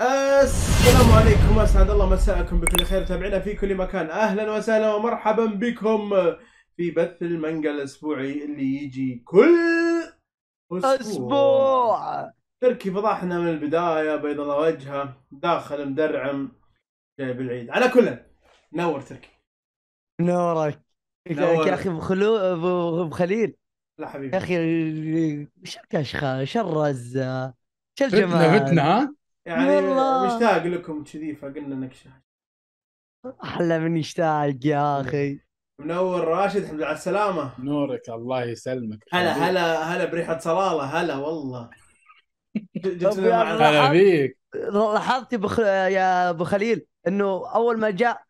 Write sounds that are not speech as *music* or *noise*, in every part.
السلام عليكم اسعد الله مساءكم بكل خير تابعنا في كل مكان اهلا وسهلا ومرحبا بكم في بث المانجا الاسبوعي اللي يجي كل اسبوع, أسبوع. تركي فضحنا من البدايه بيض الله وجهه داخل مدرعم جاي بالعيد على كل نور تركي نورك يا اخي خلو ابو خليل لا حبيبي يا اخي شر كشخه شر رزه شر بتنا فتنا ها يعني مشتاق لكم كذي فقلنا نكشه احلى من يشتاق يا اخي منور راشد الحمد لله على السلامه نورك الله يسلمك هلا هلا هلا بريحه صلاله هلا والله هلا فيك لاحظت بخ... يا ابو خليل انه اول ما جاء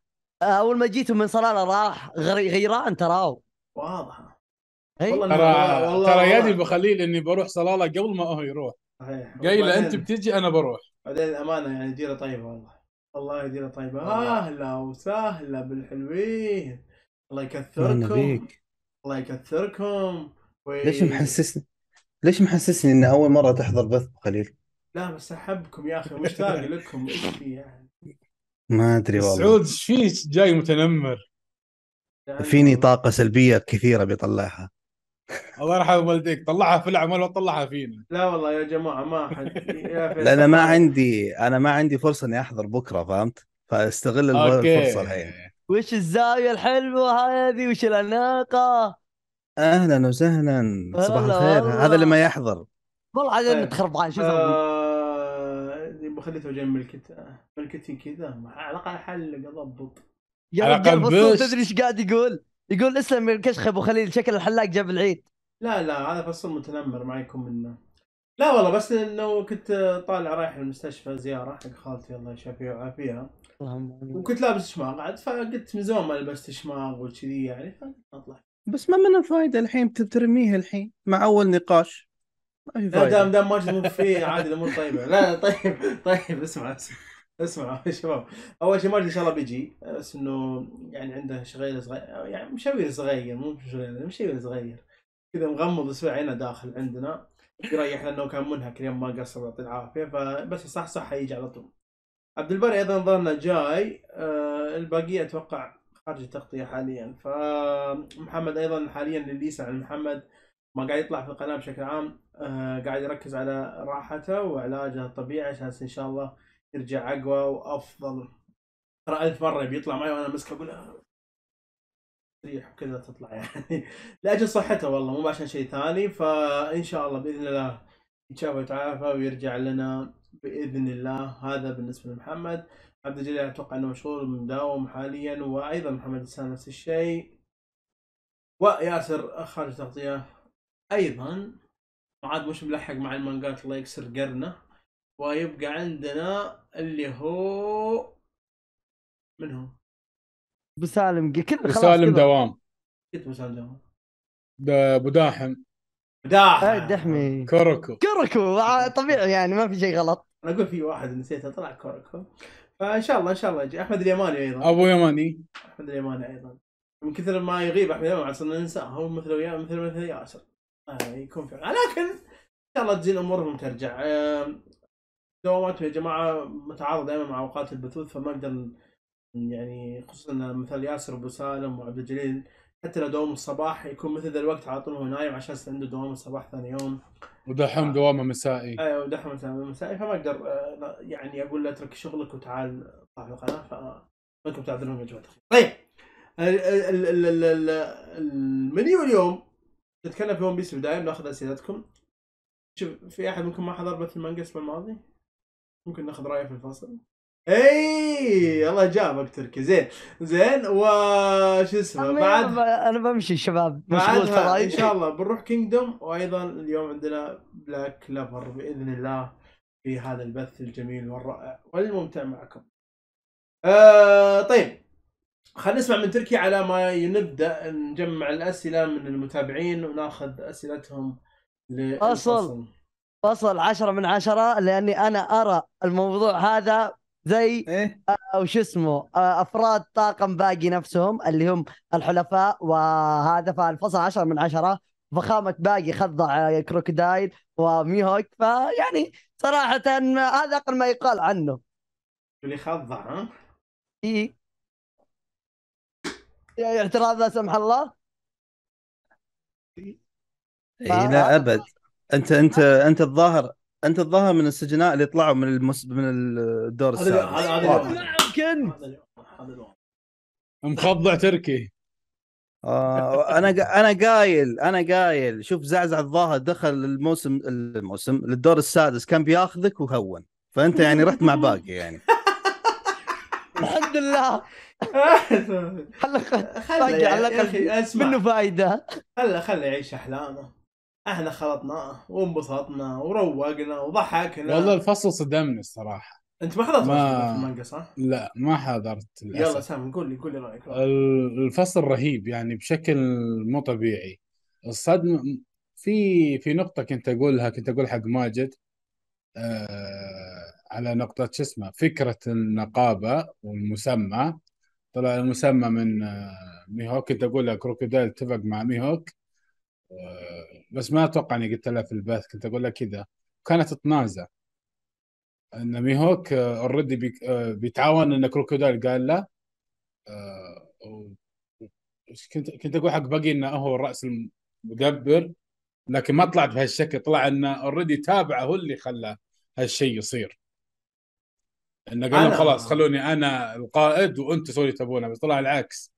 اول ما جيتوا من صلاله راح غيران تراه واضحه والله ترى ترى يدي ابو خليل اني بروح صلاله قبل ما هو يروح قايله انت بتجي انا بروح بعدين الامانه يعني ديره طيبه والله والله ديره طيبه اهلا وسهلا بالحلوين الله يكثركم الله يكثركم وي... ليش محسسني ليش محسسني ان اول مره تحضر بث خليل لا بس احبكم يا اخي مشتاق *laughs* لكم ايش في يعني ما ادري والله سعود ايش جاي متنمر فيني طاقه سلبيه كثيره بيطلعها الله يرحم والديك طلعها في العمل وطلعها فينا لا والله يا جماعه ما حد *laughs* لا انا ما عندي انا ما عندي فرصه اني احضر بكره فهمت فاستغل الفرصه الحين وش الزاويه الحلوه هذه وش الاناقه اهلا وسهلا صباح الخير هذا اللي ما يحضر والله عاد انت خربان شو آه، بخليته جنب ملكتي ملكتي كذا على الاقل احلق اضبط يا رجال تدري ايش قاعد يقول؟ يقول اسلم من الكشخ ابو خليل شكل الحلاق جاب العيد لا لا هذا فصل متنمر ما يكون منه لا والله بس انه كنت طالع رايح المستشفى زياره حق خالتي الله يشافيها ويعافيها اللهم وكنت لابس شماغ عاد فقلت من زمان ما لبست شماغ وكذي يعني فاطلع بس ما منها فايده الحين بترميها الحين مع اول نقاش ما في فايده دام دام ما مو فيه عادي الامور طيبه لا طيب *laughs* طيب اسمع اسمع اسمعوا *laughs* يا شباب اول شيء ماجد ان شاء الله بيجي بس انه يعني عنده شغيل صغير يعني مشاوير صغير مو شغيل مشاوير صغير كذا مغمض عينه داخل عندنا يريح لانه كان منهك اليوم ما قصر يعطيه العافيه فبس صح صح يجي على طول عبد الباري ايضا ظننا جاي أه الباقيه اتوقع خارج التغطيه حاليا فمحمد ايضا حاليا اللي عن محمد ما قاعد يطلع في القناه بشكل عام أه قاعد يركز على راحته وعلاجه الطبيعي عشان ان شاء الله يرجع اقوى وافضل ترى ألف مره بيطلع معي وانا مسكه اقول آه، ريح وكذا تطلع يعني *laughs* لاجل صحته والله مو عشان شيء ثاني فان شاء الله باذن الله يتشافى ويتعافى ويرجع لنا باذن الله هذا بالنسبه لمحمد عبد الجليل اتوقع انه مشغول مداوم حاليا وايضا محمد السام نفس الشيء وياسر خارج تغطيه ايضا معاد مش ملحق مع المانجات الله يكسر قرنه ويبقى عندنا اللي هو من هو؟ ابو سالم كذا خلاص سالم دوام قلت ابو سالم دوام ابو داحم داحم إيه، دحمي كوركو آه، طبيعي يعني ما في شيء غلط انا اقول في واحد نسيته طلع كوركو فان شاء الله ان شاء الله يجي احمد اليماني ايضا ابو يماني احمد اليماني ايضا من كثر ما يغيب احمد اليماني صرنا ننساه هو مثل ويا مثل مثل ياسر آه يكون في لكن ان شاء الله تزين امورهم ترجع آه دواماته يا جماعه متعارض دائما مع اوقات البثوث فما اقدر يعني خصوصا مثل ياسر ابو سالم وعبد الجليل حتى لو دوام الصباح يكون مثل ذا الوقت على طول هو نايم عشان عنده دوام الصباح ثاني يوم ودحوم آه. دوامه مسائي ايوه ودحوم مسائي فما اقدر آه، يعني اقول له اترك شغلك وتعال صاحب القناه انتم تعذرون يا جماعه طيب المنيو اليوم نتكلم في ون بيس بدايه بناخذ اسئلتكم شوف في احد منكم ما حضر بث المانجا الاسبوع الماضي؟ ممكن ناخذ رايه في الفصل اي الله جابك تركي زين زين وش اسمه بعد انا بمشي شباب مشغول ترى ان شاء الله بنروح كينجدوم وايضا اليوم عندنا بلاك كلافر باذن الله في هذا البث الجميل والرائع والممتع معكم. آه طيب خلينا نسمع من تركي على ما نبدا نجمع الاسئله من المتابعين وناخذ اسئلتهم للفصل. اصل فصل عشرة من عشرة لأني أنا أرى الموضوع هذا زي إيه؟ أو آه، شو اسمه آه، أفراد طاقم باقي نفسهم اللي هم الحلفاء وهذا فالفصل عشرة من عشرة فخامة باقي خضع كروكودايل وميهوك فيعني صراحة هذا أقل ما يقال عنه اللي خضع ها؟ إيه اعتراض لا سمح الله؟ اي لا أبد انت انت انت الظاهر انت الظاهر من السجناء اللي طلعوا من المس... من الدور السابع هذا يمكن مخضع تركي آه، انا انا قايل انا قايل شوف زعزع الظاهر دخل الموسم الموسم للدور السادس كان بياخذك وهون فانت يعني رحت مع باقي يعني *laughs* الحمد لله *laughs* حلقه باقي على الاقل منه فائده خله خله يعيش احلامه احنا خلطنا وانبسطنا وروقنا وضحكنا والله الفصل صدمني الصراحه انت ما حضرت ما... المانجا صح؟ لا ما حضرت للأسف. يلا سام قول لي قول لي رايك الفصل رهيب يعني بشكل مو طبيعي الصدمه في في نقطه كنت اقولها كنت اقول حق ماجد آه على نقطه شو اسمه فكره النقابه والمسمى طلع المسمى من آه ميهوك كنت اقولها كروكودايل اتفق مع ميهوك بس ما اتوقع اني قلت لها في البث كنت اقول لها كذا كانت تتنازع ان ميهوك اوريدي آه، بيتعاون ان كروكودايل قال له آه، كنت كنت اقول حق باقي انه هو الراس المدبر لكن ما طلعت بهالشكل طلع انه اوريدي تابعه هو اللي خلى هالشيء يصير انه قال لهم خلاص خلوني انا القائد وانتم سووا اللي تبونه بس طلع العكس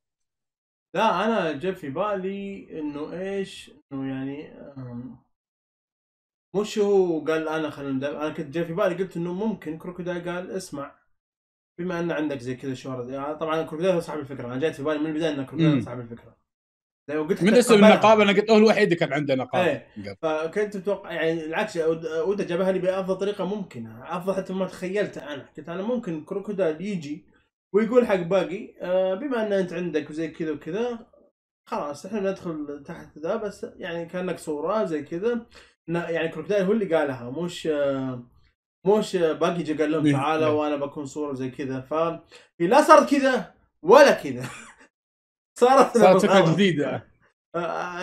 لا انا جاب في بالي انه ايش انه يعني مش هو قال انا خلينا ندب انا كنت جاي في بالي قلت انه ممكن كروكودايل قال اسمع بما ان عندك زي كذا شهرة يعني طبعا كروكودايل هو صاحب الفكره انا جات في بالي من البدايه ان كروكودايل صاحب الفكره وقلت من اسم النقابه انا قلت هو الوحيد اللي كان عنده نقابه ايه. فكنت متوقع يعني العكس وده جابها لي بافضل طريقه ممكنه افضل حتى ما تخيلت انا قلت انا ممكن كروكودايل يجي ويقول حق باقي آه، بما ان انت عندك وزي كذا وكذا خلاص احنا ندخل تحت ذا بس يعني كان لك صوره زي كذا يعني كروكدايل هو اللي قالها مش آه، مش آه، باقي جا قال لهم إيه، تعالى إيه. وانا بكون صوره زي كذا ف لا صارت كذا ولا كذا *laughs* صارت صارت ثقه جديده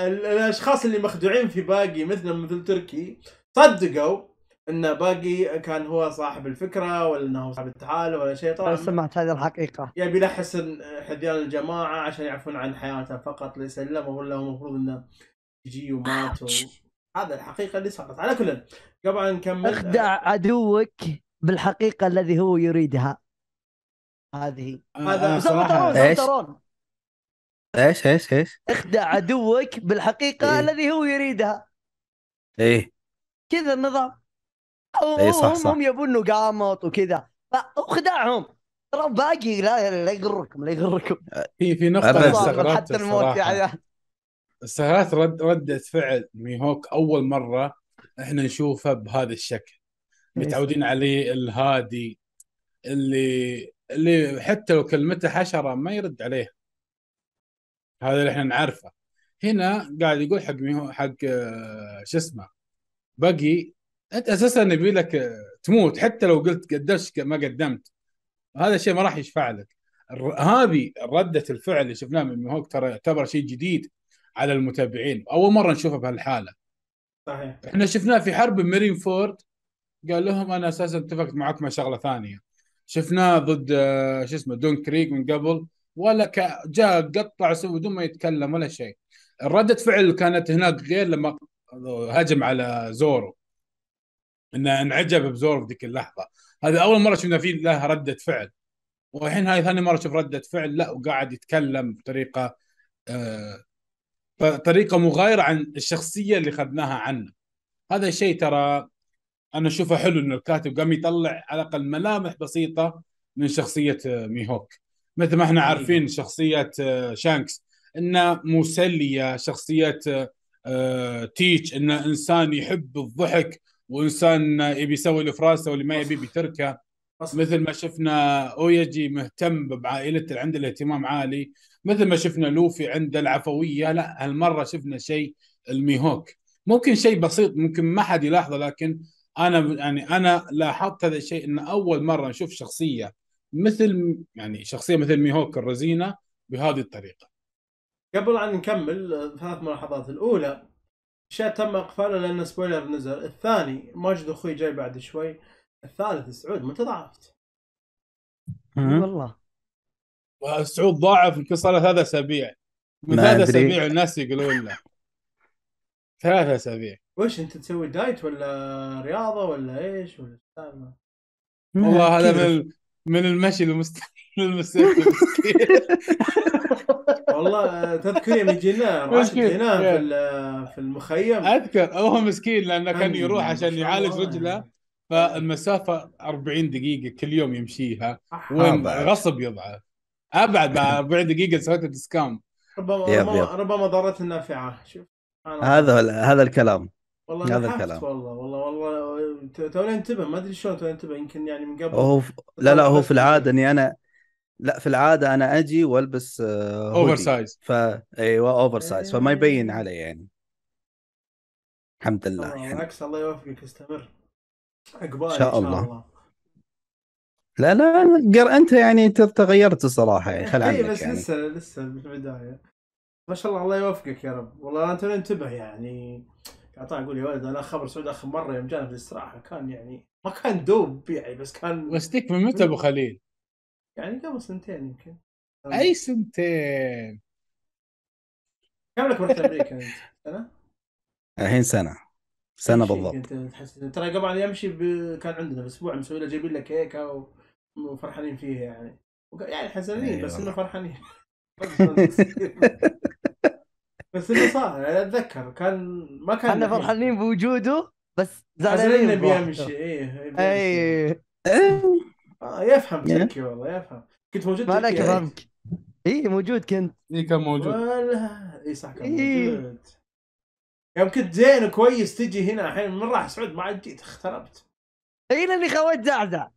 الاشخاص اللي مخدوعين في باقي مثل مثل تركي صدقوا انه باقي كان هو صاحب الفكره ولا انه هو صاحب التحالف ولا شيء طبعا سمعت هذه الحقيقه يبي يلحس حذيان الجماعه عشان يعرفون عن حياته فقط ليس الا ولا هو المفروض انه يجي ومات و... آه، هذا الحقيقه اللي صارت على كل قبل نكمل اخدع عدوك بالحقيقه الذي هو يريدها هذه هذا آه، صراحه ايش ايش ايش ايش اخدع عدوك بالحقيقه إيه. الذي هو يريدها ايه كذا النظام اي صح صح هم يبون انه قامط وكذا فاخدعهم ترى باقي لا لا يغركم لا يغركم أه، في في نقطة حتى الموت يعني استغربت رد ردة فعل ميهوك أول مرة احنا نشوفه بهذا الشكل متعودين عليه الهادي اللي اللي حتى لو كلمته حشرة ما يرد عليها هذا اللي احنا نعرفه هنا قاعد يقول حق ميهو حق آه، شو اسمه بقي انت اساسا يبي لك تموت حتى لو قلت قدمت ما قدمت هذا الشيء ما راح يشفع لك هذه رده الفعل اللي شفناها من ميهوك ترى يعتبر شيء جديد على المتابعين اول مره نشوفه بهالحاله صحيح احنا شفناه في حرب مارين فورد قال لهم انا اساسا اتفقت معكم على شغله ثانيه شفناه ضد شو اسمه دون كريك من قبل ولا جاء قطع سوى بدون ما يتكلم ولا شيء ردة فعل كانت هناك غير لما هجم على زورو انه انعجب بزورف ذيك اللحظه هذا اول مره شفنا فيه له رده فعل والحين هاي ثاني مره اشوف رده فعل لا وقاعد يتكلم بطريقه آه طريقه مغايره عن الشخصيه اللي خدناها عنه هذا الشيء ترى انا اشوفه حلو انه الكاتب قام يطلع على الاقل ملامح بسيطه من شخصيه آه، ميهوك مثل ما احنا عارفين شخصيه آه، شانكس انه مسليه شخصيه آه، تيتش انه انسان يحب الضحك وانسان يبي يسوي اللي في راسه واللي ما يبي بيتركه مثل ما شفنا اويجي مهتم بعائلته عنده الاهتمام عالي مثل ما شفنا لوفي عنده العفويه لا هالمره شفنا شيء الميهوك ممكن شيء بسيط ممكن ما حد يلاحظه لكن انا يعني انا لاحظت هذا الشيء ان اول مره نشوف شخصيه مثل يعني شخصيه مثل ميهوك الرزينه بهذه الطريقه قبل ان نكمل ثلاث ملاحظات الاولى شيء تم اقفاله لان سبويلر نزل الثاني ماجد اخوي جاي بعد شوي الثالث سعود متى ضعفت؟ والله سعود ضاعف يمكن صار له ثلاث اسابيع من ثلاث اسابيع الناس يقولون له ثلاث اسابيع وش انت تسوي دايت ولا رياضه ولا ايش ولا والله هذا من من المشي المستحيل *laughs* المستحيل *laughs* والله تذكر يوم جينا مسكين في في المخيم اذكر هو مسكين لانه كان يروح عشان يعالج رجله فالمسافه 40 دقيقه كل يوم يمشيها وين غصب يضعف ابعد 40 دقيقه سويت ديسكام ربما يب ربما ضرت النافعه شوف هذا هذا الكلام والله هذا الكلام والله والله والله توني انتبه ما ادري شلون توني انتبه يمكن يعني من قبل هو ف... لا لا هو في العاده اني انا لا في العاده انا اجي والبس اوفر آه، سايز ف ايوه اوفر سايز فما إيه. يبين علي يعني الحمد لله يعني. آه، بالعكس الله يوفقك استمر عقبال ان شاء الله, لا لا قر انت يعني تغيرت الصراحه يعني خل إيه، عنك بس يعني. لسه لسه بالبدايه ما شاء الله الله يوفقك يا رب والله انت انتبه يعني قاعد اقول يا ولد انا خبر سعود اخر مره يوم جانا في الاستراحه كان يعني ما كان دوب يعني بس كان بس من متى ابو خليل؟ يعني قبل سنتين يمكن اي سنتين كم لك رحت امريكا انت؟ يعني، سنه؟ الحين سنه سنه بالضبط ترى قبل يمشي ب... كان عندنا اسبوع مسوي له جايبين له كيكه و... وفرحانين فيه يعني يعني حزنين أيوة. بس انه فرحانين *laughs* بس انه صار يعني اتذكر كان ما كان احنا فرحانين بوجوده بس زعلانين بيمشي ايه, إيه، اي *laughs* اه يفهم إيه؟ تركي والله يفهم كنت موجود ما انا فهمك اي موجود كنت اي كان موجود ولا اي صح كان إيه. موجود يوم كنت زين وكويس تجي هنا الحين من راح سعود ما عاد جيت اختربت اي لاني خويت زعزع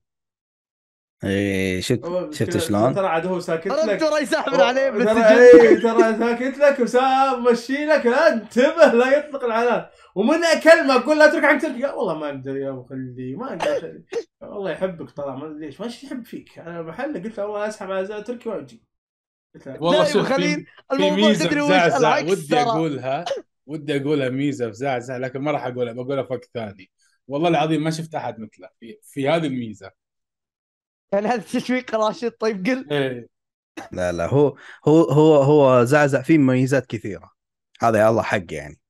ايه شفت شفت شلون؟ ترى عاد هو ساكت لك ترى يسحبنا عليه بالسجن إيه، ترى ساكت لك مشي لك انتبه لا يطلق العنان ومن اكلمه اقول له اترك عنك تلقى والله ما اقدر يا ابو خلي ما اقدر والله يحبك طلع ما ادري ليش ما يحب فيك انا محل قلت له والله اسحب على تركي واجي والله شوف خليل الموضوع تدري وش ودي اقولها ودي اقولها ميزه في زعزع لكن ما راح اقولها بقولها في وقت ثاني والله العظيم ما شفت احد مثله في, في هذه الميزه يعني هذا تشويق راشد طيب قل إيه. لا لا هو هو هو هو زعزع فيه مميزات كثيره هذا يا الله حق يعني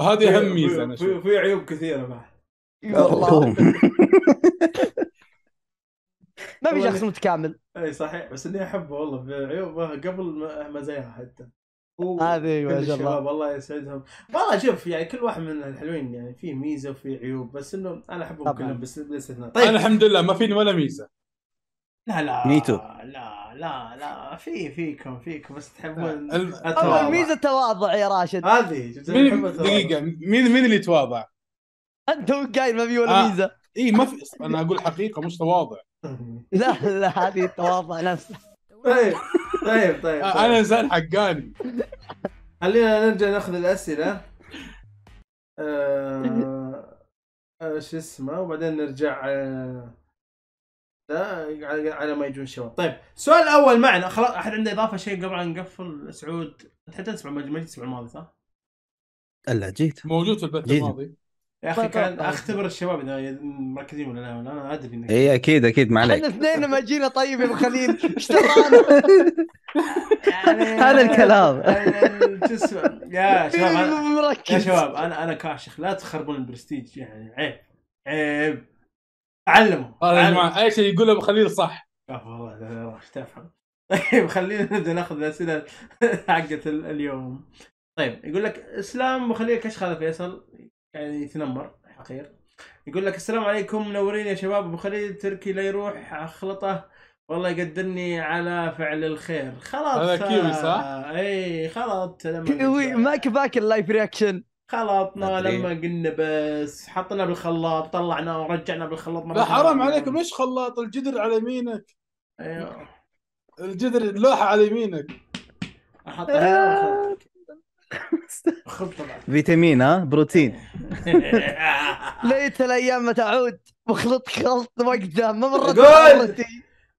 هذه اهم ميزه انا في, في عيوب كثيره بعد *laughs* ما في شخص متكامل اي صحيح بس اني احبه والله في عيوبه قبل ما زيها حتى هذه ما شاء الله الله يسعدهم والله شوف يعني كل واحد من الحلوين يعني فيه ميزه وفيه عيوب بس انه انا احبهم كلهم بس طيب انا الحمد لله ما فيني ولا ميزه لا لا ميتو لا لا لا في فيكم فيكم بس تحبون اول ميزه التواضع يا راشد هذه دقيقه مين مين اللي يتواضع؟ انت قايل ما في ولا آه. ميزه اي ما في انا اقول حقيقه مش تواضع *laughs* لا لا هذه التواضع نفسه طيب طيب طيب, آه، طيب. انا انسان حقاني خلينا نرجع ناخذ الاسئله أه... *laughs* آه، شو اسمه وبعدين نرجع أه... لا على ما يجون الشباب طيب السؤال الاول معنا خلاص احد عنده اضافه شيء قبل ان نقفل سعود انت حتى تسمع ما جيت تسمع الماضي صح؟ الا جيت موجود في البث الماضي يا اخي طيب، كان طيب، طيب. اختبر الشباب اذا مركزين ولا لا انا ادري انك اي اكيد اكيد ما عليك احنا اثنين ما جينا طيب يا ابو خليل *laughs* ايش يعني هذا الكلام *laughs* يعني يا شباب *laughs* يا شباب انا انا كاشخ لا تخربون البرستيج يعني عيب عيب علمه آه، يا جماعه اي شيء يقوله ابو خليل صح والله تفهم *laughs* طيب خلينا نبدا ناخذ الاسئله *laughs* حقت اليوم طيب يقول لك اسلام ابو خليل كشخ هذا فيصل يعني يتنمر حقير يقول لك السلام عليكم منورين يا شباب ابو خليل تركي لا يروح اخلطه والله يقدرني على فعل الخير خلاص هذا كيوي صح؟ آه، اي خلاص كيوي ما كفاك اللايف رياكشن خلطنا لما قلنا بس حطنا بالخلاط طلعناه ورجعنا بالخلاط مره لا حرام عليكم ليش خلاط الجدر على يمينك ايوه الجدر اللوحه على يمينك احطها آه، *laughs* فيتامين ها بروتين *laughs* ليت الايام ما تعود وخلط خلط وقته ما مرت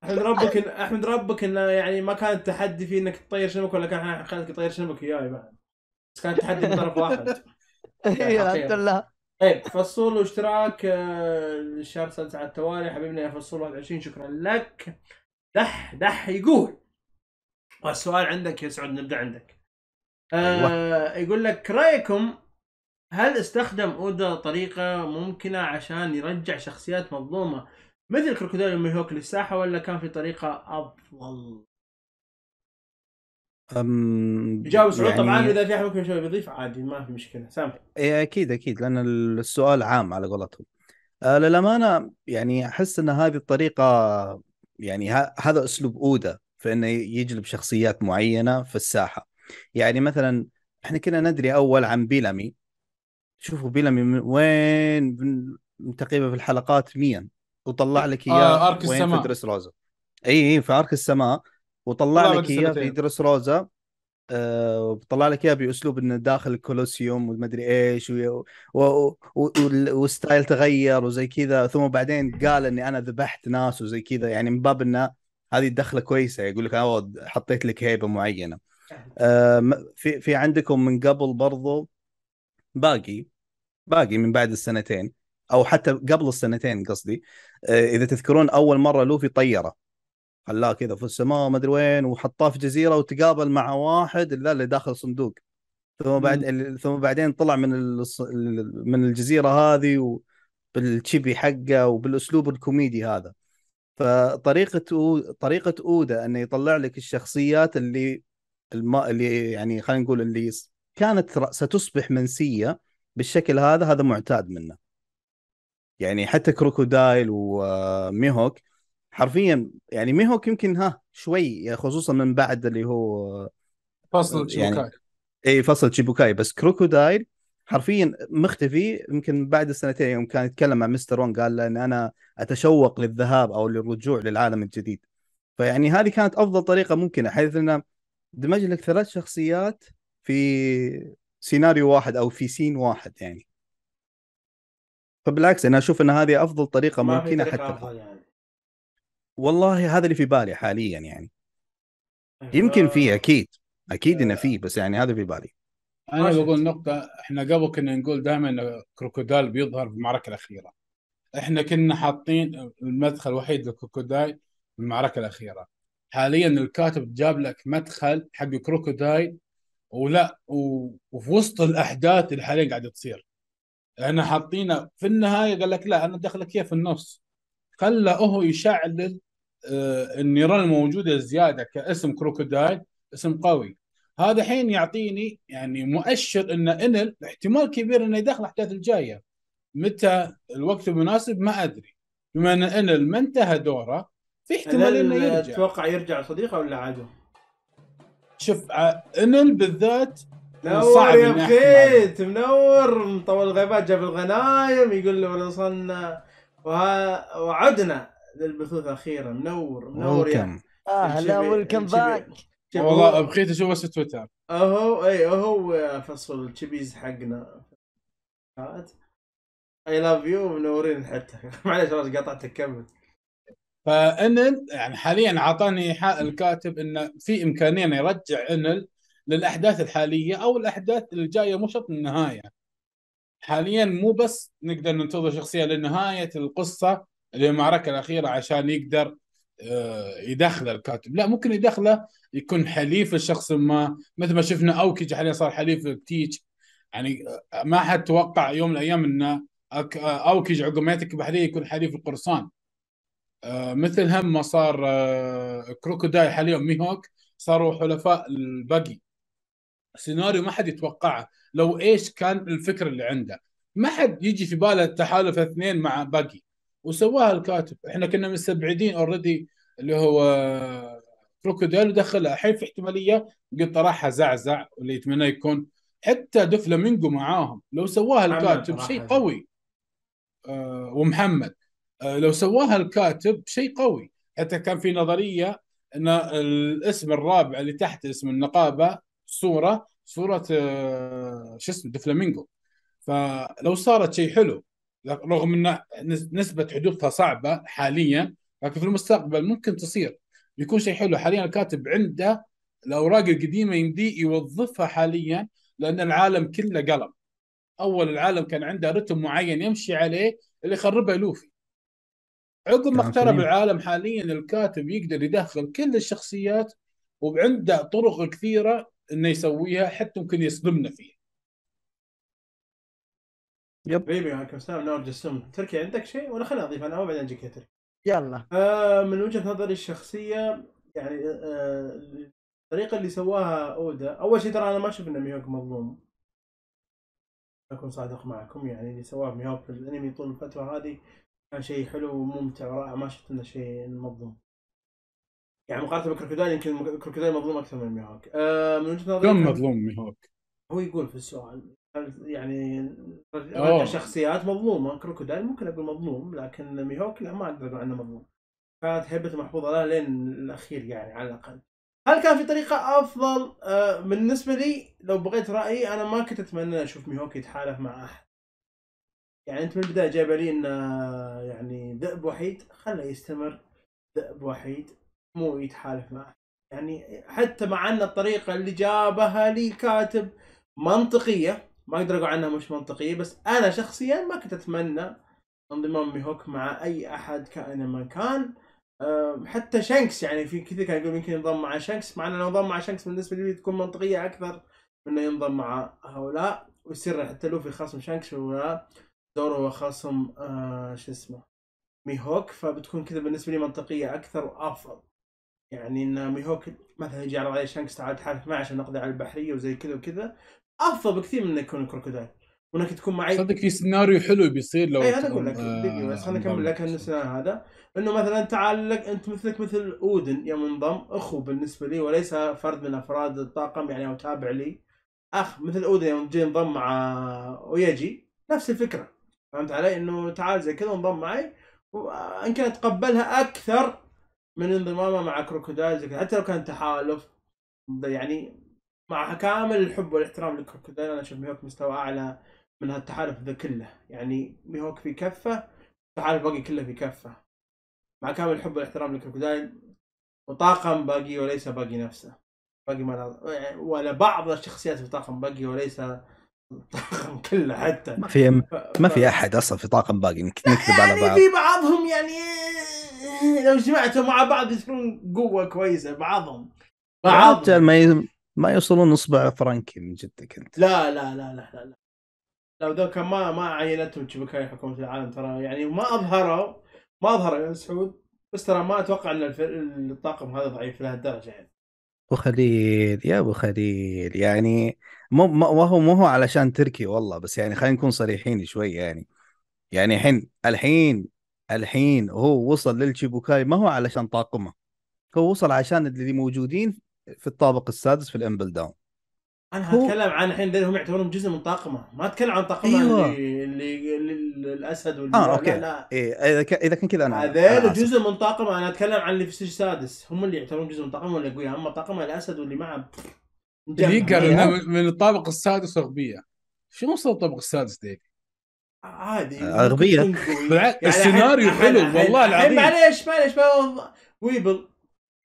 احمد ربك إن احمد ربك انه يعني ما كان التحدي في انك تطير شنبك ولا كان خلتك تطير شنبك وياي بعد بس كان التحدي من طرف واحد الحمد إيه، لله طيب فصول واشتراك آه، الشهر سادس على التوالي حبيبنا يا فصول 21 شكرا لك دح دح يقول السؤال آه، عندك يا سعود نبدا عندك أيوة. آه، يقول لك رايكم هل استخدم اودا طريقه ممكنه عشان يرجع شخصيات مظلومه مثل كروكوديل وميهوك للساحه ولا كان في طريقه افضل؟ جاوب يجاوب سعود يعني... طبعا اذا في احد ممكن يشوف بيضيف عادي ما في مشكله سامح ايه اكيد اكيد لان السؤال عام على قولتهم أه للامانه يعني احس ان هذه الطريقه يعني ه... هذا اسلوب اودا في انه يجلب شخصيات معينه في الساحه يعني مثلا احنا كنا ندري اول عن بيلامي شوفوا بيلامي من وين تقريبا في الحلقات 100 وطلع لك آه، اياه آه ارك السماء في روزا اي اي في ارك السماء وطلع لك اياه في درس روزا وطلع آه، لك اياه باسلوب انه داخل الكولوسيوم ومدري ايش والستايل تغير وزي كذا ثم بعدين قال اني انا ذبحت ناس وزي كذا يعني من باب انه هذه الدخله كويسه يقول لك انا حطيت لك هيبه معينه آه، في في عندكم من قبل برضو باقي باقي من بعد السنتين او حتى قبل السنتين قصدي آه، اذا تذكرون اول مره لوفي طيره خلاه كذا في السماء ما ادري وين وحطاه في جزيره وتقابل مع واحد اللي, اللي داخل صندوق ثم بعد ثم بعدين طلع من من الجزيره هذه وبالتشيبي حقه وبالاسلوب الكوميدي هذا فطريقه طريقه اودا انه يطلع لك الشخصيات اللي الم... اللي يعني خلينا نقول اللي كانت ستصبح منسيه بالشكل هذا هذا معتاد منه يعني حتى كروكودايل وميهوك آه، حرفيا يعني ميهوك يمكن ها شوي خصوصا من بعد اللي هو فصل يعني شبوكاي اي فصل شيبوكاي بس كروكودايل حرفيا مختفي يمكن بعد السنتين يوم كان يتكلم مع مستر ون قال له ان انا اتشوق للذهاب او للرجوع للعالم الجديد فيعني هذه كانت افضل طريقه ممكنه حيث انه دمج لك ثلاث شخصيات في سيناريو واحد او في سين واحد يعني فبالعكس انا اشوف ان هذه افضل طريقه ممكنه حتى يعني. والله هذا اللي في بالي حاليا يعني يمكن في آه، اكيد اكيد انه آه. في بس يعني هذا في بالي انا بقول نقطه احنا قبل كنا نقول دائما ان كروكودايل بيظهر في المعركه الاخيره احنا كنا حاطين المدخل الوحيد لكروكودايل في المعركه الاخيره حاليا الكاتب جاب لك مدخل حق كروكودايل ولا و... وفي وسط الاحداث اللي حاليا قاعده تصير احنا حاطينه في النهايه قال لك لا انا دخلك اياه في النص خلى هو يشعل آه، النيران الموجوده الزياده كاسم كروكودايل اسم قوي هذا الحين يعطيني يعني مؤشر ان انل احتمال كبير انه يدخل الاحداث الجايه متى الوقت المناسب ما ادري بما ان انل ما انتهى دوره في احتمال انه يرجع اتوقع يرجع صديقه ولا عدو؟ شوف آه، انل بالذات منور يا بخيت منور مطول الغيبات جاب الغنايم يقول له وصلنا وعدنا للبثوث الاخيرة منور منور يعني اهلا ويلكم آه، باك والله بقيت اشوف بس تويتر اهو اي اهو فصل التشيبيز حقنا اي لاف يو منورين حتى *laughs* معلش راجل قطعتك كمل فانل يعني حاليا اعطاني ايحاء الكاتب انه في امكانيه انه يرجع انل للاحداث الحاليه او الاحداث اللي جايه مو شرط النهايه حاليا مو بس نقدر ننتظر شخصيه لنهايه القصه للمعركه الاخيره عشان يقدر آه، يدخله الكاتب لا ممكن يدخله يكون حليف لشخص ما مثل ما شفنا اوكيج حاليا صار حليف بتيج يعني آه، ما حد توقع يوم من الايام أن آه، اوكيج عقب ما يتكب يكون حليف القرصان مثل هم ما صار كروكودايل حاليا ميهوك صاروا حلفاء الباقي سيناريو ما حد يتوقعه لو ايش كان الفكر اللي عنده ما حد يجي في باله تحالف اثنين مع باقي وسواها الكاتب احنا كنا مستبعدين اوريدي اللي هو كروكوديل ودخلها الحين في احتماليه قلت طرحها زعزع واللي يتمنى يكون حتى دوفلامينجو معاهم لو سواها الكاتب شيء قوي آه ومحمد آه لو سواها الكاتب شيء قوي حتى كان في نظريه ان الاسم الرابع اللي تحت اسم النقابه صوره صوره آه شو اسمه دوفلامينجو فلو صارت شيء حلو رغم ان نسبه حدوثها صعبه حاليا لكن في المستقبل ممكن تصير بيكون شيء حلو حاليا الكاتب عنده الاوراق القديمه يمدي يوظفها حاليا لان العالم كله قلم اول العالم كان عنده رتم معين يمشي عليه اللي خربه لوفي عقب ما نعم، اخترب العالم حاليا الكاتب يقدر يدخل كل الشخصيات وعنده طرق كثيره انه يسويها حتى ممكن يصدمنا فيها يب ريبي عليكم السلام نور جسم تركي عندك شيء ولا خليني اضيف انا وبعدين نجيك يا تركي يلا آه من وجهه نظري الشخصيه يعني آه الطريقه اللي سواها اودا اول شيء ترى انا ما شفنا ان ميوك مظلوم اكون صادق معكم يعني اللي سواه ميوك في الانمي طول الفتره هذه كان شيء حلو وممتع ورائع ما شفت انه شيء مظلوم يعني مقارنه بكروكودايل يمكن كروكودايل مظلوم اكثر من ميوك آه من وجهه نظري كم مظلوم ميوك هو يقول في السؤال يعني رجع شخصيات مظلومه كروكودايل ممكن اقول مظلوم لكن ميهوك لا ما اقدر اقول عنه مظلوم كانت هيبته محفوظه له لين الاخير يعني على الاقل هل كان في طريقه افضل آه، بالنسبه لي لو بغيت رايي انا ما كنت اتمنى اشوف ميهوك يتحالف مع احد يعني انت من البدايه جايبه لي انه يعني ذئب وحيد خله يستمر ذئب وحيد مو يتحالف مع يعني حتى مع ان الطريقه اللي جابها لي الكاتب منطقيه ما اقدر اقول عنها مش منطقيه بس انا شخصيا ما كنت اتمنى انضمام ميهوك مع اي احد كائنا ما كان حتى شانكس يعني في كثير كان يقول يمكن ينضم مع شانكس مع انه ينضم مع شانكس بالنسبه لي تكون منطقيه اكثر انه ينضم مع هؤلاء ويصير حتى لوفي خصم شانكس ودوره دوره خصم آه شو اسمه ميهوك فبتكون كذا بالنسبه لي منطقيه اكثر وافضل يعني ان ميهوك مثلا يجي يعرض عليه شانكس تعال تحالف معي عشان نقضي على البحريه وزي كذا وكذا افضل بكثير من انه يكون كروكودايل وانك تكون معي صدق في سيناريو حلو بيصير لو اي انا اقول لك آه، دقيقه بس خليني اكمل لك السيناريو هذا انه مثلا تعال لك انت مثلك مثل اودن يوم انضم اخو بالنسبه لي وليس فرد من افراد الطاقم يعني او تابع لي اخ مثل اودن يوم جاي انضم مع ويجي نفس الفكره فهمت علي انه تعال زي كذا انضم معي يمكن اتقبلها اكثر من انضمامه مع كروكودايل حتى لو كان تحالف يعني مع كامل الحب والاحترام للكروكوديل انا اشوف ميهوك مستوى اعلى من هالتحالف ذا كله يعني ميهوك في كفه التحالف باقي كله في كفه مع كامل الحب والاحترام للكروكوديل وطاقم باقي وليس باقي نفسه باقي ما ولا بعض الشخصيات في طاقم باقي وليس الطاقم كله حتى ما في ما في احد اصلا في طاقم باقي نكذب يعني على بعض يعني في بعضهم يعني لو جمعتهم مع بعض يصيرون قوه كويسه بعضهم بعض ما ما يوصلون اصبع فرانكي من جدك انت لا لا لا لا لا, لا. لو ذوك ما ما عينتهم شبكه حكومه العالم ترى يعني ما اظهروا ما اظهروا سعود بس ترى ما اتوقع ان الطاقم هذا ضعيف لهالدرجه يعني ابو خليل يا ابو خليل يعني مو ما هو مو هو علشان تركي والله بس يعني خلينا نكون صريحين شوي يعني يعني الحين الحين الحين هو وصل للشيبوكاي ما هو علشان طاقمه هو وصل عشان اللي موجودين في الطابق السادس في الامبل داون انا هو... هتكلم عن الحين هم يعتبرون جزء من طاقمه ما اتكلم عن طاقمه أيوة. اللي اللي, الاسد واللي اه اوكي لا, لا. إيه اذا كان كذا انا هذول جزء من طاقمه انا اتكلم عن اللي في السجن السادس هم اللي يعتبرون جزء من طاقمه ولا قوية اما طاقمه الاسد واللي معه إيه، اللي إيه. من الطابق السادس اغبياء شو مصدر الطابق السادس ذيك؟ عادي اغبياء يعني السيناريو حلو والله العظيم معليش معليش ويبل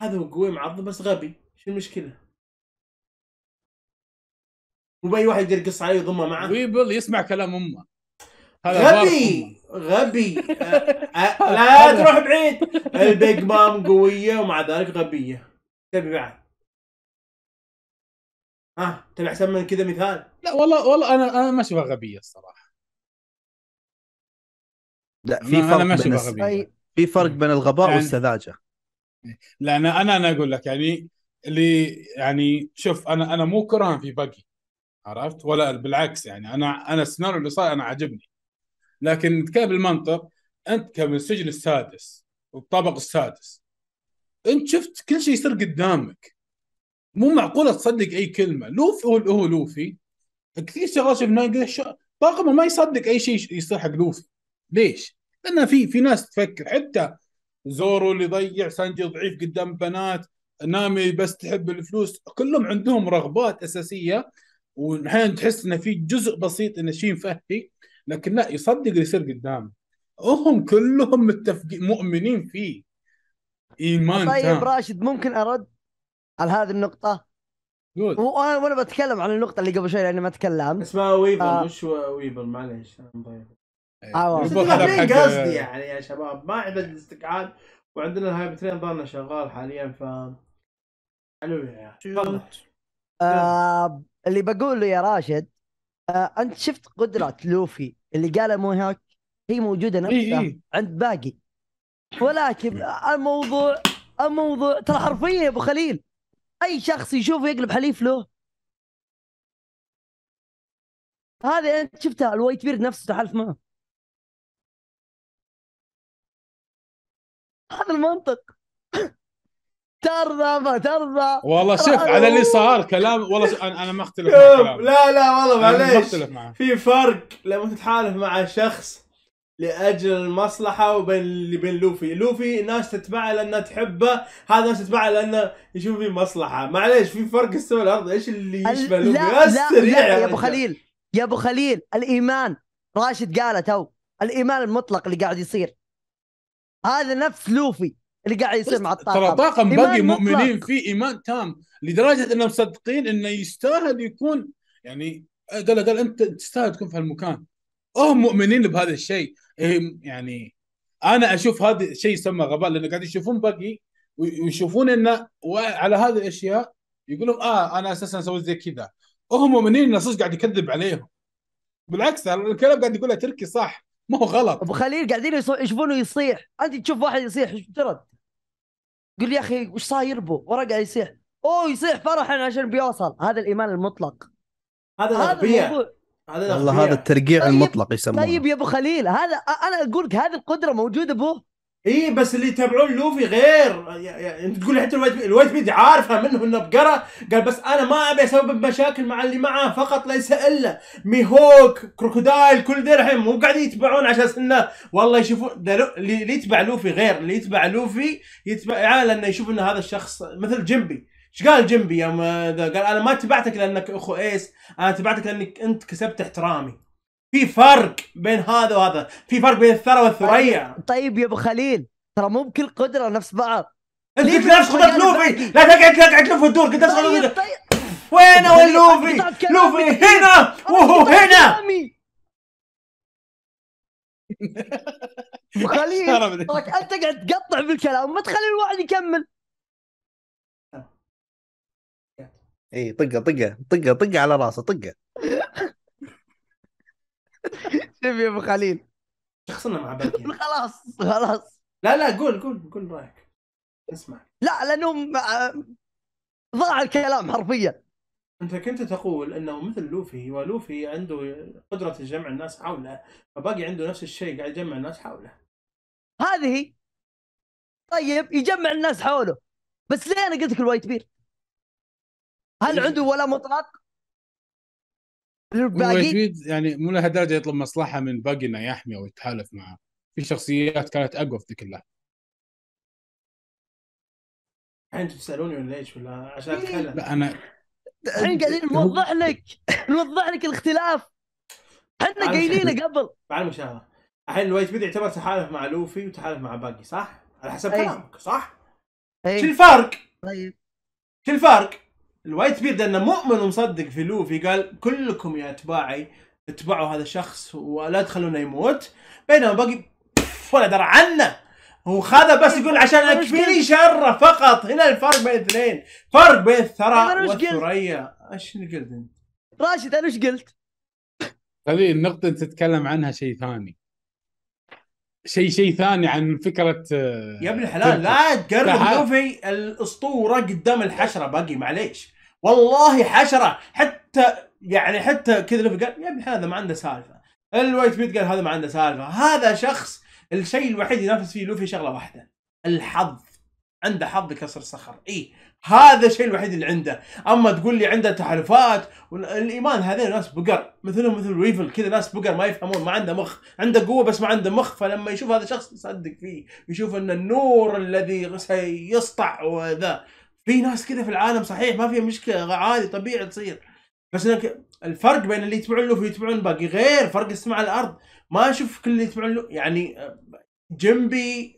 هذا هو قوي معظم بس غبي شو المشكله؟ مو باي واحد يقدر يقص عليه ويضمه معه ويبل يسمع كلام امه غبي غبي *laughs* لا تروح بعيد البيج مام قويه ومع ذلك غبيه تبي بعد ها تبي احسن من كذا مثال لا والله والله انا انا ما اشوفها غبيه الصراحه لا في فرق أنا بين في فرق بين الغباء يعني... والسذاجه لا انا انا اقول لك يعني اللي يعني شوف انا انا مو كره في باقي عرفت ولا بالعكس يعني انا انا السيناريو اللي صار انا عاجبني لكن نتكلم بالمنطق انت كمن السجن السادس والطبق السادس انت شفت كل شيء يصير قدامك مو معقوله تصدق اي كلمه لوفي هو, هو لوفي كثير شغلات شفناها طاقمه ما يصدق اي شيء يصير حق لوفي ليش؟ لان في في ناس تفكر حتى زورو اللي ضيع سانجي ضعيف قدام بنات نامي بس تحب الفلوس كلهم عندهم رغبات اساسيه واحيانا تحس ان في جزء بسيط انه شيء مفهي لكن لا يصدق اللي يصير قدامه هم كلهم متفقين مؤمنين فيه ايمان طيب تام. راشد ممكن ارد على هذه النقطه قول وانا وانا بتكلم عن النقطه اللي قبل شوي لاني ما تكلمت اسمها ويبل آه. مش ويبل معليش ايوه قصدي يعني يا شباب ما عندنا استقعاد وعندنا الهايب ترين ظلنا شغال حاليا ف آه اللي بقوله يا راشد آه انت شفت قدره لوفي اللي قالها مو هيك هي موجوده إيه، نفسها إيه إيه. عند باقي ولكن الموضوع الموضوع ترى حرفيا يا ابو خليل اي شخص يشوفه يقلب حليف له هذه انت شفتها الوايت بيرد نفسه تحالف معه هذا المنطق ترى ما ترى والله شوف على اللي صار كلام والله انا انا ما اختلف معك لا لا والله معليش في فرق لما تتحالف مع شخص لاجل المصلحه وبين اللي بين لوفي، لوفي ناس تتبعه لانها تحبه، هذا ناس تتبعه لانه يشوف فيه مصلحه، معليش في فرق السوى الارض ايش اللي يشبه لوفي؟ لا لا, لا يا ابو خليل يا ابو خليل الايمان راشد قاله تو الايمان المطلق اللي قاعد يصير هذا نفس لوفي اللي قاعد يصير مع الطاقم ترى طاقم باقي مؤمنين فيه ايمان تام لدرجه انهم مصدقين انه يستاهل يكون يعني قال قال انت تستاهل تكون في هالمكان هم مؤمنين بهذا الشيء يعني انا اشوف هذا الشيء يسمى غباء لان قاعد يشوفون باقي ويشوفون انه على هذه الاشياء يقولون اه انا اساسا سويت زي كذا هم مؤمنين انه صدق قاعد يكذب عليهم بالعكس الكلام قاعد يقوله تركي صح ما هو غلط ابو خليل قاعدين يشوفونه يصيح انت تشوف واحد يصيح ايش ترد؟ لي يا اخي وش صاير به ورا قاعد يصيح اوه يصيح فرحا عشان بيوصل هذا الايمان المطلق هذا الاغبياء هذا هذا الترقيع طيب المطلق يسمونه طيب يا ابو خليل هذا انا اقول لك هذه القدره موجوده به اي بس اللي يتابعون لوفي غير يعني انت تقول حتى الوايت الوايت بيد عارفه منه انه بقره قال بس انا ما ابي اسبب مشاكل مع اللي معه فقط ليس الا ميهوك كروكودايل كل ذي الحين مو قاعدين يتبعون عشان انه والله يشوفون اللي يتبع لوفي غير اللي يتبع لوفي يتبع لانه يشوف ان هذا الشخص مثل جيمبي ايش قال جيمبي يوم قال انا ما تبعتك لانك اخو ايس انا تبعتك لانك انت كسبت احترامي في فرق بين هذا وهذا في فرق بين الثرى والثريا طيب يا ابو خليل ترى مو بكل قدره نفس بعض انت طيب نفس قدرة لوفي طيب. لا تقعد لا تقعد تلف وتدور قدرت نفس طيب، قدره وين وين لوفي لوفي هنا وهو هنا وخليه *laughs* انت قاعد تقطع بالكلام ما تخلي الواحد يكمل اي طقه طقه طقه طقه على راسه طقه شوف يا ابو خليل شخصنا مع باقي *laughs* خلاص خلاص لا لا قول قول قول رايك اسمع لا لانه آه، ضاع الكلام حرفيا انت كنت تقول انه مثل لوفي ولوفي عنده قدره جمع الناس حوله فباقي عنده نفس الشيء قاعد يجمع الناس حوله هذه طيب يجمع الناس حوله بس ليه انا قلت لك الوايت بير هل إيه. عنده ولا مطلق باقي يعني مو لهالدرجه يطلب مصلحه من باقي انه يحمي او يتحالف معه في شخصيات كانت اقوى في ذيك اللحظه انتم تسالوني ولا ايش ولا عشان إيه. اتكلم لا انا الحين قاعدين نوضح لك نوضح لك الاختلاف احنا قايلينه قبل مع المشاهده الحين الوايت بيد يعتبر تحالف مع لوفي وتحالف مع باقي صح؟ على حسب كلامك صح؟ شو الفرق؟ طيب شو الفرق؟ الوايت بيرد لانه مؤمن ومصدق في لوفي قال كلكم يا اتباعي اتبعوا هذا الشخص ولا تخلونه يموت بينما باقي ولا درى عنه هو خذا بس يقول إيه، عشان اكفيني شره فقط هنا الفرق بين الاثنين فرق بين الثراء إيه، والثريا ايش اللي قلت انت؟ راشد انا ايش قلت؟ هذه النقطة انت تتكلم عنها شيء ثاني شيء شيء ثاني عن فكره يا ابن آه، الحلال لا تقرب لوفي الاسطوره قدام الحشره باقي معليش والله حشره حتى يعني حتى كذا لوفي قال يا ابن الحلال هذا ما عنده سالفه الوايت بيت قال هذا ما عنده سالفه هذا شخص الشيء الوحيد ينافس فيه لوفي شغله واحده الحظ عنده حظ كسر الصخر اي هذا الشيء الوحيد اللي عنده اما تقول لي عنده تحالفات الايمان هذين ناس بقر مثلهم مثل ويفل كذا ناس بقر ما يفهمون ما عنده مخ عنده قوه بس ما عنده مخ فلما يشوف هذا الشخص يصدق فيه يشوف ان النور الذي سيسطع وذا في ناس كذا في العالم صحيح ما فيها مشكله عادي طبيعي تصير بس انك الفرق بين اللي يتبعون له ويتبعون باقي غير فرق السماء على الارض ما اشوف كل اللي يتبعون له يعني جنبي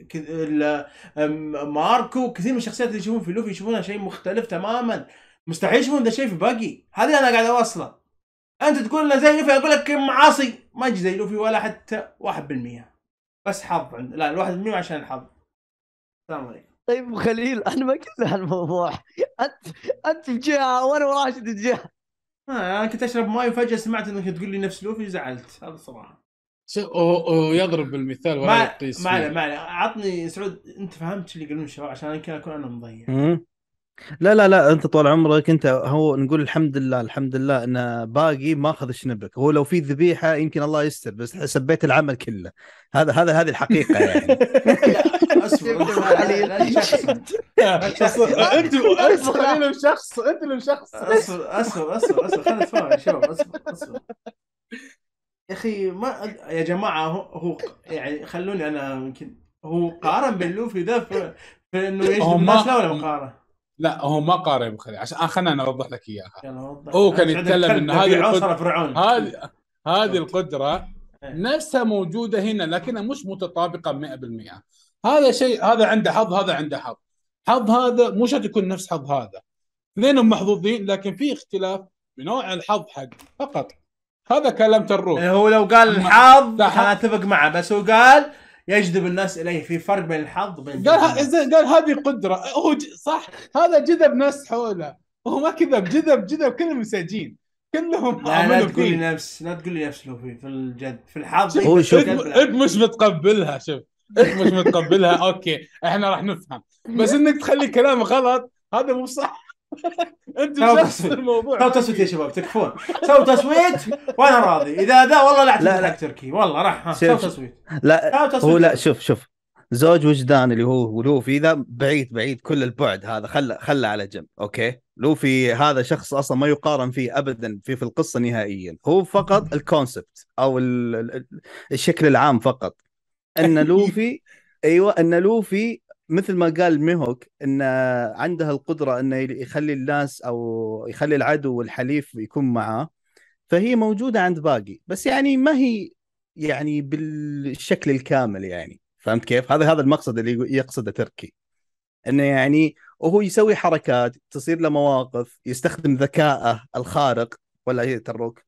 ماركو كثير من الشخصيات اللي يشوفون في لوفي يشوفونها شيء مختلف تماما مستحيل يشوفون ذا الشيء في باقي هذا اللي انا قاعد اوصله انت تقول انه زي لوفي اقول لك معاصي ما يجي زي لوفي ولا حتى 1% بس حظ عند لا ال 1% عشان الحظ السلام عليكم طيب خليل انا ما قلت له الموضوع انت انت في جهه وانا وراشد في جهه آه انا كنت اشرب ماي وفجاه سمعت انك تقول لي نفس لوفي زعلت هذا الصراحه ويضرب المثال ولا يقيس ما ما عطني سعود انت فهمت اللي يقولون الشباب عشان يمكن اكون انا مضيع لا لا لا انت طول عمرك انت هو نقول الحمد لله الحمد لله انه باقي ما اخذ شنبك هو لو في ذبيحه يمكن الله يستر بس سبيت العمل كله هذا هذا هذه الحقيقه يعني *laughs* انت انتوا خلينا شخص انتوا شخص اصبر اصبر اصبر اصبر خلينا نتفاهم شباب اصبر اصبر يا اخي ما يا جماعه هو هو يعني خلوني انا يمكن هو قارن بين لوفي ده في, في انه يجذب الناس لا ولا مقارنه؟ لا هو ما قارن خليل عشان آه، خلنا انا اوضح لك اياها هو كان يتكلم ان هذه القدره هذه هذه القدره إيه. نفسها موجوده هنا لكنها مش متطابقه 100% هذا شيء هذا عنده حظ هذا عنده حظ حظ هذا مو شرط يكون نفس حظ هذا اثنينهم محظوظين لكن في اختلاف بنوع الحظ حق فقط هذا كلام الروح إيه، هو لو قال الحظ كان اتفق معه بس هو قال يجذب الناس اليه في فرق بين الحظ وبين قال زين قال هذه قدره هو صح هذا جذب ناس حوله هو ما كذب جذب جذب كلهم مساجين كلهم لا لا تقول لي نفس لا تقول لي نفس لوفي في الجد في الحظ هو شوف انت مش متقبلها شوف انت مش متقبلها *laughs* اوكي احنا راح نفهم بس انك تخلي كلام غلط هذا مو صح *laughs* انتم شخص الموضوع سووا تصويت يا شباب تكفون سووا تصويت وانا راضي اذا ذا والله لا لا لا تركي والله راح سووا تصويت لا هو لا شوف شوف زوج وجدان اللي هو لوفي ذا بعيد بعيد كل البعد هذا خلى خلى على جنب اوكي لوفي هذا شخص اصلا ما يقارن فيه ابدا في في القصه نهائيا هو فقط *laughs* الكونسبت او الشكل العام فقط ان لوفي ايوه ان لوفي مثل ما قال ميهوك ان عندها القدره انه يخلي الناس او يخلي العدو والحليف يكون معاه فهي موجوده عند باقي بس يعني ما هي يعني بالشكل الكامل يعني فهمت كيف؟ هذا هذا المقصد اللي يقصده تركي انه يعني وهو يسوي حركات تصير له مواقف يستخدم ذكائه الخارق ولا هي إيه تروك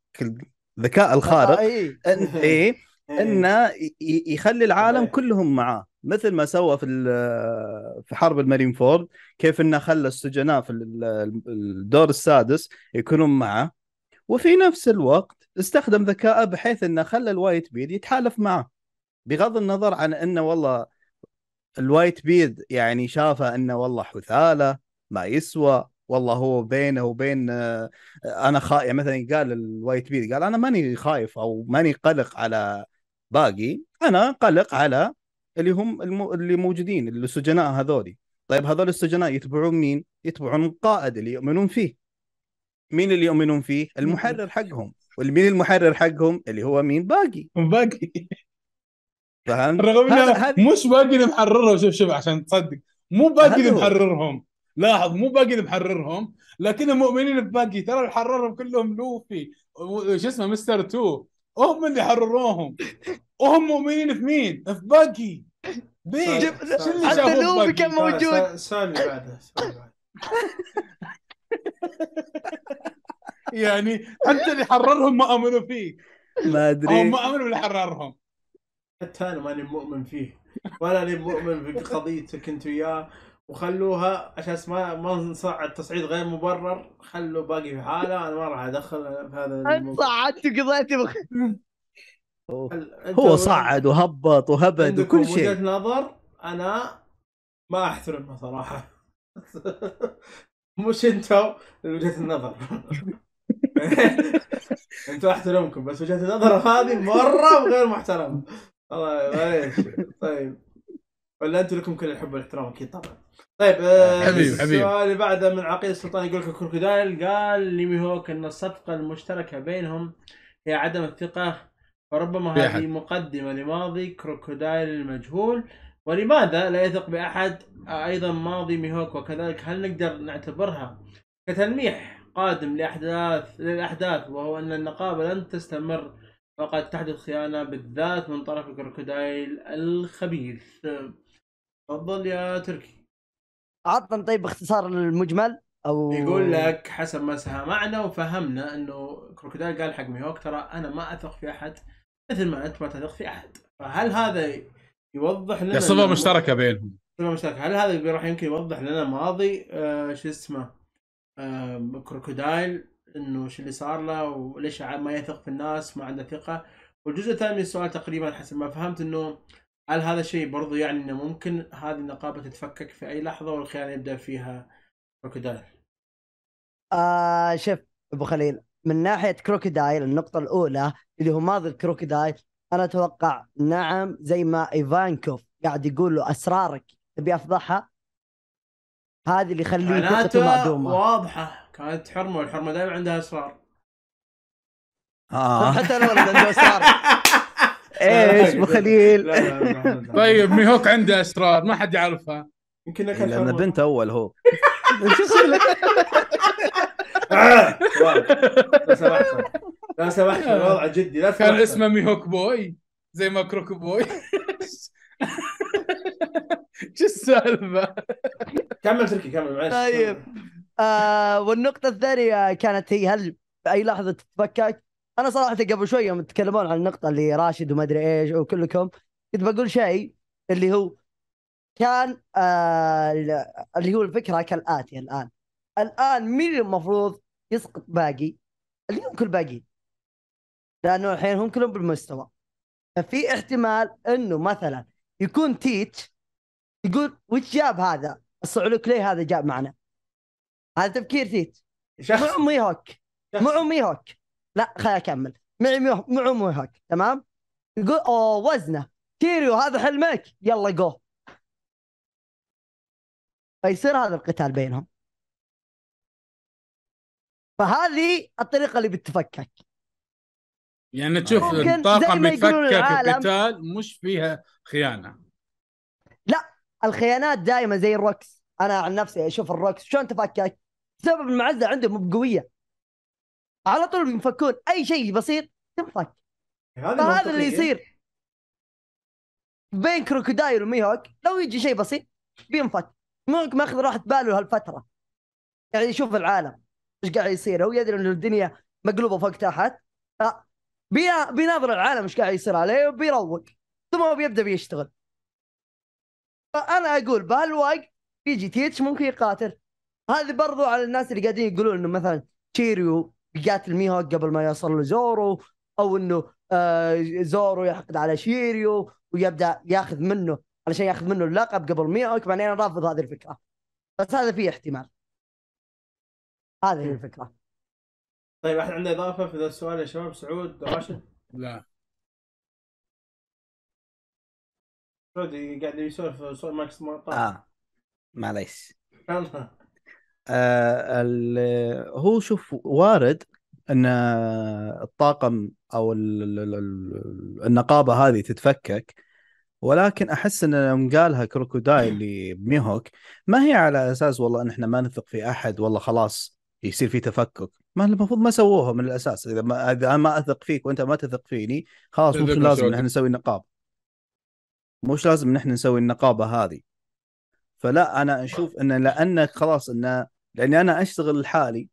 ذكاء الخارق آه إيه. انه إيه. *laughs* إيه. انه يخلي العالم إيه. كلهم معاه مثل ما سوى في في حرب المارين فورد كيف انه خلى السجناء في الدور السادس يكونون معه وفي نفس الوقت استخدم ذكائه بحيث انه خلى الوايت بيد يتحالف معه بغض النظر عن انه والله الوايت بيد يعني شافه انه والله حثاله ما يسوى والله هو بينه وبين انا خايف يعني مثلا قال الوايت بيد قال انا ماني خايف او ماني قلق على باقي انا قلق على اللي هم المو... اللي موجودين السجناء هذولي طيب هذول السجناء يتبعون مين؟ يتبعون القائد اللي يؤمنون فيه مين اللي يؤمنون فيه؟ المحرر حقهم والمين المحرر حقهم اللي هو مين؟ باقي باقي فهمت؟ رغم انه مش باقي اللي محررهم شوف شوف عشان تصدق مو باقي اللي محررهم لاحظ مو باقي اللي محررهم لكنهم مؤمنين بباقي ترى اللي حررهم كلهم لوفي شو اسمه مستر تو هم اللي حرروهم وهم مؤمنين في مين؟ في باكي بيه شو اللي حتى لوبي كان موجود سالي بعده *laughs* يعني حتى اللي حررهم ما امنوا فيه ما ادري هم ما امنوا اللي حررهم حتى انا ماني مؤمن فيه ولا لي مؤمن بقضيتك انت وياه وخلوها عشان ما ما نصعد تصعيد غير مبرر خلوا باقي في حاله انا ما راح ادخل في هذا انت صعدت قضيتي بخ... هو صعد وهبط وهبد وكل شيء وجهه نظر انا ما احترمها صراحه *laughs* مش انتم وجهه النظر *laughs* انتوا احترمكم بس وجهه النظر هذه مره غير محترمه الله معليش طيب ولا انت لكم كل الحب والاحترام اكيد طبعا. طيب آه، حبيب السؤال اللي بعده من عقيد السلطان يقول لك كروكودايل قال لميهوك ان الصفقه المشتركه بينهم هي عدم الثقه فربما هذه مقدمه لماضي كروكودايل المجهول ولماذا لا يثق باحد ايضا ماضي ميهوك وكذلك هل نقدر نعتبرها كتلميح قادم لاحداث للاحداث وهو ان النقابه لن تستمر وقد تحدث خيانه بالذات من طرف كروكودايل الخبيث تفضل يا تركي عطنا طيب باختصار المجمل او يقول لك حسب ما سمعنا وفهمنا انه كروكودايل قال حق ميوك ترى انا ما اثق في احد مثل ما انت ما تثق في احد فهل هذا يوضح لنا صفه مشتركه بينهم صفه مشتركه هل هذا راح يمكن يوضح لنا ماضي آه شو اسمه آه كروكودايل انه شو اللي صار له وليش ما يثق في الناس ما عنده ثقه والجزء الثاني من السؤال تقريبا حسب ما فهمت انه هل هذا الشيء برضو يعني انه ممكن هذه النقابه تتفكك في اي لحظه والخيانه يبدا فيها كروكودايل؟ آه شوف ابو خليل من ناحيه كروكودايل النقطه الاولى اللي هو ماضي الكروكودايل انا اتوقع نعم زي ما ايفانكوف قاعد يقول له اسرارك تبي افضحها هذه اللي يخليه قصته معدومه واضحه كانت حرمه والحرمه دائما عندها اسرار آه. *laughs* حتى الولد عنده اسرار *laughs* ايش ابو خليل طيب ميهوك عنده اسرار ما حد يعرفها يمكن كان لانه بنت اول هو *laughs* شو لك؟ آه، لو سمحت لو سمحت آه. الوضع جدي لا كان اسمه ميهوك بوي زي ما كروك بوي شو السالفه؟ كمل تركي كمل معلش طيب آه، والنقطة الثانية كانت هي هل في أي لحظة تتفكك انا صراحه قبل شوي يوم تتكلمون عن النقطه اللي راشد وما ادري ايش وكلكم كنت بقول شيء اللي هو كان آه اللي هو الفكره كالاتي الان الان مين المفروض يسقط باقي؟ اليوم كل باقي لانه الحين هم كلهم بالمستوى ففي احتمال انه مثلا يكون تيتش يقول وش جاب هذا؟ الصعلوك ليه هذا جاب معنا؟ هذا تفكير تيتش مو معه ميهوك معه ميهوك لا خليني اكمل معي معي معه تمام يقول اوه وزنه كيريو هذا حلمك يلا جو فيصير هذا القتال بينهم فهذه الطريقه اللي بتفكك يعني تشوف الطاقم يفكك القتال مش فيها خيانه لا الخيانات دائما زي الروكس انا عن نفسي اشوف الروكس شلون تفكك؟ سبب المعزه عندهم مو بقويه على طول بينفكون اي شيء بسيط تنفك فهذا اللي يصير بين كروكودايل وميهوك لو يجي شيء بسيط بينفك ميهوك ماخذ راحه باله هالفتره يعني يشوف العالم ايش قاعد يصير هو يدري ان الدنيا مقلوبه فوق تحت بيناظر العالم ايش قاعد يصير عليه وبيروق ثم هو بيبدا بيشتغل فانا اقول بهالوقت بيجي تيتش ممكن يقاتل هذه برضو على الناس اللي قاعدين يقولون انه مثلا تشيريو يقاتل ميهوك قبل ما يوصل لزورو او انه آه زورو يحقد على شيريو ويبدا ياخذ منه علشان ياخذ منه اللقب قبل ميهوك بعدين انا رافض هذه الفكره بس هذا فيه احتمال هذه هي الفكره طيب احنا عندنا اضافه في ذا السؤال يا شباب سعود راشد؟ لا سعود قاعد يسولف سؤال ماكس مقطع اه معليش يلا آه هو شوف وارد ان الطاقم او النقابه هذه تتفكك ولكن احس ان يوم قالها كروكودايل لميهوك ما هي على اساس والله ان احنا ما نثق في احد والله خلاص يصير في تفكك ما المفروض ما سووها من الاساس اذا ما اذا انا ما اثق فيك وانت ما تثق فيني خلاص مش لازم نحن نسوي النقاب مش لازم نحن نسوي النقابه هذه فلا انا اشوف انه لانك خلاص انه لاني انا اشتغل لحالي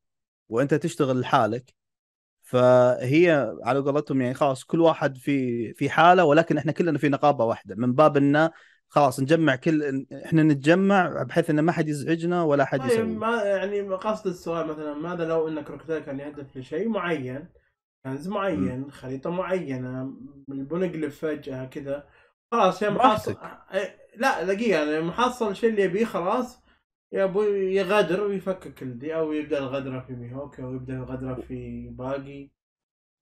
وانت تشتغل لحالك فهي على قولتهم يعني خلاص كل واحد في في حاله ولكن احنا كلنا في نقابه واحده من باب انه خلاص نجمع كل احنا نتجمع بحيث انه ما حد يزعجنا ولا حد طيب، يسوي ما يعني قصد السؤال مثلا ماذا لو ان كروكتيل كان يهدف لشيء معين كنز معين م. خريطه معينه البونجلف فجاه كذا خلاص يا محصل إيه، لا دقيقه يعني محصل الشيء اللي يبيه خلاص يا يغادر ويفكك الدي او يبدا الغدره في ميهوك او يبدا الغدره في باقي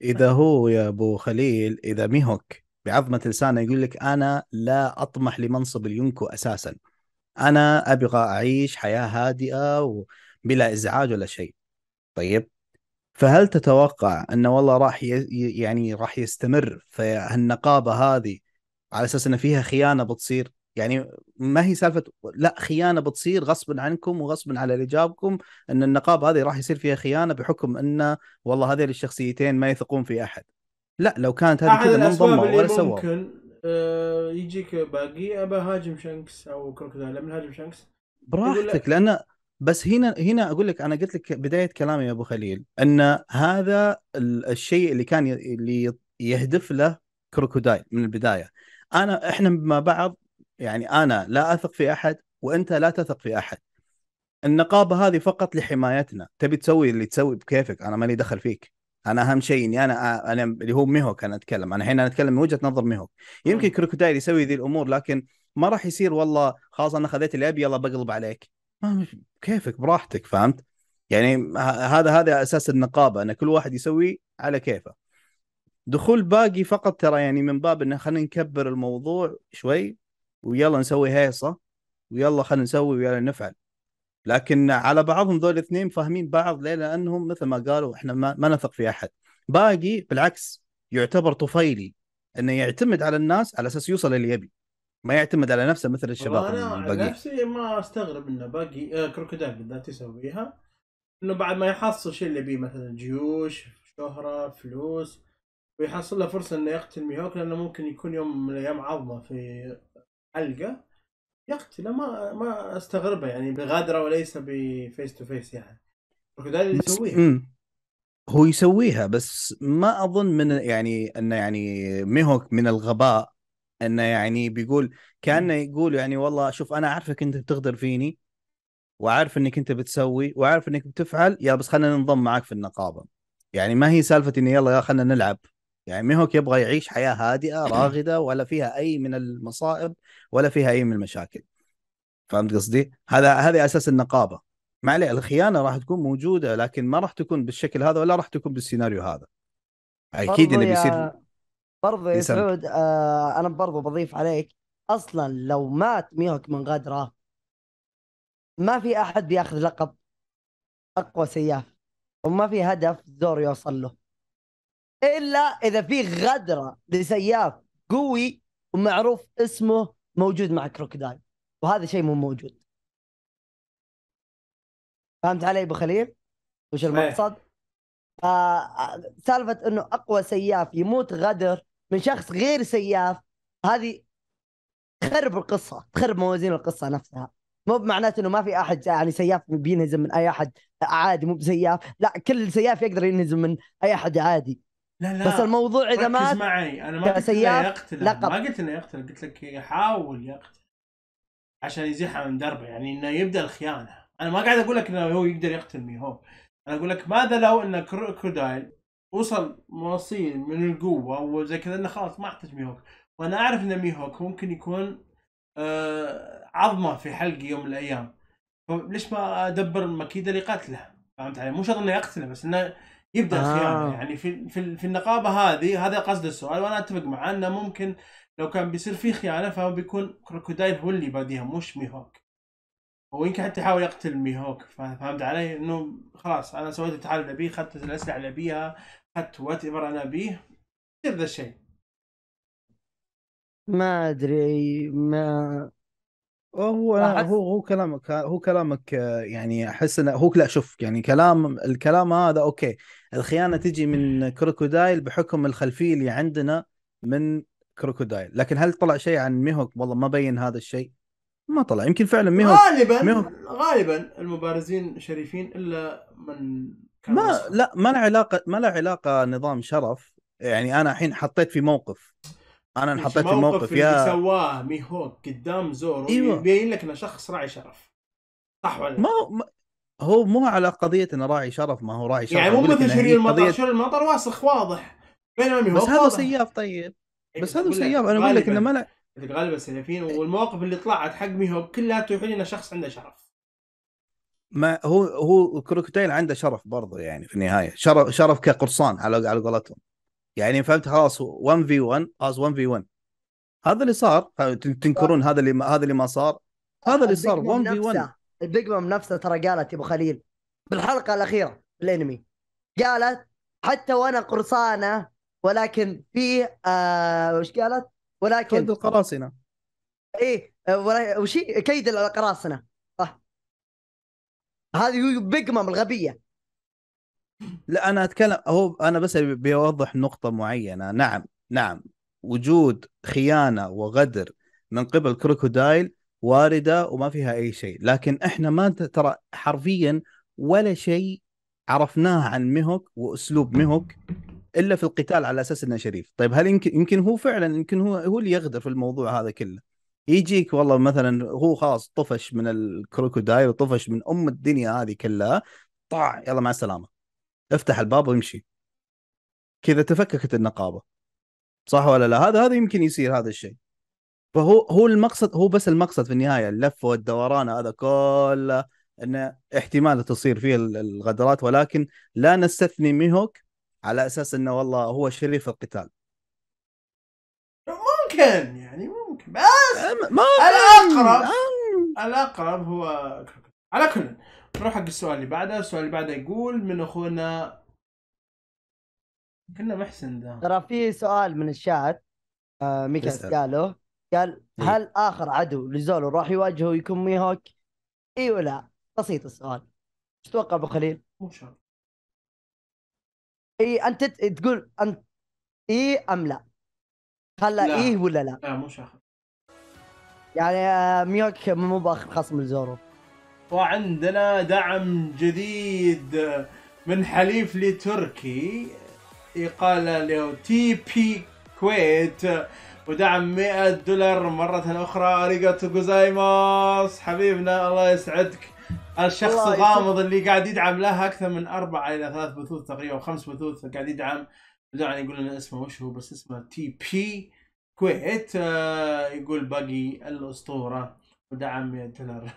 اذا هو يا ابو خليل اذا ميهوك بعظمه لسانه يقول لك انا لا اطمح لمنصب اليونكو اساسا انا ابغى اعيش حياه هادئه وبلا ازعاج ولا شيء طيب فهل تتوقع انه والله راح ي... يعني راح يستمر في هالنقابه هذه على اساس ان فيها خيانه بتصير يعني ما هي سالفه لا خيانه بتصير غصبا عنكم وغصبا على اللي جابكم ان النقاب هذه راح يصير فيها خيانه بحكم ان والله هذول الشخصيتين ما يثقون في احد لا لو كانت هذه كذا ما ولا سووا ممكن آه، يجيك باقي ابى هاجم شانكس او كروكودايل لما هاجم شانكس براحتك لان بس هنا هنا اقول لك انا قلت لك بدايه كلامي يا ابو خليل ان هذا الشيء اللي كان اللي يهدف له كروكودايل من البدايه انا احنا مع بعض يعني انا لا اثق في احد وانت لا تثق في احد النقابه هذه فقط لحمايتنا تبي تسوي اللي تسوي بكيفك انا مالي دخل فيك انا اهم شيء اني انا انا اللي هو ميهوك انا اتكلم انا الحين انا اتكلم من وجهه نظر ميهوك يمكن كروكودايل يسوي ذي الامور لكن ما راح يصير والله خلاص انا خذيت اللي ابي يلا بقلب عليك ما كيفك براحتك فهمت يعني هذا هذا اساس النقابه ان كل واحد يسوي على كيفه دخول باقي فقط ترى يعني من باب انه خلينا نكبر الموضوع شوي ويلا نسوي هيصه ويلا خلينا نسوي ويلا نفعل لكن على بعضهم ذول الاثنين فاهمين بعض ليه؟ لانهم مثل ما قالوا احنا ما, ما نثق في احد باقي بالعكس يعتبر طفيلي انه يعتمد على الناس على اساس يوصل اللي يبي ما يعتمد على نفسه مثل الشباب انا نفسي ما استغرب انه باقي آه كروكودايل بالذات يسويها انه بعد ما يحصل شيء اللي يبيه مثلا جيوش شهره فلوس ويحصل له فرصه انه يقتل ميهوك لانه ممكن يكون يوم من الايام عظمه في حلقه يقتله ما ما استغربه يعني بغادره وليس بفيس تو فيس يعني كذا اللي هو يسويها بس ما اظن من يعني انه يعني ميهوك من الغباء انه يعني بيقول كانه يقول يعني والله شوف انا عارفك انت بتغدر فيني وعارف انك انت بتسوي وعارف انك بتفعل يا بس خلينا ننضم معك في النقابه يعني ما هي سالفه اني يلا يا خلينا نلعب يعني ميهوك يبغى يعيش حياه هادئه راغده ولا فيها اي من المصائب ولا فيها اي من المشاكل فهمت قصدي؟ هذا هذا اساس النقابه ما عليه الخيانه راح تكون موجوده لكن ما راح تكون بالشكل هذا ولا راح تكون بالسيناريو هذا اكيد انه بيصير برضه يا سعود آه انا برضه بضيف عليك اصلا لو مات ميهوك من غدره ما في احد بياخذ لقب اقوى سياف وما في هدف زور يوصل له الا اذا في غدره لسياف قوي ومعروف اسمه موجود مع كروكودايل وهذا شيء مو موجود فهمت علي ابو خليل وش المقصد آه،, آه سالفه انه اقوى سياف يموت غدر من شخص غير سياف هذه تخرب القصه تخرب موازين القصه نفسها مو بمعناته انه ما في احد يعني سياف بينهزم من اي احد عادي مو بسياف لا كل سياف يقدر ينهزم من اي احد عادي لا لا بس الموضوع اذا ما ركز معي انا ما قلت انه يقتل ما قلت انه يقتل قلت لك يحاول يقتل عشان يزيحها من دربه يعني انه يبدا الخيانه انا ما قاعد اقول لك انه هو يقدر يقتل ميهوب انا اقول لك ماذا لو ان كرودايل وصل مواصيل من القوه وزي كذا انه خلاص ما احتاج ميهوك وانا اعرف ان ميهوك ممكن يكون آه، عظمه في حلقي يوم من الايام فليش طيب، ما ادبر المكيده اللي قتله فهمت علي؟ مو شرط انه يقتله بس انه يبدا آه. الخيانه يعني في في, في النقابه هذه هذا قصد السؤال وانا اتفق معه انه ممكن لو كان بيصير في خيانه فهو بيكون كروكودايل هو اللي باديها مش ميهوك هو يمكن حتى يحاول يقتل ميهوك فهمت علي انه خلاص انا سويت التحالف اللي ابيه اخذت الاسلحه اللي ابيها اخذت وات ايفر انا ابيه يصير ذا الشيء ما ادري ما هو هو هو كلامك هو كلامك يعني احس انه هو لا شوف يعني كلام الكلام هذا اوكي الخيانه تجي من كروكودايل بحكم الخلفيه اللي عندنا من كروكودايل لكن هل طلع شيء عن ميهوك والله ما بين هذا الشيء ما طلع يمكن فعلا ميهوك غالبا ميهوك غالبا المبارزين شريفين الا من ما لا ما له علاقه ما له علاقه نظام شرف يعني انا الحين حطيت في موقف انا انحطيت في موقف يا اللي سواه ميهوك قدام زورو أيوة. يبين لك انه شخص راعي شرف صح ولا ما هو هو مو على قضيه انه راعي شرف ما هو راعي شرف يعني مو مثل شرير المطر قضية... شرير المطر واسخ واضح بينما بس هذا سياف طيب إيه، بس هذا سياف انا اقول لك انه ما لا غالبا سلفيين والمواقف اللي طلعت حق ميهوب كلها توحي انه شخص عنده شرف ما هو هو كروكودايل عنده شرف برضه يعني في النهايه شرف شرف كقرصان على على قولتهم يعني فهمت خلاص 1 في 1 خلاص 1 في 1 هذا اللي صار تنكرون هذا اللي هذا اللي ما صار هذا اللي صار 1 في 1 البيج مام نفسه ترى قالت يا ابو خليل بالحلقه الاخيره الانمي قالت حتى وانا قرصانه ولكن في آه وش قالت؟ ولكن كيد القراصنه ايه وش كيد القراصنه صح آه. هذه بيج مام الغبيه لا انا اتكلم هو انا بس بيوضح نقطه معينه نعم نعم وجود خيانه وغدر من قبل كروكودايل وارده وما فيها اي شيء لكن احنا ما ترى حرفيا ولا شيء عرفناه عن ميهوك واسلوب ميهوك الا في القتال على اساس انه شريف طيب هل يمكن يمكن هو فعلا يمكن هو هو اللي يغدر في الموضوع هذا كله يجيك والله مثلا هو خلاص طفش من الكروكودايل وطفش من ام الدنيا هذه كلها طاع يلا مع السلامه افتح الباب وامشي كذا تفككت النقابه صح ولا لا هذا هذا يمكن يصير هذا الشيء فهو هو المقصد هو بس المقصد في النهايه اللف والدوران هذا كله انه احتمال تصير فيه الغدرات ولكن لا نستثني ميهوك على اساس انه والله هو شريف القتال ممكن يعني ممكن بس ما الاقرب الاقرب هو على كل نروح حق السؤال اللي بعده السؤال اللي بعده يقول من اخونا كنا محسن ده ترى في سؤال من الشات آه، ميكاس قاله قال إيه. هل اخر عدو لزولو راح يواجهه يكون ميهوك؟ اي ولا بسيط السؤال ايش تتوقع ابو خليل؟ مو شرط اي انت تقول انت اي ام لا؟ هلا ايه ولا لا؟ لا مو شرط يعني آه، ميوك مو باخر خصم لزورو وعندنا دعم جديد من حليف لتركي يقال له تي بي كويت ودعم 100 دولار مرة أخرى أريغاتو جوزايموس حبيبنا الله يسعدك الشخص الغامض اللي قاعد يدعم لها أكثر من أربعة إلى ثلاث بثوث تقريبا أو خمس بثوث قاعد يدعم بدون يقول لنا اسمه وش هو بس اسمه تي بي كويت يقول باقي الأسطورة ودعم 100 دولار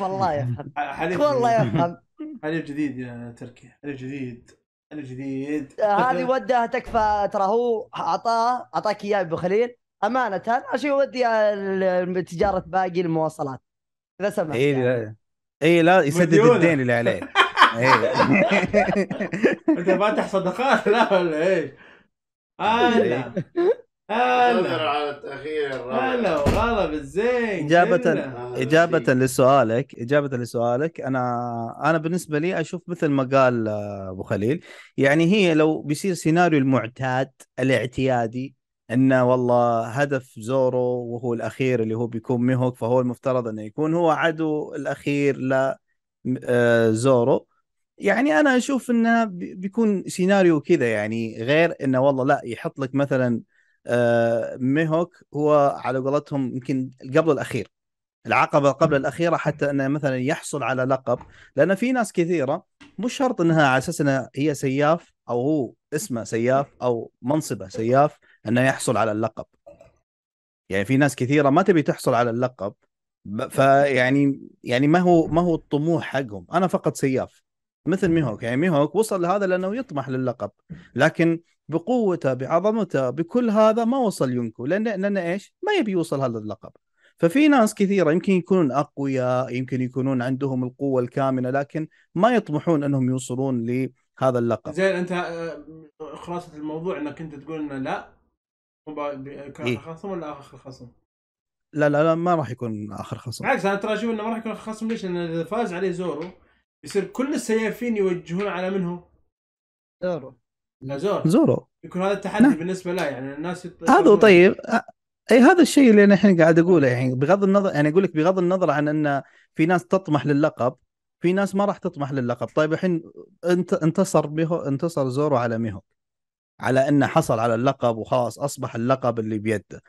والله *laughs* يفهم والله يفهم حليب جديد يا تركي حليب جديد الجديد آه، *laughs* هذه وده تكفى ترى هو اعطاه اعطاك اياه ابو خليل امانه عشان ودي تجاره باقي المواصلات اذا سمحت اي يعني. لا اي لا يسدد مليونة. الدين اللي عليه إيه. *laughs* انت ما تحصل دخان لا ولا ايش؟ *laughs* إيه. هلا هلا وغلا بالزين اجابه اجابه لسؤالك اجابه لسؤالك انا انا بالنسبه لي اشوف مثل ما قال آه، ابو خليل يعني هي لو بيصير سيناريو المعتاد الاعتيادي انه والله هدف زورو وهو الاخير اللي هو بيكون ميهوك فهو المفترض انه يكون هو عدو الاخير ل آه، زورو يعني انا اشوف انه بيكون سيناريو كذا يعني غير انه والله لا يحط لك مثلا آه، ميهوك هو على قولتهم يمكن قبل الاخير العقبه قبل الاخيره حتى انه مثلا يحصل على لقب لان في ناس كثيره مش شرط انها على اساس انها هي سياف او هو اسمه سياف او منصبه سياف انه يحصل على اللقب يعني في ناس كثيره ما تبي تحصل على اللقب فيعني يعني ما هو ما هو الطموح حقهم انا فقط سياف مثل ميهوك يعني ميهوك وصل لهذا لانه يطمح للقب لكن بقوته بعظمته بكل هذا ما وصل يونكو لان لان ايش؟ ما يبي يوصل هذا اللقب ففي ناس كثيره يمكن يكونون اقوياء يمكن يكونون عندهم القوه الكامنه لكن ما يطمحون انهم يوصلون لهذا اللقب. زين انت آه، خلاصه الموضوع انك انت تقول انه لا كان إيه؟ خصم ولا اخر خصم؟ لا لا لا ما راح يكون اخر خصم. بالعكس انا ترى اشوف انه ما راح يكون اخر خصم ليش؟ لان اذا فاز عليه زورو يصير كل السيافين يوجهون على من هو؟ زورو لا زورو زورو يكون هذا التحدي نعم. بالنسبه له يعني الناس هذا طيب اي هذا الشيء اللي انا الحين قاعد اقوله يعني بغض النظر يعني اقول لك بغض النظر عن ان في ناس تطمح للقب في ناس ما راح تطمح للقب طيب الحين انت انتصر ميهو انتصر زورو على ميهو على انه حصل على اللقب وخلاص اصبح اللقب اللي بيده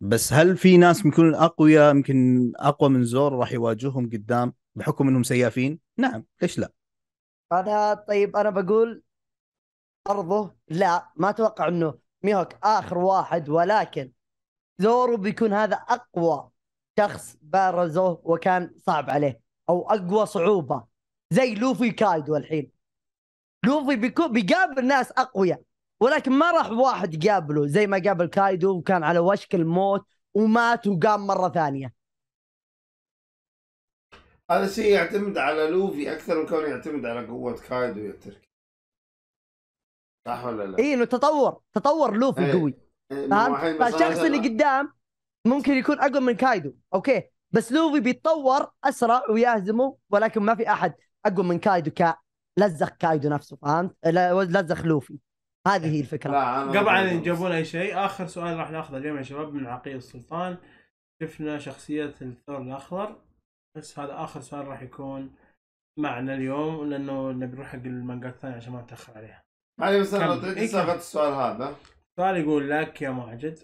بس هل في ناس يكونون اقوياء يمكن اقوى من زورو راح يواجههم قدام بحكم انهم سيافين نعم ليش لا انا طيب انا بقول ارضه لا ما اتوقع انه ميهوك اخر واحد ولكن زورو بيكون هذا اقوى شخص بارزه وكان صعب عليه او اقوى صعوبه زي لوفي كايدو الحين لوفي بيكون بيقابل ناس اقوياء ولكن ما راح واحد قابله زي ما قابل كايدو وكان على وشك الموت ومات وقام مره ثانيه هذا الشيء يعتمد على لوفي اكثر من كونه يعتمد على قوه كايدو يا تركي صح ولا لا؟ اي انه تطور تطور لوفي ايه. قوي إيه، فاهم؟ فالشخص اللي قدام ممكن يكون اقوى من كايدو اوكي بس لوفي بيتطور اسرع ويهزمه ولكن ما في احد اقوى من كايدو ك لزخ كايدو نفسه فهمت؟ لزخ لوفي هذه هي الفكره قبل ان يجاوبون اي شيء اخر سؤال راح ناخذه اليوم يا شباب من عقيل السلطان شفنا شخصيه الثور الاخضر بس هذا اخر سؤال راح يكون معنا اليوم لانه نبي نروح حق المانجات الثانيه عشان ما نتاخر عليها. معلي بس انا اعطيك السؤال هذا. السؤال يقول لك يا ماجد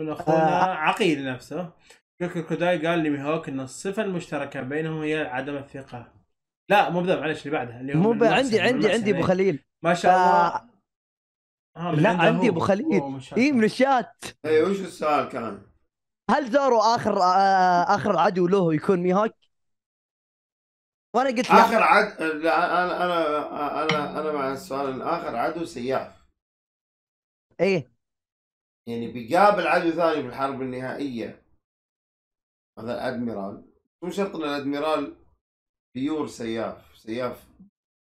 من اخونا آه. عقيل نفسه كوكو كوداي قال ميهوك ان الصفه المشتركه بينهم هي عدم الثقه. لا مو بذا معلش اللي بعدها اللي هو مو عندي عندي عندي ابو خليل ما شاء الله آه. آه، لا عندي ابو خليل اي من الشات اي وش السؤال كان؟ هل زورو اخر آه اخر عدو له يكون ميهوك؟ وانا قلت لا اخر عدو لا انا انا انا انا مع السؤال اخر عدو سياف ايه يعني بيقابل عدو ثاني في الحرب النهائيه هذا الادميرال مو شرط ان الادميرال بيور سياف سياف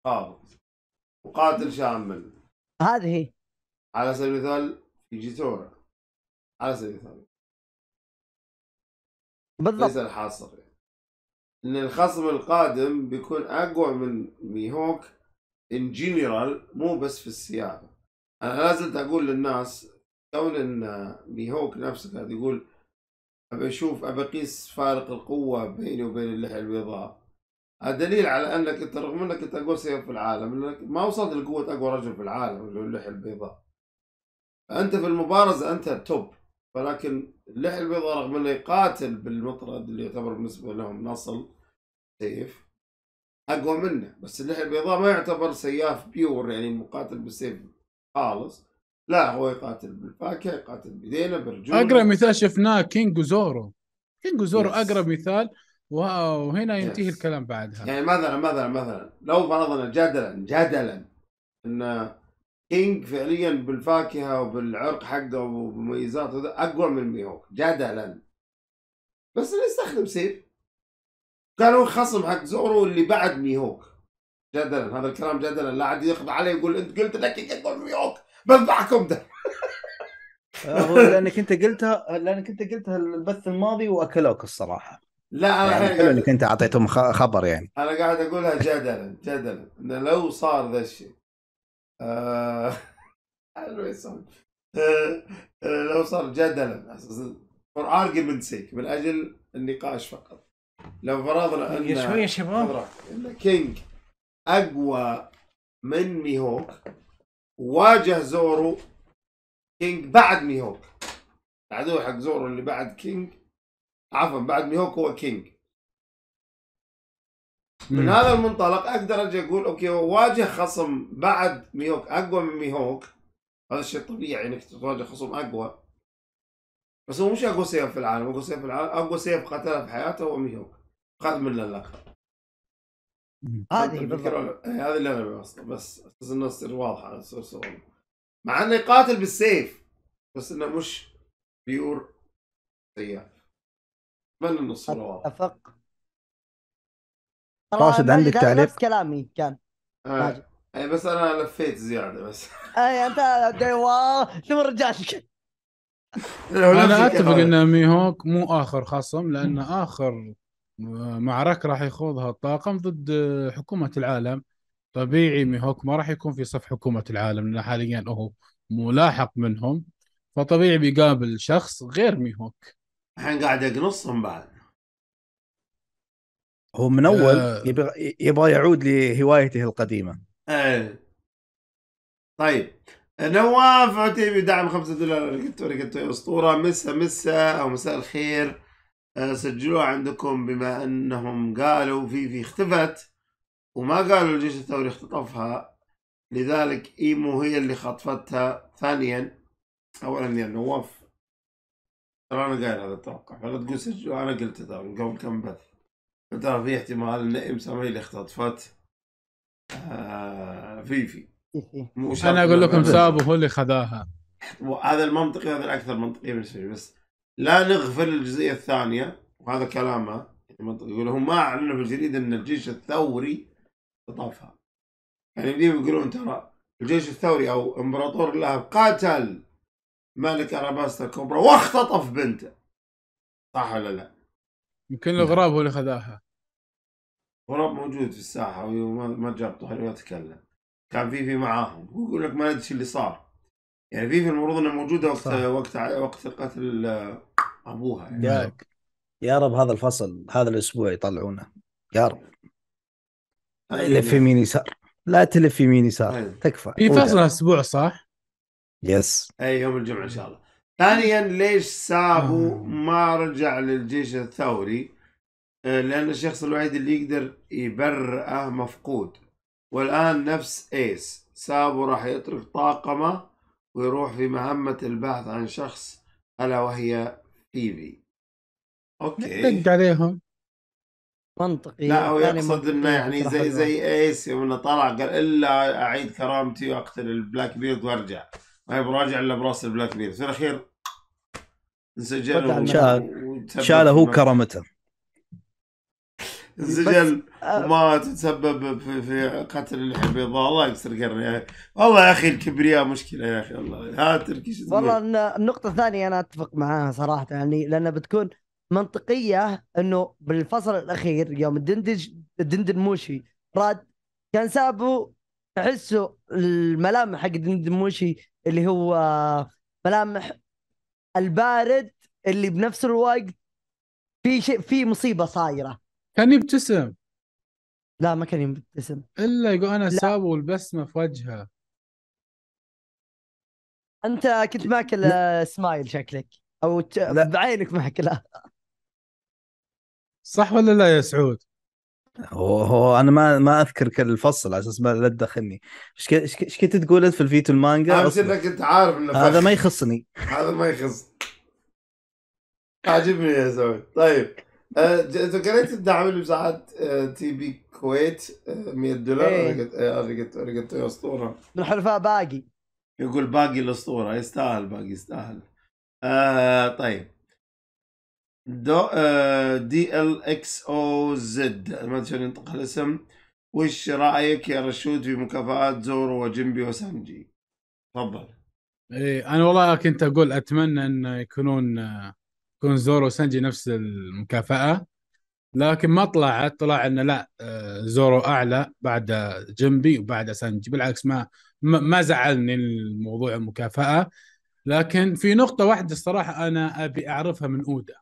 قابض وقاتل شامل هذه على سبيل المثال في جيتورا على سبيل المثال بالضبط ليس الحاصر ان الخصم القادم بيكون اقوى من ميهوك ان جنرال مو بس في السياره انا لازلت اقول للناس كون ان ميهوك نفسه قاعد يقول ابي اشوف ابي اقيس فارق القوه بيني وبين اللحيه البيضاء دليل على انك انت رغم انك انت اقوى سيف في العالم انك ما وصلت لقوه اقوى رجل في العالم اللي هو اللحيه البيضاء فانت في المبارزه انت التوب ولكن اللحية البيضاء رغم انه يقاتل بالمطرد اللي يعتبر بالنسبة لهم نصل سيف اقوى منه بس اللحية البيضاء ما يعتبر سياف بيور يعني مقاتل بالسيف خالص لا هو يقاتل بالفاكهة يقاتل بيدينه برجوله اقرب مثال شفناه كينج وزورو كينج وزورو اقرب مثال وهنا ينتهي الكلام بعدها يعني مثلا مثلا مثلا لو فرضنا جدلا جدلا ان كينج فعليا بالفاكهه وبالعرق حقه وبمميزاته اقوى من ميوك جدلا بس اللي يستخدم سيف كان هو الخصم حق زورو اللي بعد ميوك جدلا هذا الكلام جدلا لا عاد يقضى عليه يقول انت قلت لك يقول ميوك بذبحكم ده آه، لانك انت قلتها لانك انت قلتها البث الماضي واكلوك الصراحه لا انا يعني حلو انك انت اعطيتهم خبر يعني انا قاعد اقولها جدلا جدلا انه لو صار ذا الشيء آه، *laughs* آه، لو صار جدلا for argument's سيك من اجل النقاش فقط لو فرضنا ان شويه شباب كينج اقوى من ميهوك واجه زورو كينج بعد ميهوك العدو حق زورو اللي بعد كينج عفوا بعد ميهوك هو كينج من هذا المنطلق اقدر اجي اقول اوكي واجه خصم بعد ميوك اقوى من ميهوك هذا الشيء طبيعي انك تواجه خصم اقوى بس هو مش اقوى سيف في العالم اقوى سيف في العالم اقوى سيف قتله في حياته هو ميهوك خذ منه اللقب هذه بالضبط إيه، هذا اللي انا بس بس بس انه تصير واضحه تصير صورة مع انه يقاتل بالسيف بس انه مش بيور سياف اتمنى انه الصوره اتفق راشد عندك ماجد يعني تعليق نفس كلامي كان آه. ماجد اي بس انا لفيت زياده بس *laughs* اي انت واو ثم رجعت انا اتفق ان ميهوك مو اخر خصم لان اخر آه، معركه راح يخوضها الطاقم ضد آه، حكومه العالم طبيعي ميهوك ما راح يكون في صف حكومه العالم لانه حاليا هو ملاحق منهم فطبيعي بيقابل شخص غير ميهوك الحين قاعد يقنصهم بعد هو من اول آه. يبغى يبغى يعود لهوايته القديمه ايه طيب نواف عتيبي دعم 5 دولار ركبتوا ركبتوا اسطوره مسا مسا او مساء الخير آه، سجلوها عندكم بما انهم قالوا في في اختفت وما قالوا الجيش الثوري اختطفها لذلك ايمو هي اللي خطفتها ثانيا اولا يا نواف ترى انا قايل هذا التوقع فلا تقول سجلوا انا قلت ترى من قبل كم بث ترى في احتمال ان ابتسامه هي اللي اختطفت آه، فيفي انا اقول لكم سابو هو اللي خذاها هذا المنطقي هذا الاكثر منطقي بالنسبه لي بس لا نغفل الجزئيه الثانيه وهذا كلامه المنطقي يعني يقول هم ما اعلنوا في الجريده ان الجيش الثوري اختطفها يعني يمديهم يقولون ترى الجيش الثوري او امبراطور اللهب قاتل ملك اراباستا الكبرى واختطف بنته صح ولا لا؟ يمكن نعم. الغراب هو اللي خذاها غراب موجود في الساحه وما جاب طاري ولا تكلم كان فيفي معاهم ويقول لك ما ادري ايش اللي صار يعني فيفي المفروض انها موجوده وقت صح. وقت وقت قتل ابوها يعني. يا رب يا رب هذا الفصل هذا الاسبوع يطلعونه يا رب لف يمين يسار لا تلف يمين يسار أيوه. تكفى في فصل الاسبوع صح؟ يس اي يوم الجمعه ان شاء الله ثانيا ليش سابو ما رجع للجيش الثوري آه، لأن الشخص الوحيد اللي يقدر يبرئه مفقود والآن نفس إيس سابو راح يترك طاقمه ويروح في مهمة البحث عن شخص ألا وهي فيبي أوكي دق عليهم منطقي لا هو يعني يقصد انه يعني زي زي ايس يوم انه طلع قال الا اعيد كرامتي واقتل البلاك بيرد وارجع ما يبغى راجع الا براس البلاك بيرد في الاخير انسجل شاله هو كرامته انسجل وما تسبب في, في قتل الحبيب الله يكسر قرني يا اخي والله يا اخي الكبرياء مشكله يا اخي والله ها تركي والله ان النقطه الثانيه انا اتفق معاها صراحه يعني لان بتكون منطقيه انه بالفصل الاخير يوم الدندج موشي راد كان سابه احسه الملامح حق الدندن موشي اللي هو ملامح البارد اللي بنفس الوقت في شيء في مصيبه صايره كان يبتسم لا ما كان يبتسم الا يقول انا سابه البسمه في وجهه انت كنت ماكل سمايل شكلك او بعينك ماكلها صح ولا لا يا سعود؟ هو هو انا ما ما اذكر كل الفصل على اساس لا تدخلني ايش ايش كنت تقول انت في الفيتو المانجا امس انك انت عارف انه هذا ما يخصني هذا ما يخص عاجبني يا زوي طيب انت آه، قريت الدعم اللي مساعد آه، تي بي كويت 100 آه، دولار إيه. انا قلت يا اسطوره بالحلفاء باقي يقول باقي الاسطوره يستاهل باقي يستاهل آه طيب دو دي ال اكس او زد ما ادري شلون ينطق الاسم وش رايك يا رشود في مكافآت زورو وجنبي وسانجي؟ تفضل. ايه انا والله كنت اقول اتمنى ان يكونون آه، يكون زورو وسانجي نفس المكافاه لكن ما طلعت طلع انه لا آه، زورو اعلى بعد جنبي وبعد سانجي بالعكس ما ما زعلني الموضوع المكافاه لكن في نقطه واحده الصراحه انا ابي اعرفها من اودا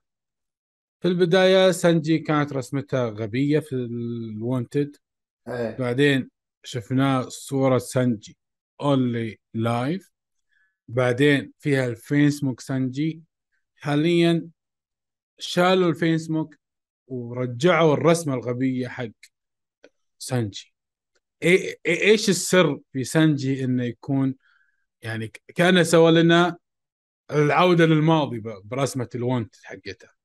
في البدايه سنجي كانت رسمتها غبيه في الوانتد إيه. بعدين شفناه صوره سنجي اونلي لايف بعدين فيها الفيسبوك سنجي حاليا شالوا الفيسبوك ورجعوا الرسمه الغبيه حق سانجي إيه، إيه، ايش السر في سانجي انه يكون يعني كانه سوى لنا العوده للماضي برسمه الونت حقتها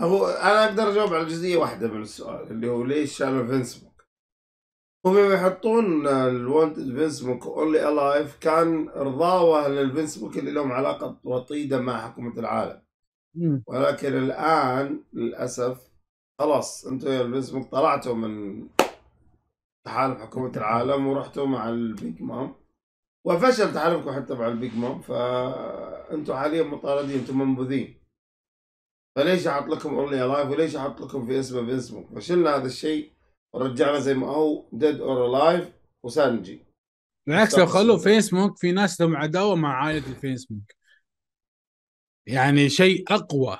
هو انا اقدر اجاوب على جزئيه واحده من السؤال اللي هو ليش شالوا فينس بوك؟ هم يحطون الوانتد فينس بوك اونلي الايف كان رضاوه للفينس بوك اللي لهم علاقه وطيده مع حكومه العالم ولكن الان للاسف خلاص انتم يا فينس بوك طلعتوا من تحالف حكومه العالم ورحتوا مع البيج مام وفشل تحالفكم حتى مع البيج مام فانتم حاليا مطاردين انتم منبوذين فليش احط لكم اورلي الايف وليش احط لكم في اسمه باسمه فشلنا هذا الشيء ورجعنا زي ما هو ديد اور الايف وسانجي بالعكس لو خلوه فيسبوك في ناس لهم عداوه مع عائله الفيسبوك يعني شيء اقوى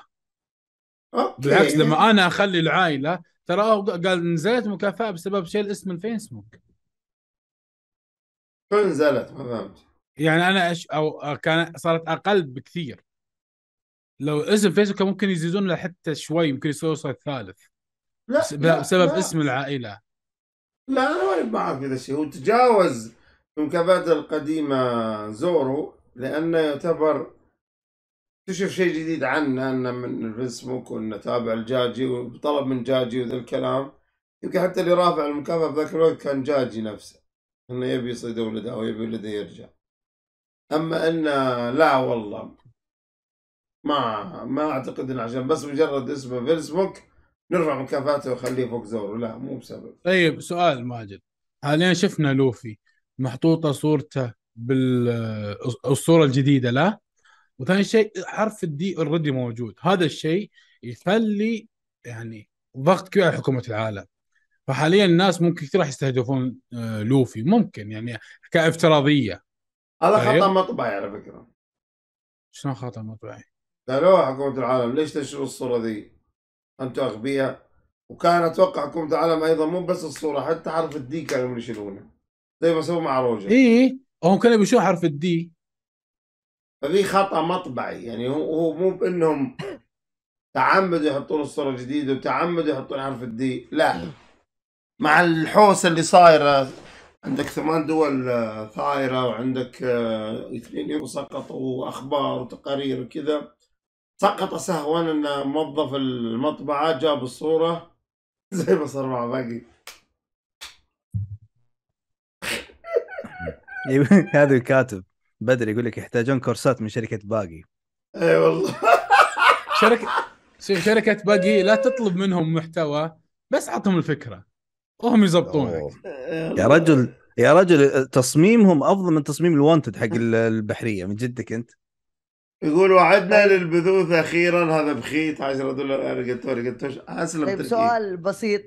أوكي. بالعكس لما انا اخلي العائله ترى قال نزلت مكافاه بسبب شيل اسم الفيسبوك نزلت ما فهمت يعني انا أش... او كان صارت اقل بكثير لو اسم فيسبوك ممكن يزيدون له حتى شوي يمكن يوصل الثالث لا لا بسبب لا اسم العائله لا انا ما معك هذا الشيء هو تجاوز المكافاه القديمه زورو لانه يعتبر اكتشف شيء جديد عنه انه من فيسبوك وانه تابع الجاجي وطلب من جاجي وذا الكلام يمكن حتى اللي رافع المكافاه في ذاك الوقت كان جاجي نفسه انه يبي يصيد ولده او يبي ولده يرجع اما انه لا والله ما ما اعتقد انه عشان بس مجرد اسمه فيسبوك نرفع مكافاته ونخليه فوق زورو لا مو بسبب طيب سؤال ماجد حاليا شفنا لوفي محطوطه صورته بالصوره الجديده له وثاني شيء حرف الدي اوريدي موجود هذا الشيء يخلي يعني ضغط كبير على حكومه العالم فحاليا الناس ممكن كثير راح يستهدفون آه، لوفي ممكن يعني كافتراضيه هذا طيب. خطا مطبعي على فكره شلون خطا مطبعي؟ قالوها حكومة العالم ليش تنشروا الصورة ذي أنتم أغبياء وكان أتوقع حكومة العالم أيضا مو بس الصورة حتى حرف الدي كانوا يشيلونه زي ما سووا مع روجر إي هم كانوا يشيلون حرف الدي ففي خطأ مطبعي يعني هو مو بأنهم تعمدوا يحطون الصورة الجديدة وتعمدوا يحطون حرف الدي لا مع الحوسه اللي صايره عندك ثمان دول آه، ثائره وعندك آه، اثنين يوم سقطوا واخبار وتقارير وكذا سقط سهوا ان موظف المطبعه جاب الصوره *laughs* زي ما صار مع باقي *laughs* إيه، هذا الكاتب بدري يقول لك يحتاجون كورسات من شركه باقي اي والله *laughs* شركه شركه باقي لا تطلب منهم محتوى بس اعطهم الفكره وهم يزبطونك يا رجل يا رجل تصميمهم افضل من تصميم الوانتد حق البحريه من جدك انت يقول وعدنا طيب. للبثوث اخيرا هذا بخيت 10 دولار انا قلت له قلت له اسلم طيب سؤال بسيط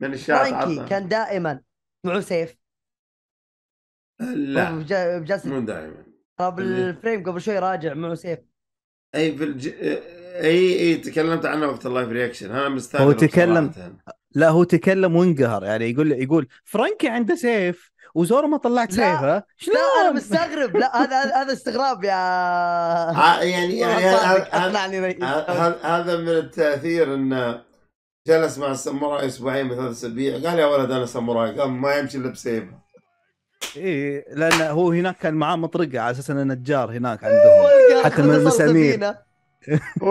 من الشعب كان دائما معه سيف لا بجلسه مو دائما طب الفريم قبل شوي راجع معه سيف اي في الج... اي اي تكلمت عنه وقت اللايف رياكشن انا مستانس هو تكلم لا هو تكلم وانقهر يعني يقول يقول فرانكي عنده سيف وزورو ما طلعت سيفه شلون؟ لا انا مستغرب لا هذا هذا استغراب يا آه، يعني يعني هذا من التاثير انه جلس مع الساموراي اسبوعين ثلاث اسابيع قال يا ولد انا ساموراي قام ما يمشي الا بسيفه ايه لان هو هناك كان معاه مطرقه على اساس انه نجار هناك إيه، عندهم حتى من المسامير *laughs*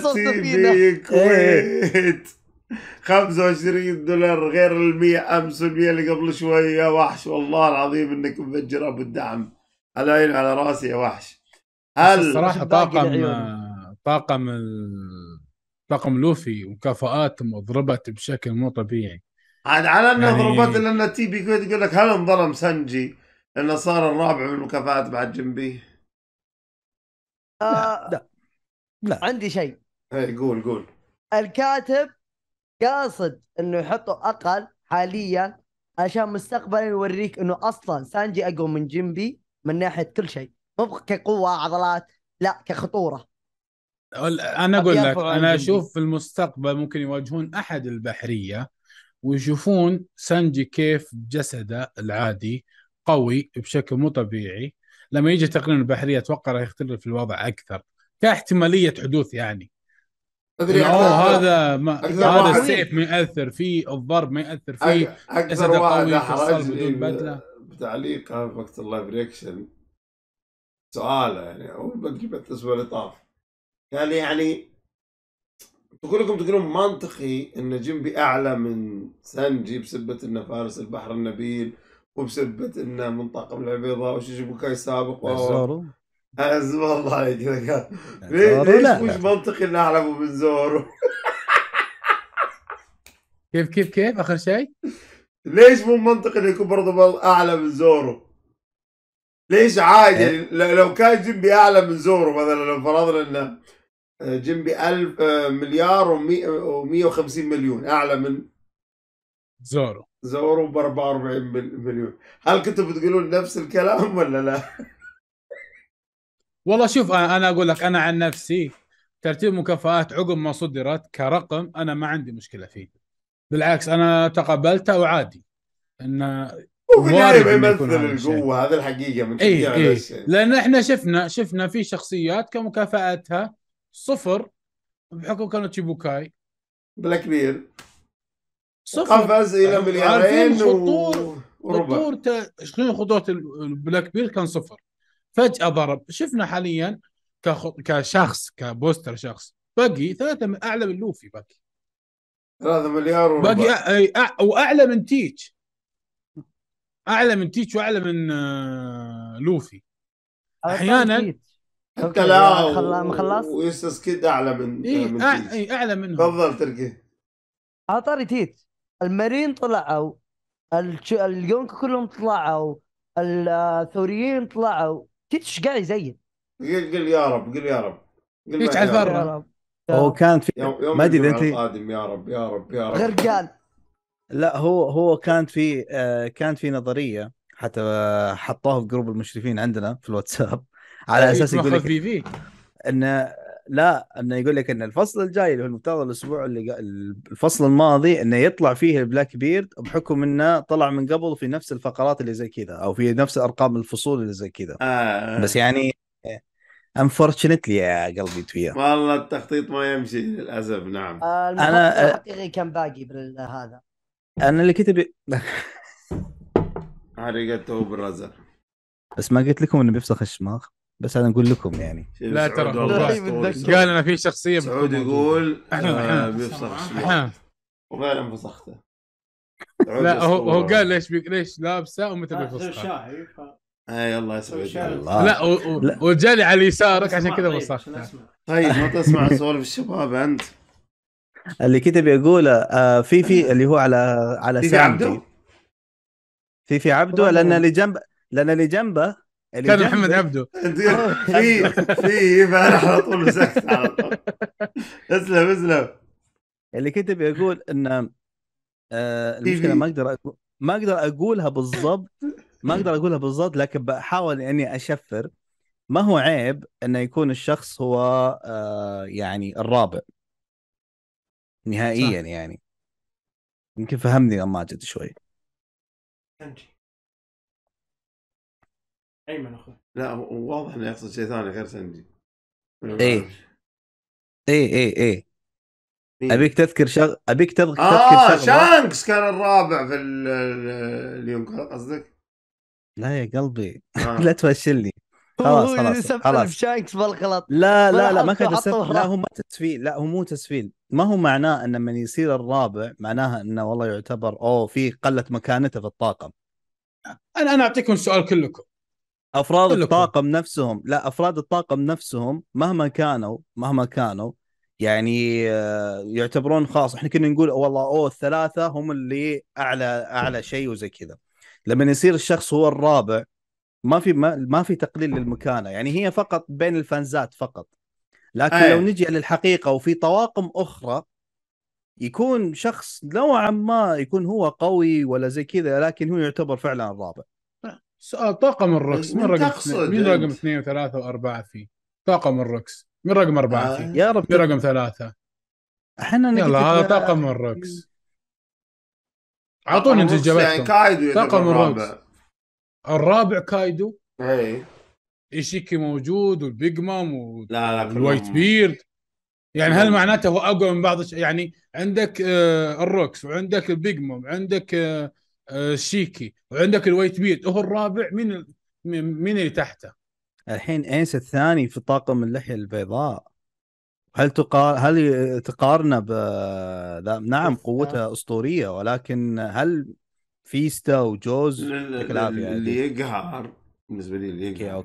وسيبي الكويت 25 دولار غير ال 100 امس وال 100 اللي قبل شوي يا وحش والله العظيم انك مفجر ابو الدعم على عيني على راسي يا وحش هل الصراحه طاقم طاقم طاقم لوفي وكفاءاتهم ضربت بشكل مو طبيعي عاد على انه يعني... ضربت لان تي بي كويت يقول لك هل انظلم سنجي انه صار الرابع من المكافآت بعد جنبي؟ آه لا لا, لا. عندي شيء اي قول قول الكاتب قاصد انه يحطه اقل حاليا عشان مستقبلا يوريك انه اصلا سانجي اقوى من جيمبي من ناحيه كل شيء مو كقوه عضلات لا كخطوره انا اقول لك انا اشوف في المستقبل ممكن يواجهون احد البحريه ويشوفون سانجي كيف جسده العادي قوي بشكل مو طبيعي لما يجي تقرير البحريه اتوقع راح يختلف الوضع اكثر كاحتماليه حدوث يعني تدري اوه هذا ما هذا السيف ما ياثر فيه الضرب ما ياثر فيه اكثر واحد احرجني بتعليقه في وقت اللايف ريكشن سؤال يعني او ما ادري بالنسبه اللي طاف قال يعني تقول لكم تقولون منطقي ان جنبي اعلى من سانجي بسبه انه فارس البحر النبيل وبسبه انه من طاقم يجيبوا كاي سابق و... حسب الله عليك يعني ليش مش منطقي انه اعرفه من زورو؟ كيف كيف كيف اخر شيء؟ ليش مو منطقي انه يكون برضه اعلى من زورو؟ ليش عادي يعني لو كان جنبي اعلى من زورو مثلا لو فرضنا انه آه، جنبي 1000 آه، مليار و150 مليون اعلى من زورو زورو ب 44 مليون هل كنتوا بتقولون نفس الكلام ولا لا؟ والله شوف انا اقول لك انا عن نفسي ترتيب مكافآت عقب ما صدرت كرقم انا ما عندي مشكله فيه بالعكس انا تقبلته وعادي انه هو ما يمثل القوه هذا الحقيقه من اي اي لان احنا شفنا شفنا في شخصيات كمكافاتها صفر بحكم تشيبوكاي بلاك بير صفر قفز الى مليارين و... خطور وربع خطورته شنو خطوره البلاك بير كان صفر فجاه ضرب شفنا حاليا كخ... كشخص كبوستر شخص باقي ثلاثه من اعلى من لوفي باقي ثلاثة مليار وربع. باقي أ... أ... واعلى من تيتش اعلى من تيتش واعلى من آه، لوفي احيانا حتى لا و... ويسس كيد اعلى من اي آه، من تيتش. اعلى منه تفضل تركي اعطاني تيتش المارين طلعوا الش... اليونك كلهم طلعوا آه، الثوريين طلعوا كنت قال يزين قل قل يا رب قل يا رب قل يا رب هو كان في يوم ما ادري انت يا رب يا رب يا رب قال لا هو هو كانت في آه، كانت في نظريه حتى حطوها في جروب المشرفين عندنا في الواتساب على اساس يقول لك ان لا انه يقول لك ان الفصل الجاي اللي هو المفترض الاسبوع اللي الفصل الماضي انه يطلع فيه البلاك بيرد بحكم انه طلع من قبل في نفس الفقرات اللي زي كذا او في نفس ارقام الفصول اللي زي كذا آه. بس يعني انفورشنتلي يا قلبي تويا والله التخطيط ما يمشي للاسف نعم آه انا الحقيقي آه، كان باقي بالهذا انا اللي كتب حرقته بالرزق بس ما قلت لكم انه بيفسخ الشماغ بس انا اقول لكم يعني لا ترى قال انا في شخصيه سعود يقول احنا آه، بيفسخ وفعلا فسخته لا هو هو قال ليش بي... ليش لابسه ومتى آه، بيفسخها اي الله يسعدك لا وجالي على يسارك عشان كذا طيب، فسخته طيب ما تسمع سوالف الشباب انت اللي كنت بيقوله آه، في في أيوه. اللي هو على على سامتي في في عبده لان اللي جنب لان اللي جنبه كان محمد عبده *laughs* آه، في في انا على طول مسكت *laughs* اسلم اسلم اللي كنت بقول ان آه، المشكله ما اقدر ما اقدر اقولها بالضبط ما اقدر اقولها بالضبط لكن بحاول اني اشفر ما هو عيب انه يكون الشخص هو آه، يعني الرابع نهائيا صح. يعني يمكن فهمني يا ماجد شوي ايمن اخوي لا واضح انه يقصد شيء ثاني غير سنجي إيه. ايه ايه ايه ايه ابيك تذكر شغ ابيك تذكر آه تذكر شانكس كان الرابع في اليونغ قصدك لا يا قلبي آه. *laughs* لا تفشلني خلاص خلاص خلاص شانكس بالغلط لا لا لا ما كان لا هو ما تسفيل لا هو مو تسفيل ما هو معناه ان من يصير الرابع معناها انه والله يعتبر اوه في قلت مكانته في الطاقم انا انا اعطيكم السؤال كلكم افراد كلكم. الطاقم نفسهم لا افراد الطاقم نفسهم مهما كانوا مهما كانوا يعني آه، يعتبرون خاص احنا كنا نقول والله اوه الثلاثه هم اللي اعلى اعلى شيء وزي كذا لما يصير الشخص هو الرابع ما في ما, ما في تقليل للمكانه يعني هي فقط بين الفانزات فقط لكن أيه. لو نجي للحقيقه وفي طواقم اخرى يكون شخص نوعا ما يكون هو قوي ولا زي كذا لكن هو يعتبر فعلا الرابع سؤال طاقم الركس إيه، من رقم تقصد مين رقم اثنين وثلاثة وأربعة فيه؟ طاقم الركس من رقم أربعة آه. فيه؟ يا رب من رقم ثلاثة؟ احنا يلا هذا طاقم الركس آه، اعطوني انت اجابتكم يعني طاقم الركس الرابع كايدو اي ايشيكي موجود والبيج مام و... لا لا والوايت بيرد يعني هل معناته هو اقوى من بعض يعني عندك آه الروكس وعندك البيج مام عندك آه آه، شيكي وعندك الويت بيت هو الرابع مين مين اللي تحته؟ الحين ايس الثاني في طاقم اللحيه البيضاء هل تقار هل تقارنه ب نعم قوته اسطوريه ولكن هل فيستا وجوز يعني؟ اللي يقهر بالنسبه لي اللي يقهر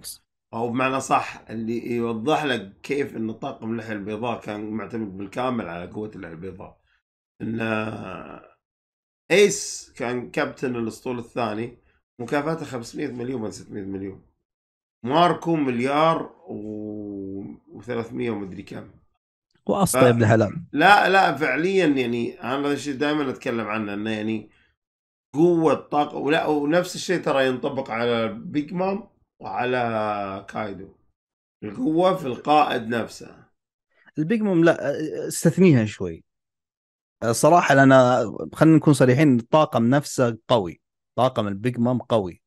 او بمعنى صح اللي يوضح لك كيف ان طاقم اللحيه البيضاء كان معتمد بالكامل على قوه اللحيه البيضاء انه ايس كان كابتن الاسطول الثاني مكافاته 500 مليون ولا 600 مليون ماركو مليار و300 ومدري كم واسطى يا ابن الحلال لا لا فعليا يعني انا هذا الشيء دائما اتكلم عنه انه يعني قوه طاقه ولا ونفس الشيء ترى ينطبق على بيج مام وعلى كايدو القوه في القائد نفسه البيج مام لا استثنيها شوي صراحه انا خلينا نكون صريحين الطاقم نفسه قوي طاقم البيج مام قوي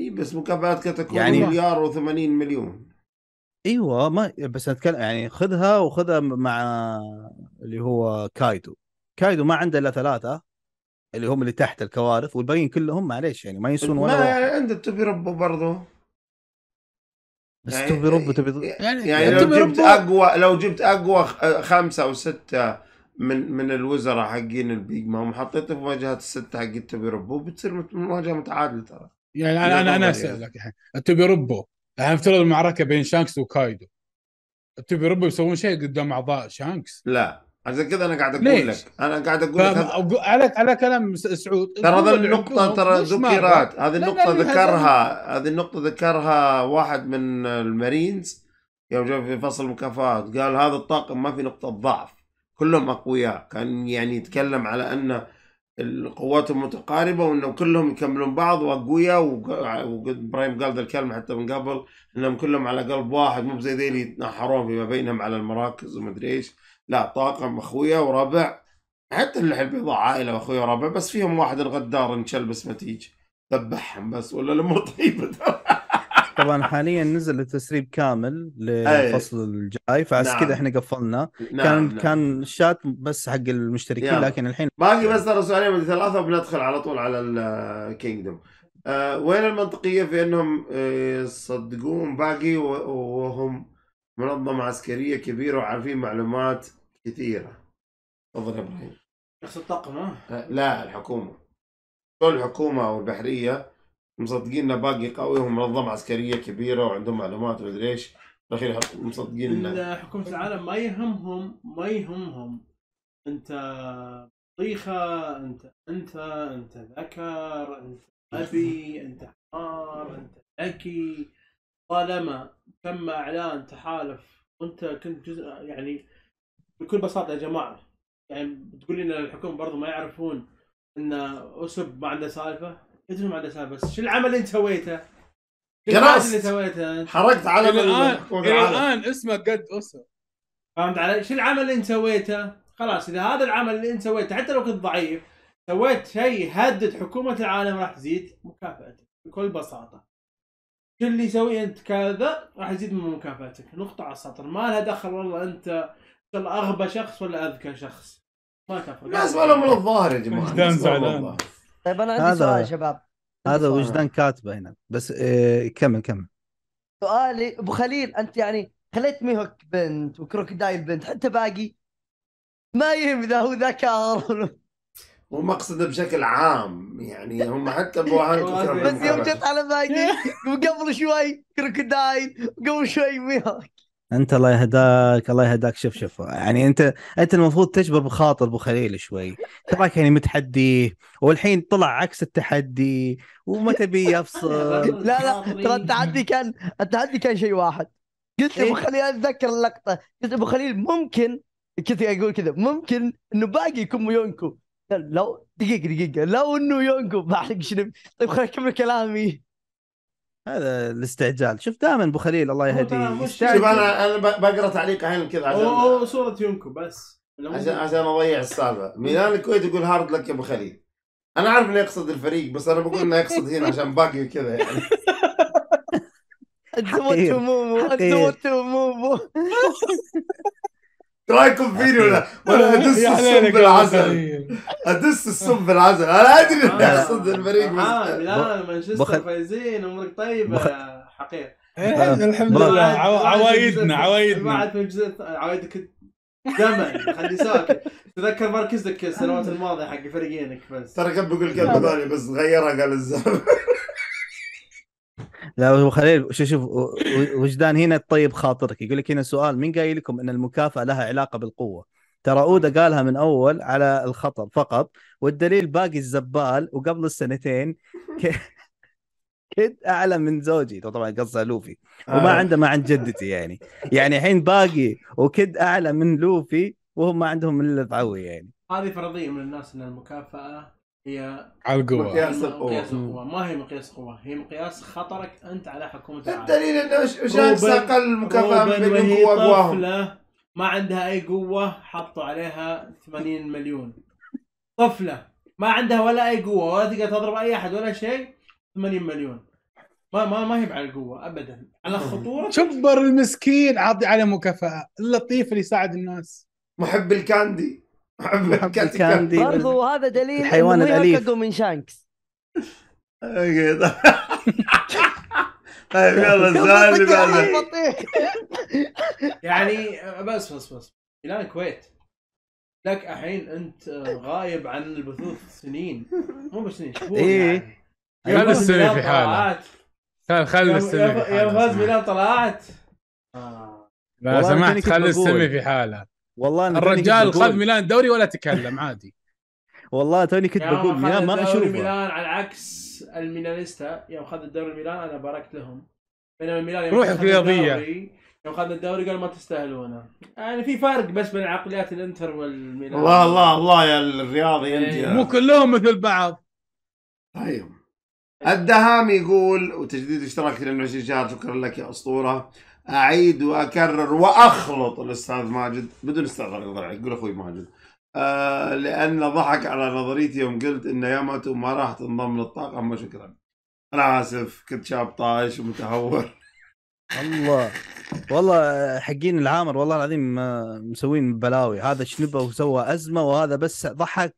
اي بس مكافات تكون يعني مليار و80 مليون ايوه ما بس نتكلم يعني خذها وخذها مع اللي هو كايدو كايدو ما عنده الا ثلاثه اللي هم اللي تحت الكوارث والباقيين كلهم معليش يعني ما ينسون ولا ما عنده تبي ربه برضه بس يعني تبي ربه تبي يعني, يعني, يعني لو جبت اقوى لو جبت اقوى خمسه او سته من من الوزراء حقين البيج ما حطيته في مواجهات الستة حق ربو بتصير مواجهه متعادله ترى يعني انا انا انا اسالك يعني. الحين ربو الحين افترض المعركه بين شانكس وكايدو ربو يسوون شيء قدام اعضاء شانكس لا عشان كذا انا قاعد اقول ليش؟ لك انا قاعد اقول لك هذ... على على كلام سعود ترى هذه النقطة ترى ذكرت هذه النقطة ذكرها هذه النقطة ذكرها واحد من المارينز يوم جاء في فصل المكافآت قال هذا الطاقم ما في نقطة ضعف كلهم أقوياء كان يعني يتكلم على أن القوات المتقاربة وأنهم كلهم يكملون بعض وأقوياء وإبراهيم قال ذا الكلمة حتى من قبل أنهم كلهم على قلب واحد مو زي ذي اللي يتناحرون فيما بينهم على المراكز ومدري إيش لا طاقم أخويا وربع حتى اللي البيضاء عائلة وأخويا وربع بس فيهم واحد الغدار انشل بس ما تيجي ذبحهم بس ولا الأمور *laughs* طيبة طبعا حاليا نزل التسريب كامل للفصل إيه. الجاي فعس نعم. كذا احنا قفلنا نعم. كان نعم. كان الشات بس حق المشتركين يعم. لكن الحين باقي بس ترى سؤالين من ثلاثه وبندخل على طول على الكينجدوم أه وين المنطقيه في انهم آه، يصدقون باقي وهم منظمه عسكريه كبيره وعارفين معلومات كثيره تفضل ابراهيم نفس الطاقم آه، لا الحكومه كل الحكومه البحريه مصدقين انه باقي قوي ومنظمة عسكرية كبيرة وعندهم معلومات ومدري ايش الاخير مصدقين ان حكومة العالم ما يهمهم ما يهمهم انت بطيخة انت انت انت ذكر انت ابي انت حمار انت ذكي طالما تم اعلان تحالف وانت كنت جزء يعني بكل بساطه يا جماعه يعني لي ان الحكومه برضو ما يعرفون ان اسب ما عنده سالفه ادري ما عاد بس شو العمل اللي انت سويته؟ جراس اللي سويته حرقت على الان الى الان اسمك قد اسر فهمت علي؟ شو العمل اللي انت سويته؟ خلاص اذا هذا العمل اللي انت سويته حتى لو كنت ضعيف سويت شيء يهدد حكومه العالم راح تزيد مكافاتك بكل بساطه. شو اللي يسويه انت كذا راح يزيد من مكافاتك نقطه على السطر ما لها دخل والله انت اغبى شخص ولا اذكى شخص ما تفرق الناس ما لهم الظاهر يا جماعه طيب انا عندي هذا... سؤال شباب هذا وجدان كاتبه هنا بس آه، كمل كمل سؤالي ابو خليل انت يعني خليت ميهوك بنت وكروكودايل بنت حتى باقي ما يهم اذا هو ذكر ومقصد بشكل عام يعني هم حتى ابو *laughs* بس يوم جت على باقي *laughs* وقبل شوي كروكودايل وقبل شوي ميهوك انت الله يهداك الله يهداك شوف شوف يعني انت انت المفروض تجبر بخاطر ابو خليل شوي تراك يعني متحدي والحين طلع عكس التحدي وما تبي يفصل *laughs* لا لا ترى التحدي كان التحدي كان شيء واحد قلت ابو إيه؟ خليل اتذكر اللقطه قلت ابو خليل ممكن كنت اقول كذا ممكن انه باقي يكون ميونكو لو دقيقه دقيقه لو انه يونكو بعد طيب خليني اكمل كلامي هذا الاستعجال شوف دائما ابو خليل الله يهديه شوف انا انا بقرا تعليق الحين كذا عشان اوه صوره يونكو بس عشان عشان اضيع السالفه ميلان الكويت يقول هارد لك يا ابو خليل انا عارف انه يقصد الفريق بس انا بقول انه يقصد هنا عشان باقي كذا يعني انتم همومو انتم همومو رايكم فيني ولا ولا ادس السم بالعسل ادس السم بالعسل انا ادري اني اقصد آه. الفريق بس آه، لا مانشستر فايزين امورك طيبه حقيقه إيه، إيه، الحمد لله عوايدنا عوايدنا بعد من الجزء عوايدك دمن خلي ساكت تذكر مركزك السنوات الماضيه حق فريقينك بس ترى كان بيقول كلمه ثانيه بس غيرها قال الزلمه لا وخليل خليل شوف شوف وجدان هنا طيب خاطرك يقول لك هنا سؤال مين قايل لكم ان المكافاه لها علاقه بالقوه؟ ترى اودا قالها من اول على الخطر فقط والدليل باقي الزبال وقبل السنتين *laughs* ك... كد اعلى من زوجي طبعا قصده لوفي وما آه. عنده ما عند جدتي يعني يعني الحين باقي وكد اعلى من لوفي وهم ما عندهم الا العوي يعني هذه فرضيه من الناس ان المكافاه هي على القوة مقياس القوة مقياس القوة ما هي مقياس قوة هي مقياس خطرك أنت على حكومة العالم الدليل أنه شان أقل مكافأة من قوة أقواهم ما عندها أي قوة حطوا عليها 80 مليون طفلة ما عندها ولا أي قوة ولا تقدر تضرب أي أحد ولا شيء 80 مليون ما ما ما هي على القوة أبدا على خطورة شبر المسكين عاطي عليه مكافأة اللطيف اللي يساعد الناس محب الكاندي كاندي برضو هذا دليل الحيوان الاليف من شانكس *laughs* طيب *laughs* يلا السؤال اللي يعني بس بس بس الان الكويت لك الحين انت غايب عن البثوث سنين مو بسنين شهور إيه. يعني خل السنة في حاله خل خل السنة يا فاز ميلان طلعت آه. لا سمحت خل السمي في حاله والله أنا الرجال خذ ميلان دوري ولا تكلم عادي *laughs* والله توني كنت بقول ميلان ما اشوفه ميلان على عكس الميلانيستا يوم خذ الدوري ميلان انا باركت لهم بينما الميلان يوم روح الرياضية يوم خذ الدوري قال ما تستاهلونه يعني في فرق بس بين عقليات الانتر والميلان الله الله الله يا الرياضي انت إيه. مو كلهم مثل بعض ايوه طيب. الدهام يقول وتجديد اشتراك 22 شهر شكرا لك يا اسطوره اعيد واكرر واخلط الاستاذ ماجد بدون استعذار يقدر عليك قول اخوي ماجد آه لانه ضحك على نظريتي يوم قلت انه يا ماتو ما راح تنضم للطاقم شكرا انا اسف كنت شاب طايش ومتهور والله والله حقين العامر والله العظيم مسوين بلاوي هذا شنبه وسوى ازمه وهذا بس ضحك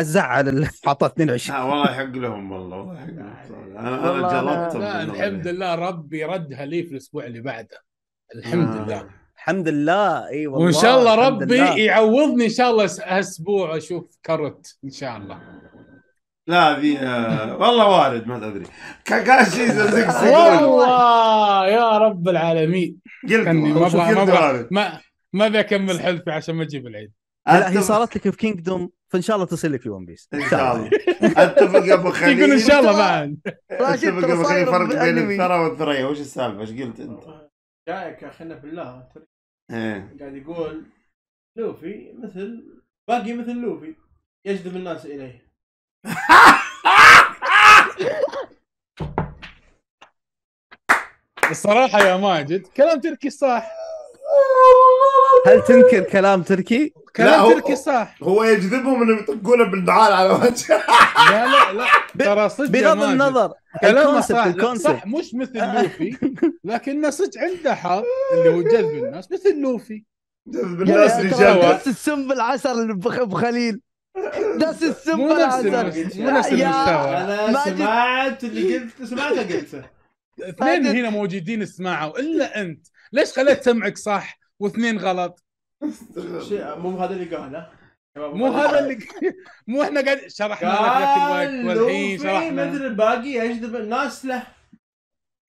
زعل اللي *laughs* حطه 22 والله حق لهم والله والله لهم انا انا لا الحمد لله ربي ردها لي في الاسبوع اللي بعده الحمد آه. لله الحمد لله اي والله وان شاء الله ربي يعوضني ان شاء الله اسبوع اشوف كرت ان شاء الله لا ذي آه، والله وارد ما تدري كاكاشي *laughs* والله يا رب العالمين ما ما ما ابي اكمل حلفي عشان ما اجيب العيد لا هي صارت لك في كينجدوم فان شاء الله تصير لك في ون بيس ان شاء الله اتفق ابو خليل *laughs* يقول ان شاء الله بعد اتفق ابو خليل فرق بين الثرى والثريا وش السالفه ايش قلت انت؟ جايك يا اخي بالله إيه. قاعد يقول لوفي مثل باقي مثل لوفي يجذب الناس اليه الصراحه يا ماجد كلام تركي صح هل تنكر كلام تركي؟ كلام تركي صح هو يجذبهم انهم يطقونه بالنعال على وجهه لا لا لا ترى صدق بغض النظر كلام صح صح مش مثل لوفي لكنه صدق عنده حظ اللي هو جذب الناس مثل لوفي جذب الناس رجال نفس السم بالعسل بخليل Das ist super مو نفس المستوى انا سمعت اللي قلت سمعته قلته اثنين هنا موجودين سمعوا الا انت ليش خليت سمعك صح واثنين غلط مو هذا اللي قاله مو هذا اللي مو احنا قاعد شرحنا لك الوقت والحين شرحنا ما ادري الباقي يجذب الناس له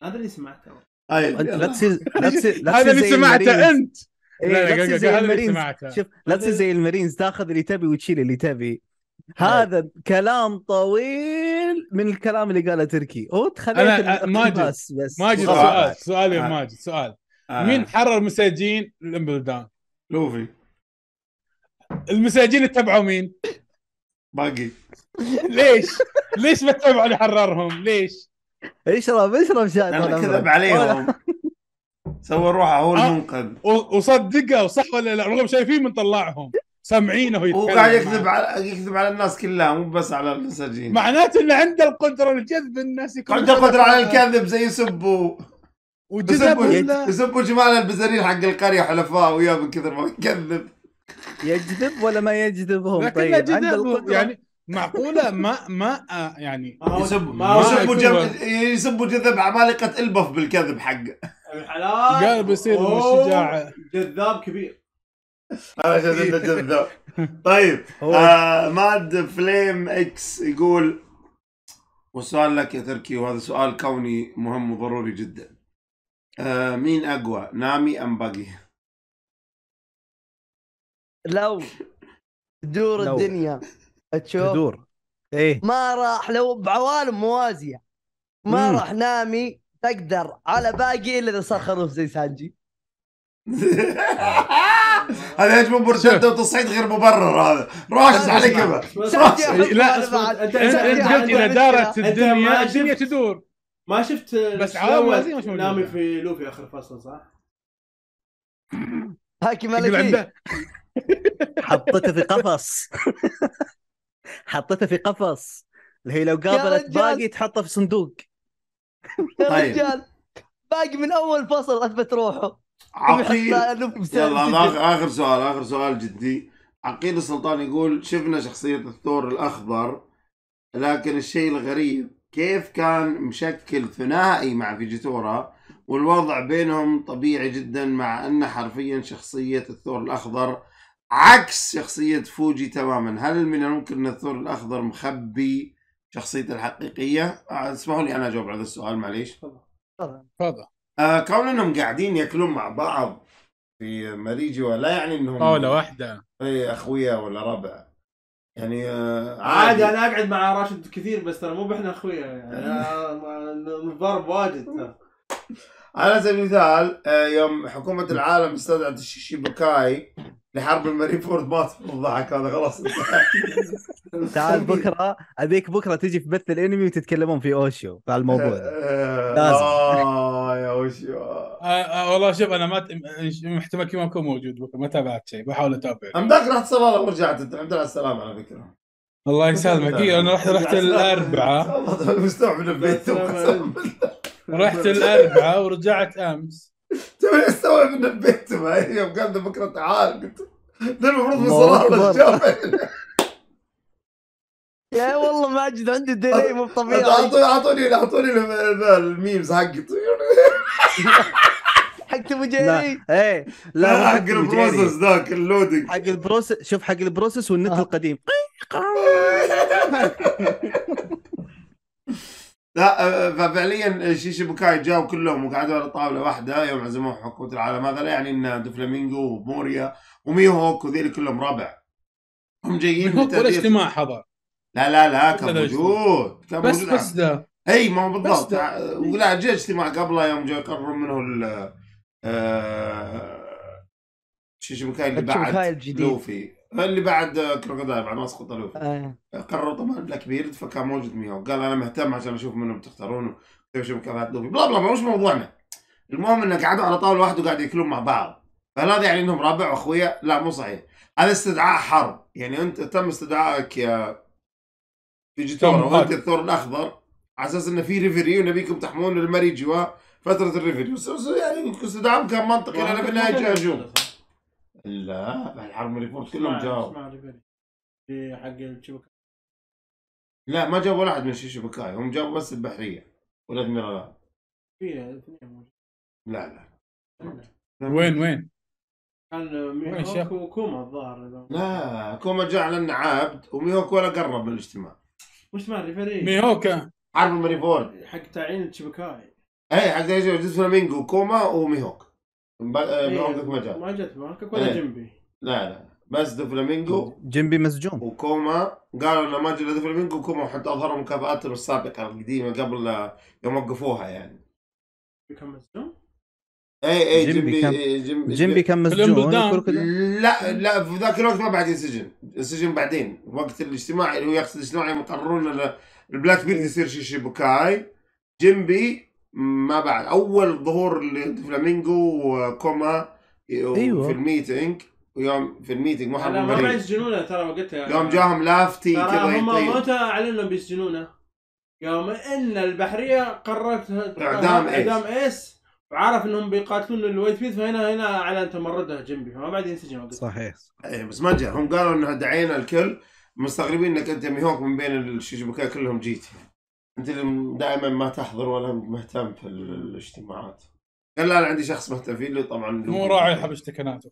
هذا اللي سمعته لا تصير لا تصير هذا اللي سمعته انت إيه لا تصير زي المارينز شوف لا تصير زي المارينز تاخذ اللي تبي وتشيل اللي تبي طيب. هذا كلام طويل من الكلام اللي قاله تركي هو تخليت ماجد بس بس ماجد سؤال سؤال يا آه. ماجد سؤال آه. مين حرر مساجين الامبلدان لوفي المساجين اتبعوا مين؟ باقي ليش؟ ليش ما تتبعوا اللي حررهم؟ ليش؟ اشرب اشرب شاي كذب عليهم سوى روحه هو آه. المنقذ وصدقه صح ولا لا رغم شايفين من طلعهم سامعينه ويتكلم وقاعد يكذب على يكذب على الناس كلها مو بس على المساجين معناته انه عنده القدره لجذب الناس عنده قدره على الكذب زي يسبوا وجذبوا يسبوا جمال البزرين حق القريه حلفاء وياه من كثر ما يكذب يجذب ولا ما يجذبهم طيب عنده القدره يعني معقوله ما ما آه، يعني يسبوا ما إيه، يسبوا جذب يسبوا جذب عمالقه البف بالكذب حقه الحلال قال بيصير الشجاعه جذاب كبير انا إيه. جذاب *laughs* طيب ماد فليم اكس يقول وسؤال لك يا تركي وهذا سؤال كوني مهم وضروري جدا آه مين اقوى نامي ام باقي لو دور الدنيا تشوف تدور ايه ما راح لو بعوالم موازيه ما مم. راح نامي تقدر على باقي الا اذا صار خروف زي سانجي *laughs* هذا هجمه برشلونه وتصعيد غير مبرر هذا راشد على كذا لا انت قلت اذا دارت الدنيا الدنيا تدور ما شفت آه، بس عوالم نامي في لوفي اخر فصل صح؟ هاكي ملكي *laughs* حطته في قفص *laughs* حطيته في قفص اللي هي لو قابلت باقي تحطه في صندوق *laughs* يا طيب. رجال باقي من اول فصل اثبت روحه عقيل يلا آخر, اخر سؤال اخر سؤال جدي عقيل السلطان يقول شفنا شخصيه الثور الاخضر لكن الشيء الغريب كيف كان مشكل ثنائي مع فيجيتورا والوضع بينهم طبيعي جدا مع ان حرفيا شخصيه الثور الاخضر عكس شخصية فوجي تماما هل من الممكن أن الثور الأخضر مخبي شخصيته الحقيقية؟ آه، اسمحوا لي أنا أجاوب على هذا السؤال معليش تفضل آه كون أنهم قاعدين يأكلون مع بعض في مريجي ولا يعني أنهم طاولة واحدة أي أخويا ولا ربع يعني آه عادي انا اقعد مع راشد كثير بس ترى مو احنا اخويا يعني نتضارب واجد على سبيل المثال آه، يوم حكومة العالم استدعت الشيشيبوكاي لحرب ماري فورد ما الضحك هذا خلاص *laughs* تعال بكره ابيك بكره تجي في بث الانمي وتتكلمون في اوشيو على الموضوع *laughs* اه يا اوشيو آه، آه، والله شوف انا ما احتمال ما اكون موجود بكره ما تابعت شيء بحاول اتابع انا ذاك رحت سبالة ورجعت انت الحمد لله على السلامه على فكره الله يسلمك إيه، انا رحت رحت الاربعاء *laughs* مستوعب من البيت رحت الاربعاء ورجعت امس تبي استوعب انه ببيته ما هي يوم قال بكره تعال قلت ده المفروض بصراحه الشافعي يا والله ماجد عنده ديلي مو طبيعي اعطوني اعطوني اعطوني الميمز حقته حق ابو جيري ايه لا حق البروسس ذاك اللودنج حق البروسس شوف حق البروسس والنت آه. القديم *laughs* لا أه، أه، ففعليا أه، شيشي بوكاي جاوا كلهم وقعدوا على طاوله واحده يوم عزموه حكومه العالم هذا لا يعني ان دوفلامينجو وموريا وميهوك وذيل كلهم ربع هم جايين ولا اجتماع حضر لا لا لا كان موجود كان بس موجود بس ده اي ما هو بالضبط ولا جاء اجتماع قبله يوم جاء يقرر منه ال شيشي بوكاي اللي بعد لوفي اللي بعد كروكودايل بعد ما سقط الوفي آه. قرروا طبعا بلا كبير فكان موجود مياو قال انا مهتم عشان اشوف منهم تختارون اشوف مكافات لوفي بلا بلا مش موضوعنا المهم انه قعدوا على طاوله واحده وقاعد ياكلون مع بعض فهل هذا يعني انهم ربع واخويا؟ لا مو صحيح هذا استدعاء حرب يعني انت تم استدعائك يا فيجيتورا وانت الثور الاخضر على اساس انه في ريفري ونبيكم تحمون المري جوا فتره الريفري يعني استدعائهم كان منطقي انا في النهايه هجوم لا الحرب ريبورت كلهم جاوا في حق الشبكه لا ما جاب ولا احد من الشبكاي هم جابوا بس البحريه والادميرالات فيها اثنين لا لا, لا. وين وين؟ كان ميهوك وكوما الظاهر لا كوما جاء لنا عابد وميهوك ولا قرب من الاجتماع وش معنى ريفري ميهوك حرب الماري فورد حق تعيين الشبكاي اي حق تعيين فلامينجو وكوما وميهوك ما مجال ما جت معك ولا جنبي لا لا بس دوفلامينجو جنبي مسجون وكوما قالوا انه ما جا دوفلامينجو وكوما حتى اظهروا مكافاتهم السابقه القديمه قبل يوم وقفوها يعني كان مسجون؟ اي اي جنبي جنبي كان مسجون لا لا في ذاك الوقت ما بعد ينسجن انسجن بعدين وقت الاجتماع اللي هو يقصد اجتماع يقررون البلاك بيرد يصير بوكاي جنبي ما بعد اول ظهور لفلامينجو وكوما أيوة. في الميتنج ويوم في الميتنج ما حد ما يسجنونه ترى وقتها يعني يوم جاهم لافتي كذا هم متى اعلنوا بيسجنونه؟ يوم ان البحريه قررت اعدام ايس اعدام ايس وعرف انهم بيقاتلون الوايت بيت فهنا هنا اعلن تمردها جنبي فما بعد ينسجن صحيح اي بس ما جاء هم قالوا انها دعينا الكل مستغربين انك انت ميهوك من بين الشبكات كلهم جيت يعني. انت دائما ما تحضر ولا مهتم في الاجتماعات قال لا انا عندي شخص مهتم فيه اللي طبعا مو راعي حبشتك تكناته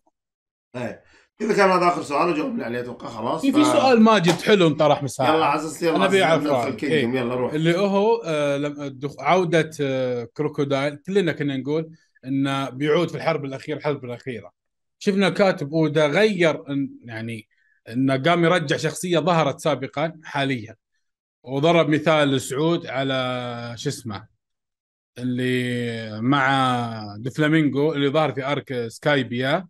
ايه كذا كان هذا اخر سؤال وجاوبنا عليه اتوقع خلاص في ف... سؤال ماجد حلو انطرح مساعة يلا عزيز يلا انا ابي اعرف إيه. يلا روح اللي هو آه عوده آه كروكودايل كلنا كنا نقول انه بيعود في الحرب الاخيره الحرب الاخيره شفنا كاتب اودا غير يعني انه قام يرجع شخصيه ظهرت سابقا حاليا وضرب مثال سعود على شو اسمه اللي مع دفلامينجو اللي ظهر في ارك سكاي بيا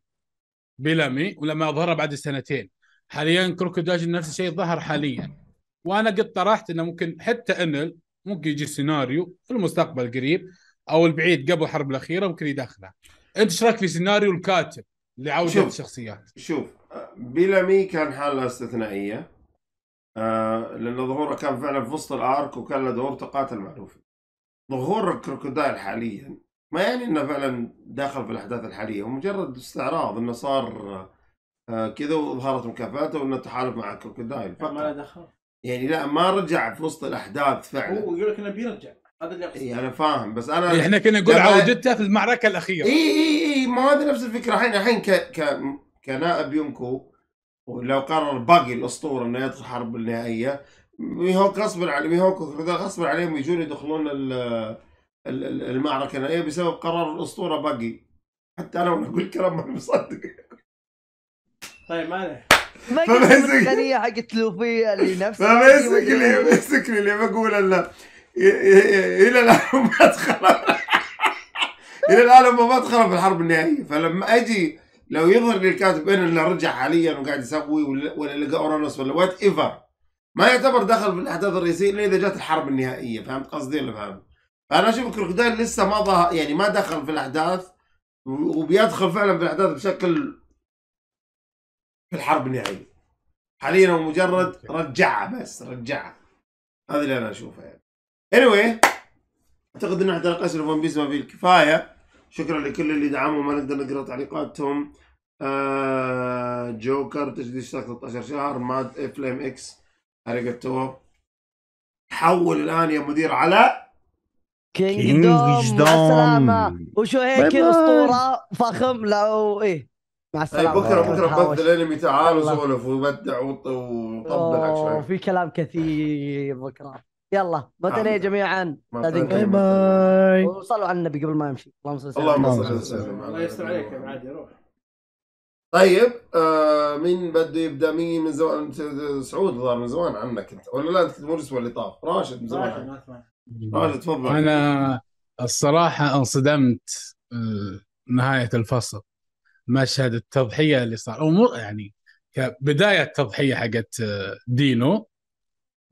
بيلامي ولما ظهر بعد سنتين حاليا كروكوداج نفس الشيء ظهر حاليا وانا قد طرحت انه ممكن حتى انل ممكن يجي سيناريو في المستقبل القريب او البعيد قبل الحرب الاخيره ممكن يدخله انت ايش رايك في سيناريو الكاتب لعوده الشخصيات شوف بيلامي كان حاله استثنائيه آه لأنه ظهوره كان فعلا في وسط الارك وكان له دور تقاتل معروف ظهور الكروكودايل حاليا ما يعني انه فعلا داخل في الاحداث الحاليه مجرد استعراض انه صار آه كذا وظهرت مكافاته وانه تحالف مع كروكودايل فقط ما له دخل يعني لا ما رجع في وسط الاحداث فعلا هو يقول لك انه بيرجع هذا اللي اقصده إيه انا فاهم بس انا إيه، احنا كنا نقول عودته في المعركه الاخيره اي اي اي ما هذه نفس الفكره الحين الحين ك... ك... كنائب يونكو ولو قرر باقي الاسطوره انه يدخل الحرب النهائيه ميهوك غصبا عليه ميهوك غصبا عليهم يجون يدخلون المعركه النهائيه بسبب قرار الاسطوره باقي حتى انا وانا اقول كلام ماني مصدق طيب ما ما التقنيه حقت لوفي اللي نفسها فما يسكني اللي بقول الا الى الان ما تخرب *laughs* الى الان ما تخرب الحرب النهائيه فلما اجي لو يظهر للكاتب انه رجع حاليا وقاعد يسوي ولا, لقى اورانوس ولا وات ايفر ما يعتبر دخل في الاحداث الرئيسيه الا اذا جت الحرب النهائيه فهمت قصدي ولا فهمت؟ فانا اشوف كروكدايل لسه ما ظهر يعني ما دخل في الاحداث وبيدخل فعلا في الاحداث بشكل في الحرب النهائيه حاليا هو مجرد رجعها بس رجعها هذا اللي انا اشوفه يعني anyway اعتقد ان احنا ناقشنا ون بيس ما فيه الكفايه شكرا لكل اللي دعموا ما نقدر نقرا تعليقاتهم آه جوكر تجديد اشتراك 13 شهر ماد افلام اكس اريجاتو حول الان يا مدير على كينج دوم مع السلامة وشو هيك اسطورة فخم لو ايه مع إيه، السلامة بكرة بكرة بث الانمي تعال وسولف وبدع وطبل في كلام كثير بكرة يلا متنا يا جميعا باي باي وصلوا على النبي قبل ما يمشي اللهم صل وسلم اللهم صل وسلم الله يستر عليك يا معادي روح طيب آه مين بده يبدا مين من زمان سعود ظهر من زمان عنك انت ولا لا انت كنت موجود اللي طاف راشد من زمان راشد تفضل انا الصراحه انصدمت آه، نهايه الفصل مشهد التضحيه اللي صار امور يعني كبدايه التضحيه حقت آه، دينو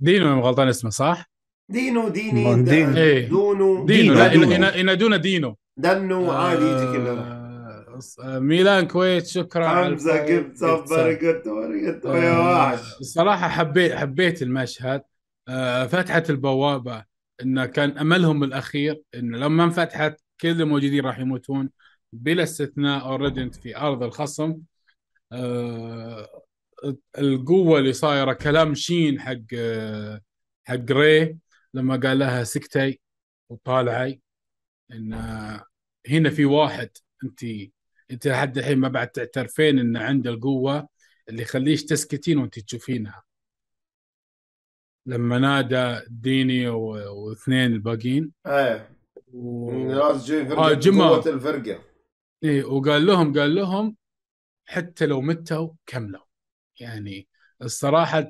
دينو غلطان اسمه صح؟ دينو ديني دين. إيه. دونو دينو دينو دينو دينو دنو عادي يجي كله آه، آه، ميلان كويت شكرا حمزه جبت صبر إيه، قلت آه، طيب، يا وحش الصراحه حبيت حبيت المشهد فتحت البوابه انه كان املهم الاخير انه لما انفتحت كل الموجودين راح يموتون بلا استثناء اوريدي في ارض الخصم القوه اللي صايره كلام شين حق حق ري لما قال لها سكتي وطالعي ان هنا في واحد انت انت لحد الحين ما بعد تعترفين ان عنده القوه اللي يخليش تسكتين وانت تشوفينها لما نادى ديني واثنين الباقيين ايه و... آه، قوه الفرقه ايه وقال لهم قال لهم حتى لو متوا كملوا يعني الصراحه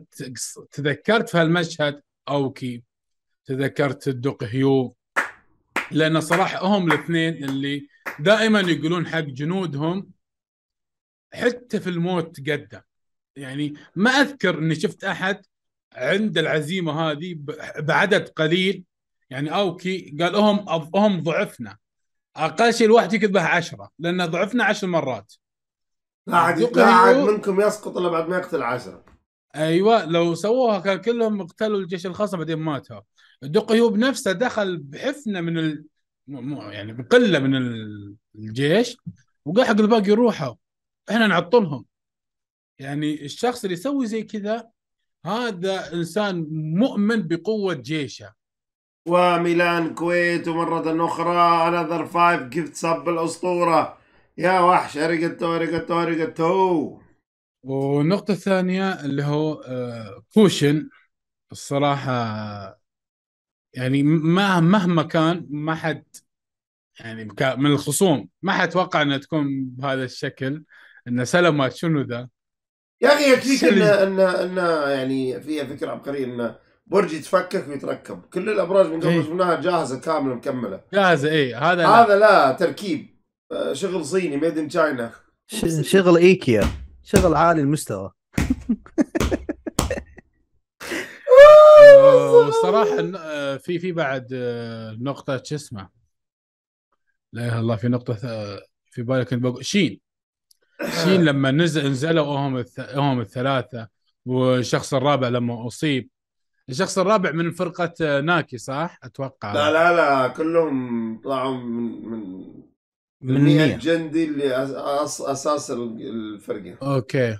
تذكرت في هالمشهد اوكي تذكرت الدق هيو لان صراحه هم الاثنين اللي دائما يقولون حق جنودهم حتى في الموت قدم يعني ما اذكر اني شفت احد عند العزيمه هذه بعدد قليل يعني اوكي قال هم هم ضعفنا اقل شيء الواحد يكذبه عشرة لان ضعفنا عشر مرات لا عاد لا عاد منكم يسقط الا بعد ما يقتل عشرة ايوه لو سووها كان كلهم اقتلوا الجيش الخاص بعدين ماتوا دقيوب نفسه دخل بحفنه من ال... يعني بقله من الجيش وقال حق الباقي روحوا احنا نعطلهم يعني الشخص اللي يسوي زي كذا هذا انسان مؤمن بقوه جيشه وميلان كويت ومرة أخرى أنذر فايف جبت سب الأسطورة يا وحش أريجتو أريجتو أريجتو والنقطة الثانية اللي هو آه، كوشن الصراحة يعني ما مهما كان ما حد يعني من الخصوم ما حتوقع انها تكون بهذا الشكل انه سلمى شنو ذا يا اخي يكفيك ان ان ان يعني فيها فكره عبقريه ان برج يتفكك ويتركب كل الابراج من قبل إيه. شفناها جاهزه كامله مكمله جاهزه اي هذا هذا لا, لا تركيب آه، شغل صيني ميد ان تشاينا شغل ايكيا شغل عالي المستوى *laughs* آه، صراحه آه، في في بعد آه، نقطه شو اسمه لا اله الا الله في نقطه في بالي كنت بقول شين شين لما نزل نزلوا هم هم الثلاثه والشخص الرابع لما اصيب الشخص الرابع من فرقه ناكي صح اتوقع لا لا لا كلهم طلعوا من من من الجندي اللي اساس الفرقه اوكي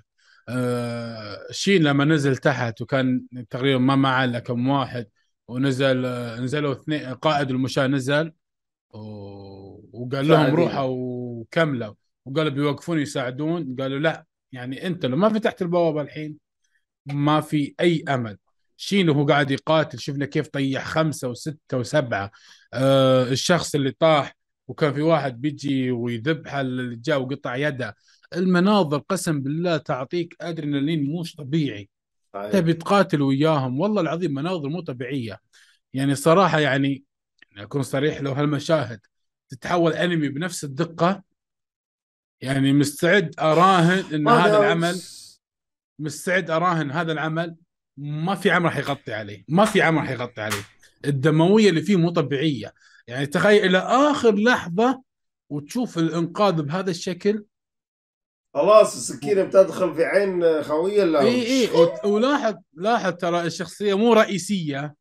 آه، شين لما نزل تحت وكان تقريبا ما معه الا كم واحد ونزل آه، نزلوا اثنين قائد المشاة نزل وقال لهم روحوا وكملوا وقالوا بيوقفون يساعدون قالوا لا يعني انت لو ما فتحت البوابه الحين ما في اي امل شين وهو قاعد يقاتل شفنا كيف طيح خمسه وسته وسبعه آه، الشخص اللي طاح وكان في واحد بيجي ويذبحه اللي جاء وقطع يده المناظر قسم بالله تعطيك ادرينالين مش طبيعي تبي تقاتل وياهم والله العظيم مناظر مو طبيعيه يعني صراحه يعني اكون صريح لو هالمشاهد تتحول انمي بنفس الدقه يعني مستعد اراهن ان هذا العمل مستعد اراهن هذا العمل ما في عمل راح يغطي عليه ما في عمل راح يغطي عليه الدمويه اللي فيه مو طبيعيه يعني تخيل الى اخر لحظه وتشوف الانقاذ بهذا الشكل خلاص السكينه بتدخل في عين خويه لا اي اي ولاحظ لاحظ ترى الشخصيه مو رئيسيه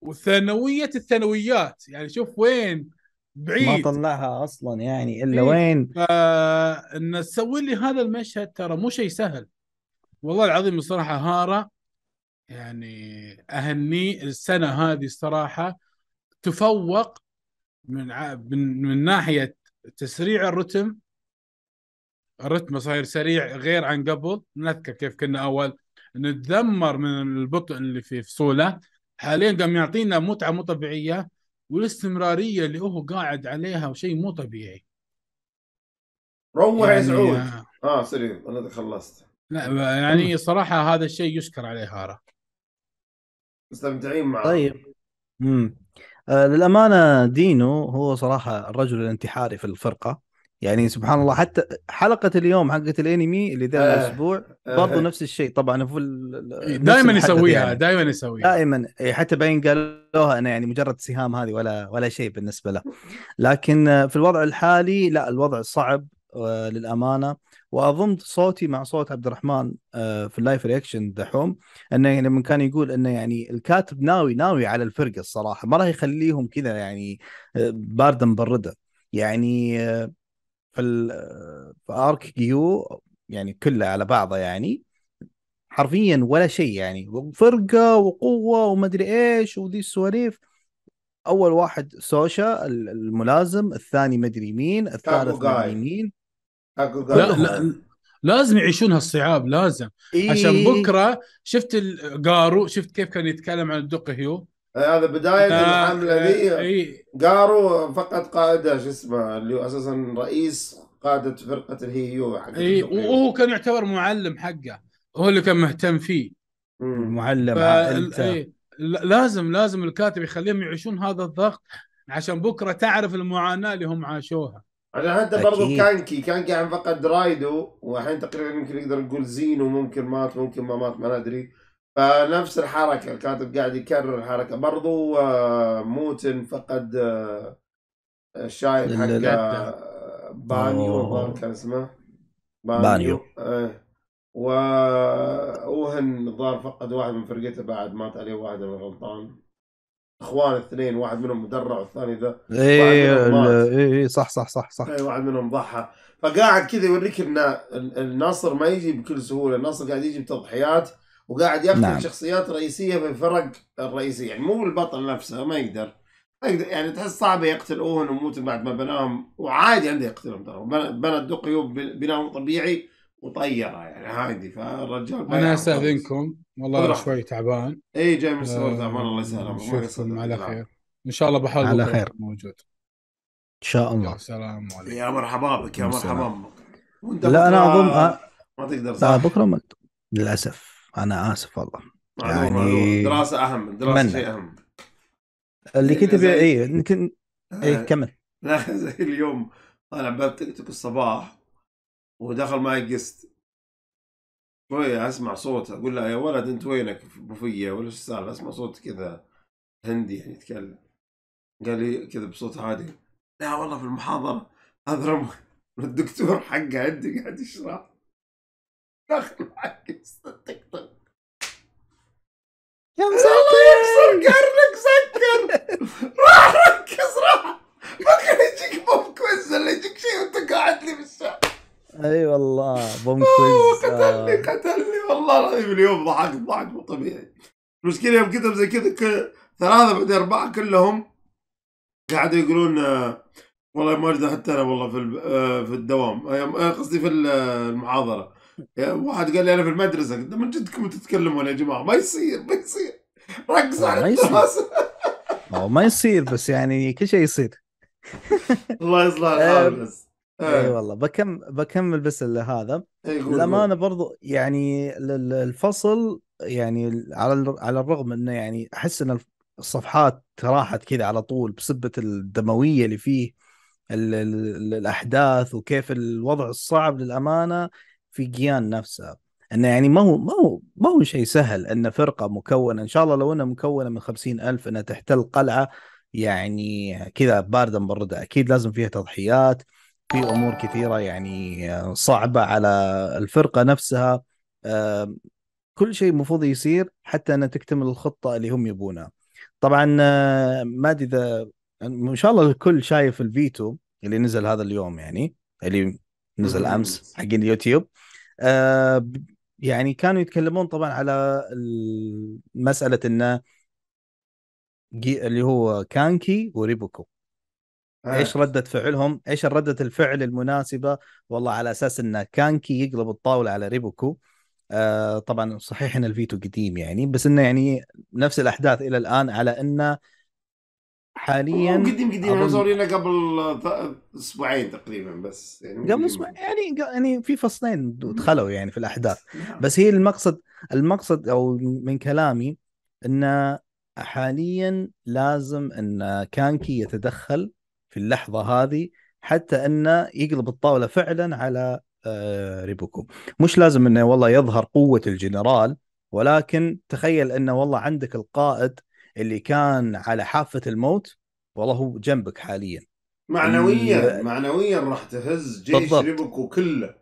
وثانويه الثانويات يعني شوف وين بعيد ما طلعها اصلا يعني الا إيه؟ وين فان تسوي لي هذا المشهد ترى مو شيء سهل والله العظيم الصراحه هاره يعني اهني السنه هذه الصراحه تفوق من من من ناحيه تسريع الرتم رتمه صاير سريع غير عن قبل نذكر كيف كنا اول نتذمر من البطء اللي في فصوله حاليا قام يعطينا متعه مو طبيعيه والاستمراريه اللي هو قاعد عليها وشيء مو طبيعي روح يعني يا سعود آه, اه سوري انا خلصت لا يعني صراحه هذا الشيء يشكر عليه هارا مستمتعين معه طيب امم آه للامانه دينو هو صراحه الرجل الانتحاري في الفرقه يعني سبحان الله حتى حلقه اليوم حقت الانمي اللي ذا آه، الاسبوع آه برضه آه نفس الشيء طبعا في دائما يسويها يعني. دائما يسويها دائما إيه، حتى باين قالوها انا يعني مجرد سهام هذه ولا ولا شيء بالنسبه له لكن في الوضع الحالي لا الوضع صعب آه، للامانه واظن صوتي مع صوت عبد الرحمن آه، في اللايف رياكشن دحوم انه يعني لما كان يقول انه يعني الكاتب ناوي ناوي على الفرقه الصراحه ما راح يخليهم كذا يعني بارده مبرده يعني في ارك جيو يعني كله على بعضه يعني حرفيا ولا شيء يعني فرقه وقوه ومدري ايش وذي السواليف اول واحد سوشا الملازم الثاني مدري مين الثالث مدري مين لا لا لازم يعيشون هالصعاب لازم إيه عشان بكره شفت جارو شفت كيف كان يتكلم عن الدق هيو إيه، هذا بدايه آه الحمله ذي آه إيه. قارو فقد قائدة شو اسمه اللي هو اساسا رئيس قاده فرقه الهيو حق اي وهو كان يعتبر معلم حقه هو اللي كان مهتم فيه معلم انت إيه، لازم لازم الكاتب يخليهم يعيشون هذا الضغط عشان بكره تعرف المعاناه اللي هم عاشوها عشان حتى برضو كانكي كانكي عن فقد رايدو والحين تقريبا يمكن نقدر نقول زينو ممكن مات ممكن ما مات ما ندري فنفس الحركة الكاتب قاعد يكرر الحركة برضو آه، موتن فقد آه، الشايب حق آه، بانيو كان اسمه بانيو, بانيو. إيه. و اوهن الظاهر فقد واحد من فرقته بعد مات عليه واحد من غلطان اخوان اثنين واحد منهم مدرع والثاني ذا اي اي إيه، إيه، صح صح صح صح اي واحد منهم ضحى فقاعد كذا يوريك ان النصر ما يجي بكل سهوله النصر قاعد يجي بتضحيات وقاعد يقتل نعم. شخصيات رئيسيه في الفرق الرئيسيه يعني مو البطل نفسه ما يقدر ما يقدر يعني تحس صعب يقتلوهن وموت بعد ما بناهم وعادي عنده يقتلهم ترى بنى الدقيو بناهم طبيعي وطيره يعني عادي فالرجال انا استاذنكم والله أنا شوي تعبان اي جاي من السفر آه، تعبان الله يسهله نشوفكم على نعم. خير ان شاء الله بحاول على خير موجود ان شاء الله يا سلام عليكم يا مرحبا بك يا مرحبا بك لا انا اظن آه، ما تقدر آه، صح بكره للاسف انا اسف والله يعني الدراسه اهم الدراسه شيء اهم اللي كنت ابي إيه، اي يمكن اي آه. كمل *laughs* لا زي اليوم طالع باب تيك توك الصباح ودخل معي قست شوية اسمع صوت اقول له يا ولد انت وينك بوفية ولا ايش السالفة اسمع صوت كذا هندي يعني يتكلم قال لي كذا بصوت عادي لا والله في المحاضرة هذا *laughs* الدكتور حقه عندي قاعد يشرح دخل معي قست يا مسكر الله يكسر قرنك سكر راح ركز راح ممكن يجيك بوم كويز ولا يجيك شيء وانت قاعد لي بالشارع اي والله بوم كويز قتلني قتلني والله العظيم اليوم ضحك ضحك مو طبيعي المشكله يوم كتب زي كذا ثلاثه بعدين اربعه كلهم قاعدوا يقولون آه، والله ما اجد حتى انا والله في آه، في الدوام آه، قصدي في المحاضره واحد قال لي انا في المدرسه قلت من جدكم تتكلمون يا جماعه ما يصير ما يصير ركز آه، على الدراسه ما, آه، ما يصير بس يعني كل شيء يصير *laughs* الله يصلح *laughs* آه، الحال بس اي والله بكم بكمل بس هذا الامانه برضو يعني الفصل يعني على على الرغم انه يعني احس ان الصفحات راحت كذا على طول بسبه الدمويه اللي فيه الـ الـ الاحداث وكيف الوضع الصعب للامانه في جيان نفسها انه يعني ما هو ما هو ما هو شيء سهل ان فرقه مكونه ان شاء الله لو انها مكونه من خمسين ألف انها تحتل قلعه يعني كذا بارده مبرده اكيد لازم فيها تضحيات في امور كثيره يعني صعبه على الفرقه نفسها كل شيء المفروض يصير حتى انها تكتمل الخطه اللي هم يبونها طبعا آه، ما ادري اذا ان شاء الله الكل شايف الفيتو اللي نزل هذا اليوم يعني اللي نزل امس حق اليوتيوب آه، يعني كانوا يتكلمون طبعا على مساله انه اللي هو كانكي وريبوكو آه. ايش رده فعلهم؟ ايش رده الفعل المناسبه؟ والله على اساس ان كانكي يقلب الطاوله على ريبوكو آه طبعا صحيح ان الفيتو قديم يعني بس انه يعني نفس الاحداث الى الان على انه حاليا قديم قديم أظن... زورينا قبل اسبوعين تقريبا بس يعني قبل اسبوع يعني يعني في فصلين دخلوا يعني في الاحداث نعم. بس هي المقصد المقصد او من كلامي ان حاليا لازم ان كانكي يتدخل في اللحظه هذه حتى انه يقلب الطاوله فعلا على آه، ريبوكو مش لازم انه والله يظهر قوه الجنرال ولكن تخيل انه والله عندك القائد اللي كان على حافه الموت والله هو جنبك حاليا معنويا معنويا راح تهز جيش بالضبط. وكله كله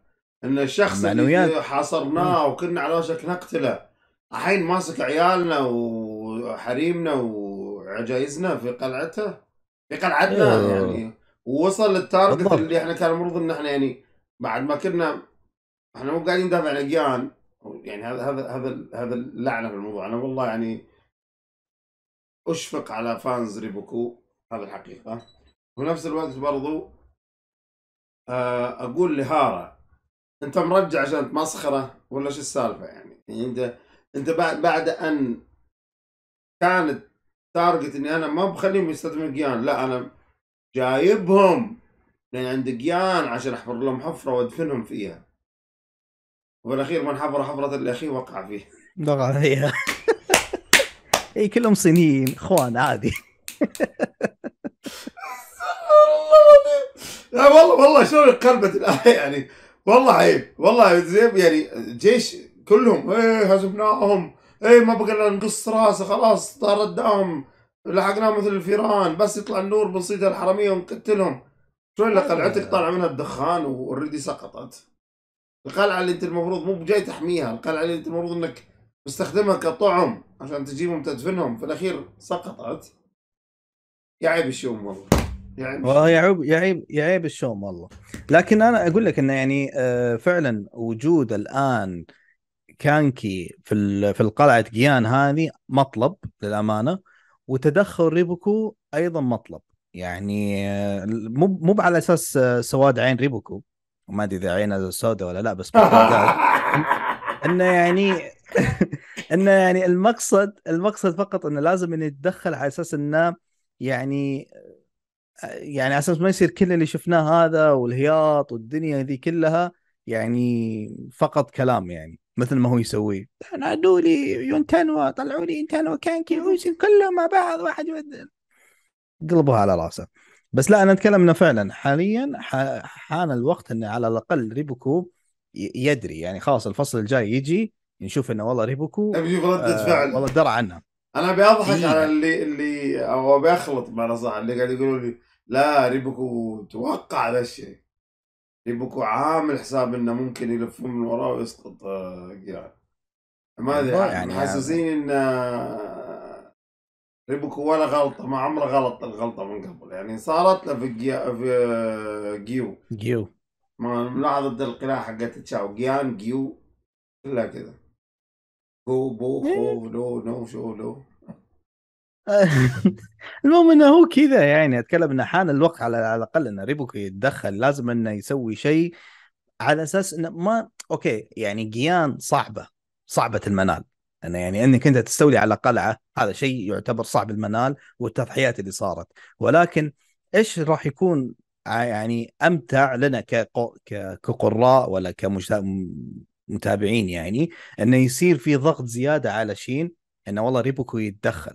ان الشخص اللي حاصرناه وكنا على وشك نقتله الحين ماسك عيالنا وحريمنا وعجايزنا في قلعته في قلعتنا يعني ووصل للتارجت اللي احنا كان المفروض ان احنا يعني بعد ما كنا احنا مو قاعدين ندافع عن يعني هذا هذا هذا هذا اللعنه في الموضوع انا والله يعني أشفق على فانز ريبوكو هذا الحقيقة وفي نفس الوقت برضو آه، أقول لهارا أنت مرجع عشان مسخرة ولا شو السالفة يعني. يعني أنت أنت بعد بعد أن كانت تارجت إني أنا ما بخليهم يستثمرون جيان لا أنا جايبهم لأن عندي جيان عشان أحفر لهم حفرة وأدفنهم فيها وبالأخير من حفر حفرة الأخير وقع فيه وقع فيها اي كلهم صينيين اخوان عادي والله والله والله شلون انقلبت الايه *laughs* يعني والله عيب والله زين يعني جيش كلهم ايه هزمناهم ايه ما بقى نقص راسه خلاص طردناهم لحقناه مثل الفيران بس يطلع النور بنصيد الحراميه ونقتلهم شو اللي قلعتك طالع منها الدخان واوريدي سقطت القلعه اللي انت المفروض مو بجاي تحميها القلعه اللي انت المفروض انك مستخدمها كطعم عشان تجيبهم تدفنهم في الاخير سقطت يا عيب الشوم والله والله يا عيب يا عيب يا عيب الشوم والله لكن انا اقول لك انه يعني آه، فعلا وجود الان كانكي في في القلعه جيان هذه مطلب للامانه وتدخل ريبوكو ايضا مطلب يعني آه، مو مو على اساس آه، سواد عين ريبوكو وما ادري اذا عينه سوداء ولا لا بس *laughs* انه يعني *laughs* انه يعني المقصد المقصد فقط انه لازم انه يتدخل على اساس انه يعني يعني على اساس ما يصير كل اللي شفناه هذا والهياط والدنيا ذي كلها يعني فقط كلام يعني مثل ما هو يسويه نادوا لي يونتنوا طلعوا لي يونتنوا كانكي كلهم مع بعض واحد يودل قلبوها على راسه بس لا انا اتكلم انه فعلا حاليا حان الوقت انه على الاقل ريبوكو يدري يعني خلاص الفصل الجاي يجي نشوف انه والله ريبوكو نشوف رده آه، فعل والله درى عنها انا ابي اضحك إيه. على اللي اللي او ابي اخلط مع صح اللي قاعد يقولوا لي لا ريبوكو توقع ذا الشيء ريبوكو عامل حساب انه ممكن يلفون من وراه ويسقط آه، جيران ما ادري يعني حاسسين ان آه، ريبوكو ولا غلطه ما عمره غلط الغلطه من قبل يعني صارت له في, جي... في جيو جيو ما ملاحظ القناع حقت تشاو جيان جيو كلها كذا بو بو خو إيه. لو نو شو لو *laughs* المهم انه هو كذا يعني اتكلم انه حان الوقت على, على الاقل ان ريبوك يتدخل لازم انه يسوي شيء على اساس انه ما اوكي يعني جيان صعبه صعبه المنال انه يعني انك انت تستولي على قلعه هذا شيء يعتبر صعب المنال والتضحيات اللي صارت ولكن ايش راح يكون يعني امتع لنا كقراء ولا كمجتمع متابعين يعني انه يصير في ضغط زياده على شين انه والله ريبوكو يتدخل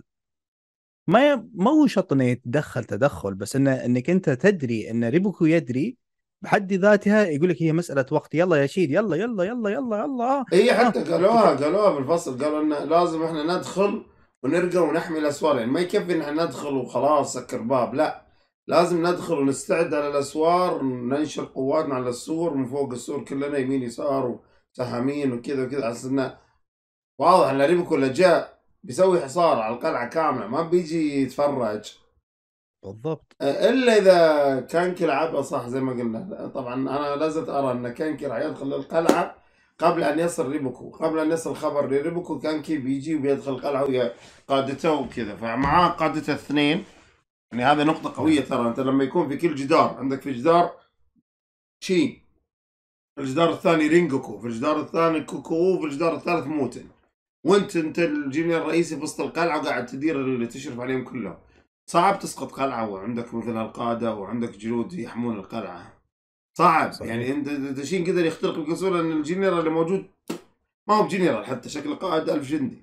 ما ي... ما هو شرط انه يتدخل تدخل بس انه انك انت تدري ان ريبوكو يدري بحد ذاتها يقول لك هي مساله وقت يلا يا شيد يلا يلا يلا يلا يلا هي آه. حتى قالوها قالوها بالفصل قالوا انه لازم احنا ندخل ونرقى ونحمي الاسوار يعني ما يكفي ان احنا ندخل وخلاص سكر باب لا لازم ندخل ونستعد على الاسوار ننشر قواتنا على السور من فوق السور كلنا يمين يسار متهمين وكذا وكذا على اساس انه واضح ان ريبكو اللي جاء بيسوي حصار على القلعه كامله ما بيجي يتفرج بالضبط الا اذا كانكي لعبها صح زي ما قلنا طبعا انا لازلت ارى ان كانكي راح يدخل القلعه قبل ان يصل ريبكو قبل ان يصل خبر لريبكو كانكي بيجي وبيدخل القلعه ويا قادته وكذا فمعاه قادته اثنين يعني هذه نقطة قوية نعم. ترى أنت لما يكون في كل جدار عندك في جدار شيء في الجدار الثاني رينجوكو في الجدار الثاني كوكو في الجدار الثالث موتن وانت انت الجنرال الرئيسي في وسط القلعه وقاعد تدير اللي تشرف عليهم كلهم صعب تسقط قلعه وعندك مثل القاده وعندك جنود يحمون القلعه صعب صحيح. يعني انت شيء قدر يخترق القنصلة ان الجنرال اللي موجود ما هو بجنرال حتى شكل قائد ألف جندي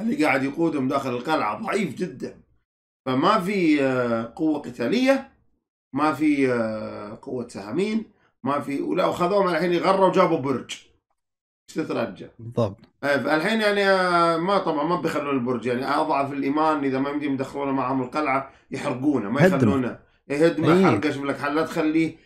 اللي قاعد يقودهم داخل القلعه ضعيف جدا فما في آه، قوه قتاليه ما في آه، قوه سهامين ما في ولا وخذوهم الحين يغروا وجابوا برج ايش تترجى؟ بالضبط إيه، الحين يعني آه، ما طبعا ما بيخلون البرج يعني اضعف الايمان اذا ما يمديهم يدخلونه معهم القلعه يحرقونه ما يخلونه إيه، يهدمه إيه. حرقه شوف لك حل لا تخليه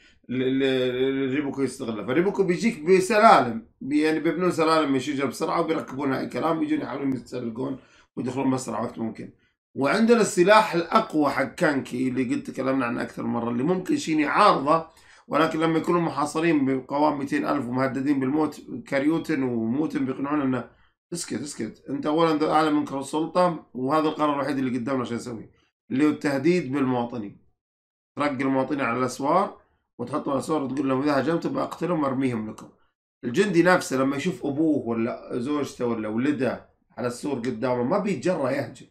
ريبوكو يستغله فريبوكو بيجيك بسلالم يعني بيبنون سلالم من الشجر بسرعه وبيركبونها اي كلام يجون يحاولون يتسلقون ويدخلون بسرعه وقت ممكن وعندنا السلاح الاقوى حق كانكي اللي قلت تكلمنا عنه اكثر مره اللي ممكن شيء يعارضه ولكن لما يكونوا محاصرين بقوام 200 ألف ومهددين بالموت كريوتن وموتن بيقنعون أنه اسكت اسكت أنت أولا أعلى منك السلطة وهذا القرار الوحيد اللي قدامنا عشان نسويه اللي هو التهديد بالمواطنين ترقي المواطنين على الأسوار وتحطهم على الأسوار وتقول لهم إذا هجمتم بقتلهم وأرميهم لكم الجندي نفسه لما يشوف أبوه ولا زوجته ولا ولده على السور قدامه ما بيتجرأ يهجم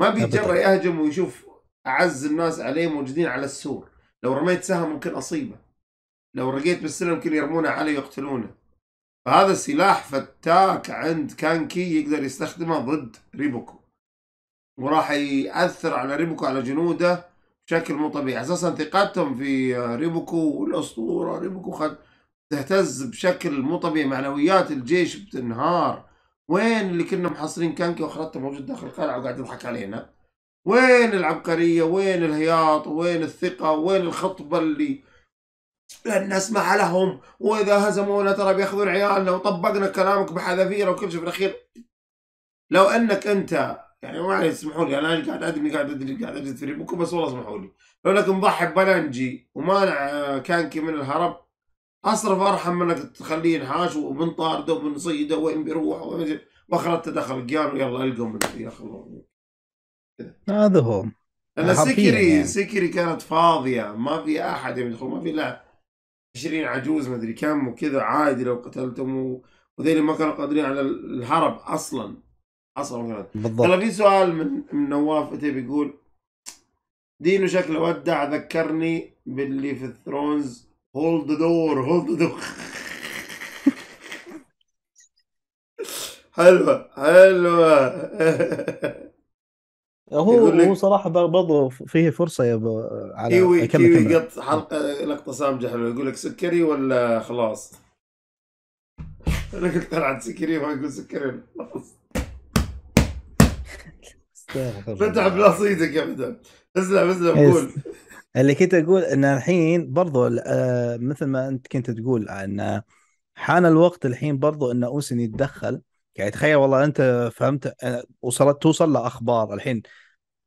ما بيتجرأ يهجم ويشوف أعز الناس عليه موجودين على السور لو رميت سهم ممكن أصيبه لو رقيت بالسلم ممكن يرمونه علي ويقتلونه فهذا سلاح فتاك عند كانكي يقدر يستخدمه ضد ريبوكو وراح يأثر على ريبوكو على جنوده بشكل مو طبيعي أساسا ثقتهم في ريبوكو والأسطورة ريبوكو خد تهتز بشكل مو طبيعي معنويات الجيش بتنهار وين اللي كنا محصرين كانكي واخرته موجود داخل القلعة وقاعد يضحك علينا وين العبقرية وين الهياط وين الثقة وين الخطبة اللي لن نسمح لهم وإذا هزمونا ترى بياخذون عيالنا وطبقنا كلامك بحذافير وكل شيء في الأخير لو أنك أنت يعني ما عليه تسمحوا لي أنا قاعد أدري قاعد أدري قاعد أجلد في ريبكم بس والله اسمحوا لي لو أنك مضحي ببلنجي ومانع آه، كانكي من الهرب أصرف أرحم من أنك تخليه ينحاش وبنطارده وبنصيده وين بيروح وين بأخرة تدخل يلا ألقوا من يا هذا هو انا سكري يعني. سكري كانت فاضيه ما في احد يدخل ما في لا 20 عجوز ما ادري كم وكذا عادي لو قتلتهم وذي اللي ما كانوا قادرين على الهرب اصلا اصلا بالضبط ترى في سؤال من من نواف بيقول دينو شكله ودع ذكرني باللي في الثرونز هولد دور هولد دور حلوه حلوه *laughs* هو لك... هو صراحه برضه فيه فرصه يا ب... على كيوي كيوي قط حلقه لقطه سامجه حلوه يقول لك سكري ولا خلاص انا قلت عن سكري ما يقول سكري خلاص فتح بلاصيتك يا ابدا اسلم اسلم قول اللي كنت اقول ان الحين برضو آه، مثل ما انت كنت تقول ان حان الوقت الحين برضو ان اوسن يتدخل يعني تخيل والله انت فهمت وصلت توصل لاخبار الحين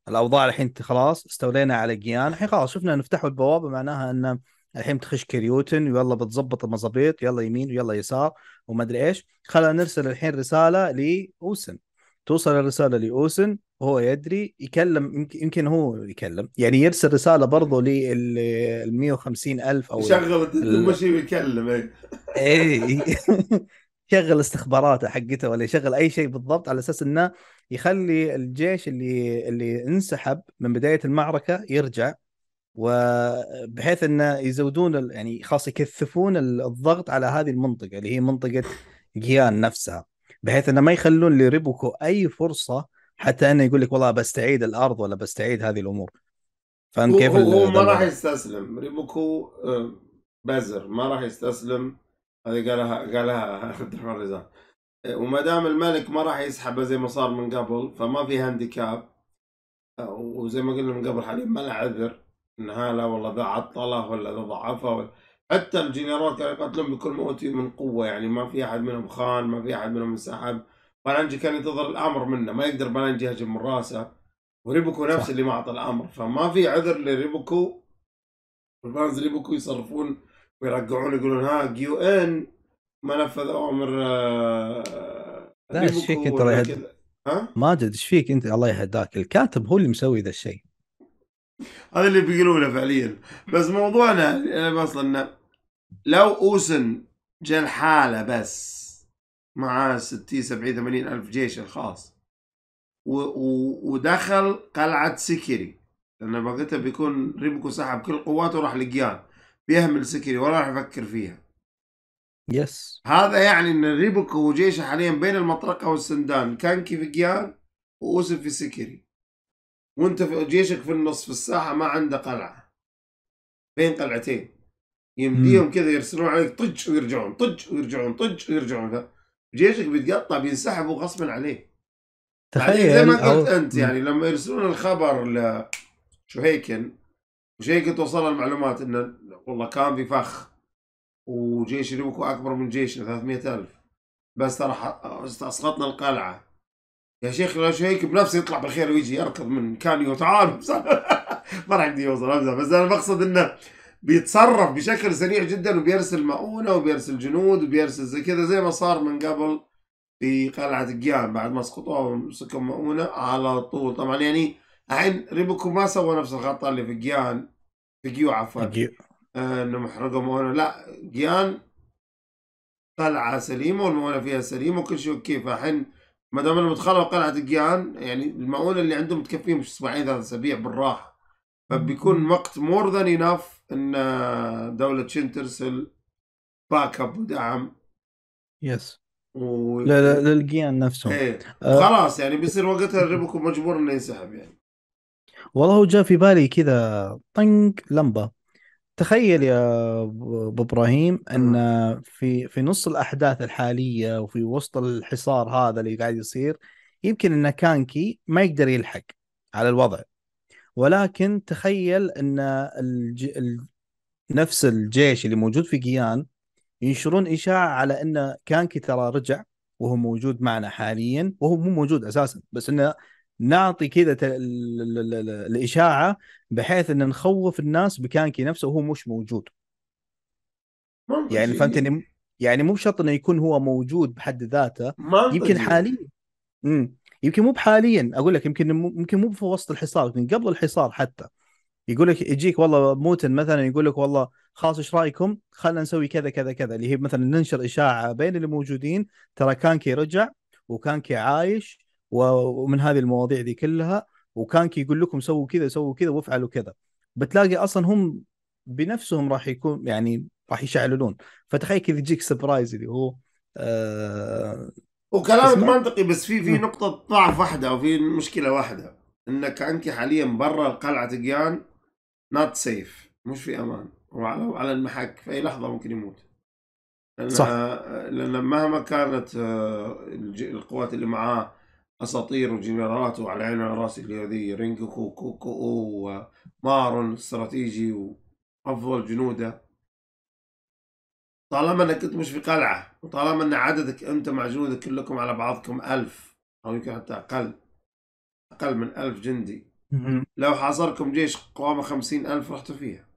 الاوضاع الحين خلاص استولينا على جيان الحين خلاص شفنا نفتحوا البوابه معناها ان الحين بتخش كريوتن ويلا بتظبط المظابيط يلا يمين ويلا يسار وما ادري ايش خلينا نرسل الحين رساله لاوسن توصل الرساله لاوسن وهو يدري يكلم يمكن هو يكلم يعني يرسل رساله برضه لل 150 الف او يشغل المشي ويكلم اي إيه. *laughs* يشغل استخباراته حقته ولا يشغل اي شيء بالضبط على اساس انه يخلي الجيش اللي اللي انسحب من بدايه المعركه يرجع وبحيث انه يزودون يعني خاص يكثفون الضغط على هذه المنطقه اللي هي منطقه جيان نفسها بحيث انه ما يخلون لريبوكو اي فرصه حتى انه يقول لك والله بستعيد الارض ولا بستعيد هذه الامور فهمت كيف هو ما راح يستسلم ريبوكو آه، بزر ما راح يستسلم هذه قالها قالها *laughs* عبد الرحمن الرزاق وما دام الملك ما راح يسحبه زي ما صار من قبل فما في هانديكاب وزي ما قلنا من قبل حاليا ما له عذر ان هلا والله ذا عطله ولا ذا ضعفه ولا حتى الجنرال كانوا يقاتلون بكل ما من قوه يعني ما في احد منهم خان ما في احد منهم انسحب بلانجي كان ينتظر الامر منه ما يقدر بلانجي يهجم من راسه وريبوكو نفس اللي ما اعطى الامر فما في عذر لريبوكو الفانز ريبوكو يصرفون ويرجعون يقولون ها جيو ان ما نفذ اوامر آه، لا ايش فيك انت الله ها؟ ماجد ايش فيك انت الله يهداك الكاتب هو اللي مسوي ذا الشيء هذا اللي بيقولونه فعليا بس موضوعنا انا اصلا انه لو اوسن جا الحاله بس معاه 60 70 80 الف جيش الخاص و... و... ودخل قلعه سكري لان بقيتها بيكون ريبكو سحب كل قواته وراح لقيان بيهمل سكري ولا راح يفكر فيها يس هذا يعني ان ريبوكو وجيشه حاليا بين المطرقه والسندان كانكي في جيان واوسف في سكري وانت في جيشك في النص في الساحه ما عنده قلعه بين قلعتين يمديهم كذا يرسلون عليك طج ويرجعون طج ويرجعون طج ويرجعون جيشك بيتقطع بينسحبوا غصبا عليه يعني تخيل زي ما قلت انت يعني لما يرسلون الخبر لشوهيكن وشيء قد وصلنا المعلومات ان والله كان في فخ وجيش اليوكو اكبر من جيشنا 300 الف بس ترى اسقطنا القلعه يا شيخ لو شيك بنفسه يطلع بالخير ويجي يركض من كانيو تعال *laughs* ما راح يقدر يوصل امزح بس انا بقصد انه بيتصرف بشكل سريع جدا وبيرسل مؤونه وبيرسل جنود وبيرسل زي كذا زي ما صار من قبل في قلعه الجيان بعد ما سقطوها ومسكوا مؤونه على طول طبعا يعني الحين ريبوكو ما سوى نفس الخطا اللي في الجيان جيو عفوا جيو آه انه محرقه مؤونه لا جيان قلعه سليمه والمؤونه فيها سليمه وكل شيء اوكي فالحين ما دام انا متخلق قلعه جيان يعني المؤونه اللي عندهم تكفيهم اسبوعين ثلاث اسابيع بالراحه فبيكون وقت مور ذان اناف ان آه، دوله تشين ترسل باك اب ودعم يس و... للجيان نفسهم ايه. آه. خلاص يعني بيصير وقتها الريبوكو مجبور انه ينسحب يعني والله جاء في بالي كذا طنق لمبه تخيل يا ابو ابراهيم ان آه. في في نص الاحداث الحاليه وفي وسط الحصار هذا اللي قاعد يصير يمكن ان كانكي ما يقدر يلحق على الوضع ولكن تخيل ان الج... ال... نفس الجيش اللي موجود في جيان ينشرون اشاعه على ان كانكي ترى رجع وهو موجود معنا حاليا وهو مو موجود اساسا بس انه نعطي كذا الاشاعه بحيث ان نخوف الناس بكانكي نفسه وهو مش موجود يعني فهمتني يعني مو بشرط انه يكون هو موجود بحد ذاته يمكن حاليا امم يمكن مو بحاليا اقول لك يمكن يمكن مو في وسط الحصار يمكن قبل الحصار حتى يقول لك يجيك والله موتن مثلا يقول لك والله خلاص ايش رايكم خلينا نسوي كذا كذا كذا اللي هي مثلا ننشر اشاعه بين اللي موجودين ترى كانكي رجع وكانكي عايش ومن هذه المواضيع دي كلها وكان يقول لكم سووا كذا سووا كذا وافعلوا كذا بتلاقي اصلا هم بنفسهم راح يكون يعني راح يشعللون فتخيل كذا يجيك سبرايز اللي هو آه وكلامك منطقي بس في في نقطة ضعف واحدة وفي مشكلة واحدة إنك أنت حاليا برا قلعة جيان نوت سيف مش في أمان وعلى على المحك في أي لحظة ممكن يموت لأن صح لأن مهما كانت آه، القوات اللي معاه أساطير وجنرالات وعلى عيني وراسي هذه رينجوكو كوكو ومارون استراتيجي وأفضل جنوده طالما أنك أنت مش في قلعة وطالما أن عددك أنت مع جنودك كلكم على بعضكم ألف أو يمكن حتى أقل أقل من ألف جندي لو حاصركم جيش قوامه خمسين ألف رحتوا فيها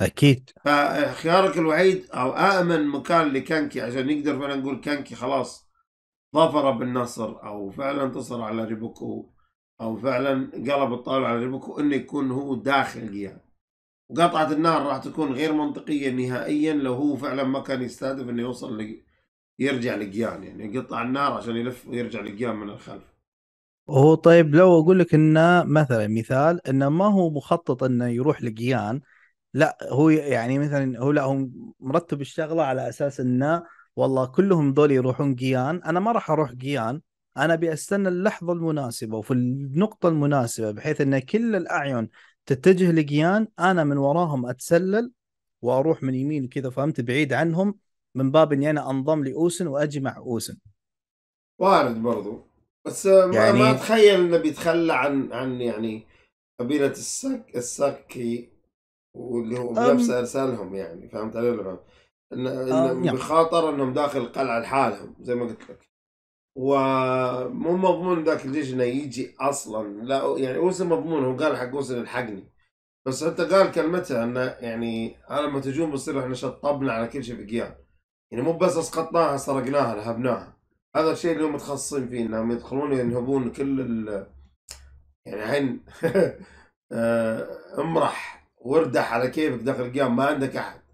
أكيد فخيارك الوحيد أو آمن مكان لكانكي عشان نقدر فعلا نقول كانكي خلاص ظفر بالنصر او فعلا انتصر على ريبوكو او فعلا قلب الطاوله على ريبوكو انه يكون هو داخل جيان وقطعة النار راح تكون غير منطقية نهائيا لو هو فعلا ما كان يستهدف انه يوصل لي يرجع لجيان يعني قطع النار عشان يلف ويرجع لجيان من الخلف هو طيب لو اقول لك انه مثلا مثال انه ما هو مخطط انه يروح لجيان لا هو يعني مثلا هو لا هو مرتب الشغله على اساس انه والله كلهم دول يروحون جيان انا ما راح اروح جيان انا بيستنى اللحظه المناسبه وفي النقطه المناسبه بحيث ان كل الاعين تتجه لجيان انا من وراهم اتسلل واروح من يمين كذا فهمت بعيد عنهم من باب اني انا انضم لاوسن واجي مع اوسن وارد برضو بس يعني... ما اتخيل انه بيتخلى عن عن يعني قبيله السك السكي واللي هو بنفس ارسالهم يعني فهمت علي ولا إن, إن آه، بخاطر انهم داخل القلعه لحالهم زي ما قلت لك ومو مضمون ذاك الجيش انه يجي اصلا لا يعني وسن مضمون هو قال حق وسن الحقني بس انت قال كلمتها انه يعني انا لما تجون بصير احنا شطبنا على كل شيء في قيان يعني مو بس اسقطناها سرقناها نهبناها هذا الشيء اللي هم متخصصين فيه انهم يدخلون ينهبون كل ال يعني الحين *laughs* آه، امرح واردح على كيفك داخل القيام ما عندك احد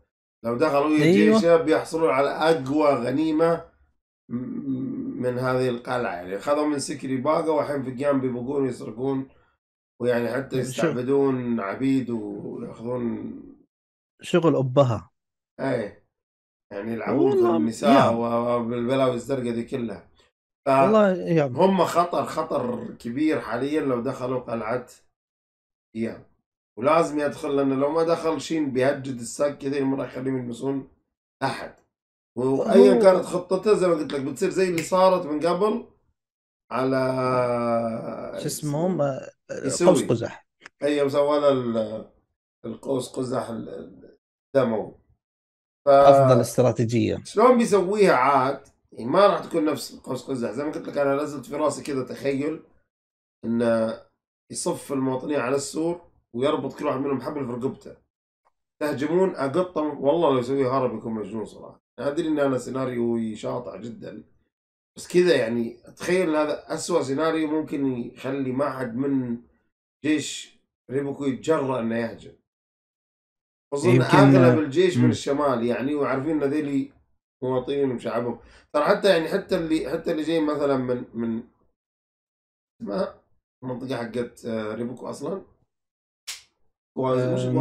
لو دخلوا أيوة. جيشه بيحصلوا على اقوى غنيمه من هذه القلعه يعني خذوا من سكري باقه والحين في قيام بيبقون يسرقون ويعني حتى يستعبدون عبيد وياخذون شغل ابها اي يعني يلعبون النساء وبالبلاوي الزرقاء دي كلها والله هم خطر خطر كبير حاليا لو دخلوا قلعه قيام ولازم يدخل لأنه لو ما دخل شين بيهجد الساق كثير ما راح يخليهم يلمسون أحد وأيا كانت خطته زي ما قلت لك بتصير زي اللي صارت من قبل على شو اسمه قوس قزح اي سوى له القوس قزح الدموي ف... افضل استراتيجيه شلون بيسويها عاد يعني ما راح تكون نفس قوس قزح زي ما قلت لك انا نزلت في راسي كذا تخيل انه يصف المواطنين على السور ويربط كل واحد منهم حبل في رقبته تهجمون أقطة والله لو يسوي هرب يكون مجنون صراحة أدري إن هذا سيناريو شاطع جدا بس كذا يعني تخيل هذا اسوء سيناريو ممكن يخلي ما حد من جيش ريبوكو يتجرأ إنه يهجم أظن أغلب الجيش من الشمال يعني وعارفين إن ذيلي مواطنين وشعبهم ترى حتى يعني حتى اللي حتى اللي جاي مثلا من من ما المنطقة حقت آه، ريبوكو أصلا آه،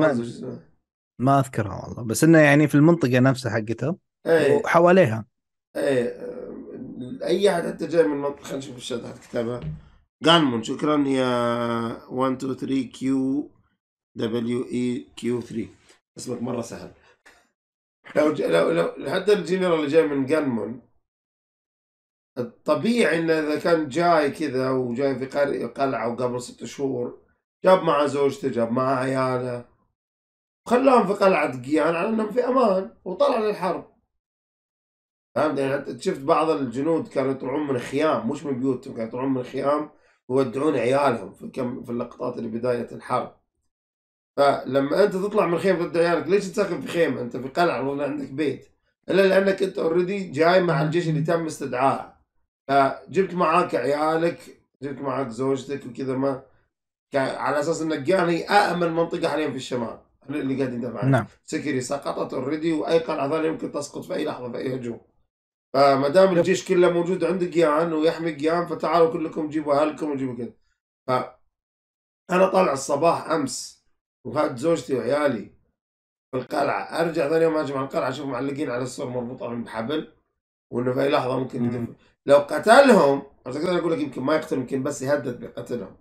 ما, اذكرها والله بس انه يعني في المنطقه نفسها حقتها ايه وحواليها ايه اي احد حتى جاي من المنطقه خلينا نشوف الشات حق كتابها غانمون شكرا يا 1 2 3 كيو دبليو اي كيو 3 اسمك مره سهل لو ج... لو, لو حتى الجنرال اللي جاي من غانمون الطبيعي انه اذا كان جاي كذا وجاي في قلعه وقبل ست شهور جاب مع زوجته جاب مع عياله وخلاهم في قلعة قيان على انهم في امان وطلع للحرب فهمت يعني شفت بعض الجنود كانوا يطلعون من خيام مش من بيوتهم كانوا يطلعون من خيام ويودعون عيالهم في كم في اللقطات اللي بداية الحرب فلما انت تطلع من خيمة تودع عيالك ليش تسكن في خيمة انت في قلعة ولا عندك بيت الا لانك انت اوريدي جاي مع الجيش اللي تم استدعائه فجبت معاك عيالك جبت معاك زوجتك وكذا ما على اساس انك يعني امن منطقه حاليا في الشمال اللي قاعد يدافع نعم سكري سقطت اوريدي واي قلعه ثانيه يمكن تسقط في اي لحظه في اي هجوم فما دام نعم. الجيش كله موجود عند جيان ويحمي جيان فتعالوا كلكم جيبوا اهلكم وجيبوا كذا ف انا طالع الصباح امس وهات زوجتي وعيالي في القلعه ارجع ثاني يوم اجي مع القلعه اشوف معلقين على السور مربوطه بحبل وانه في اي لحظه ممكن يدفن لو قتلهم اقول لك يمكن ما يقتل يمكن بس يهدد بقتلهم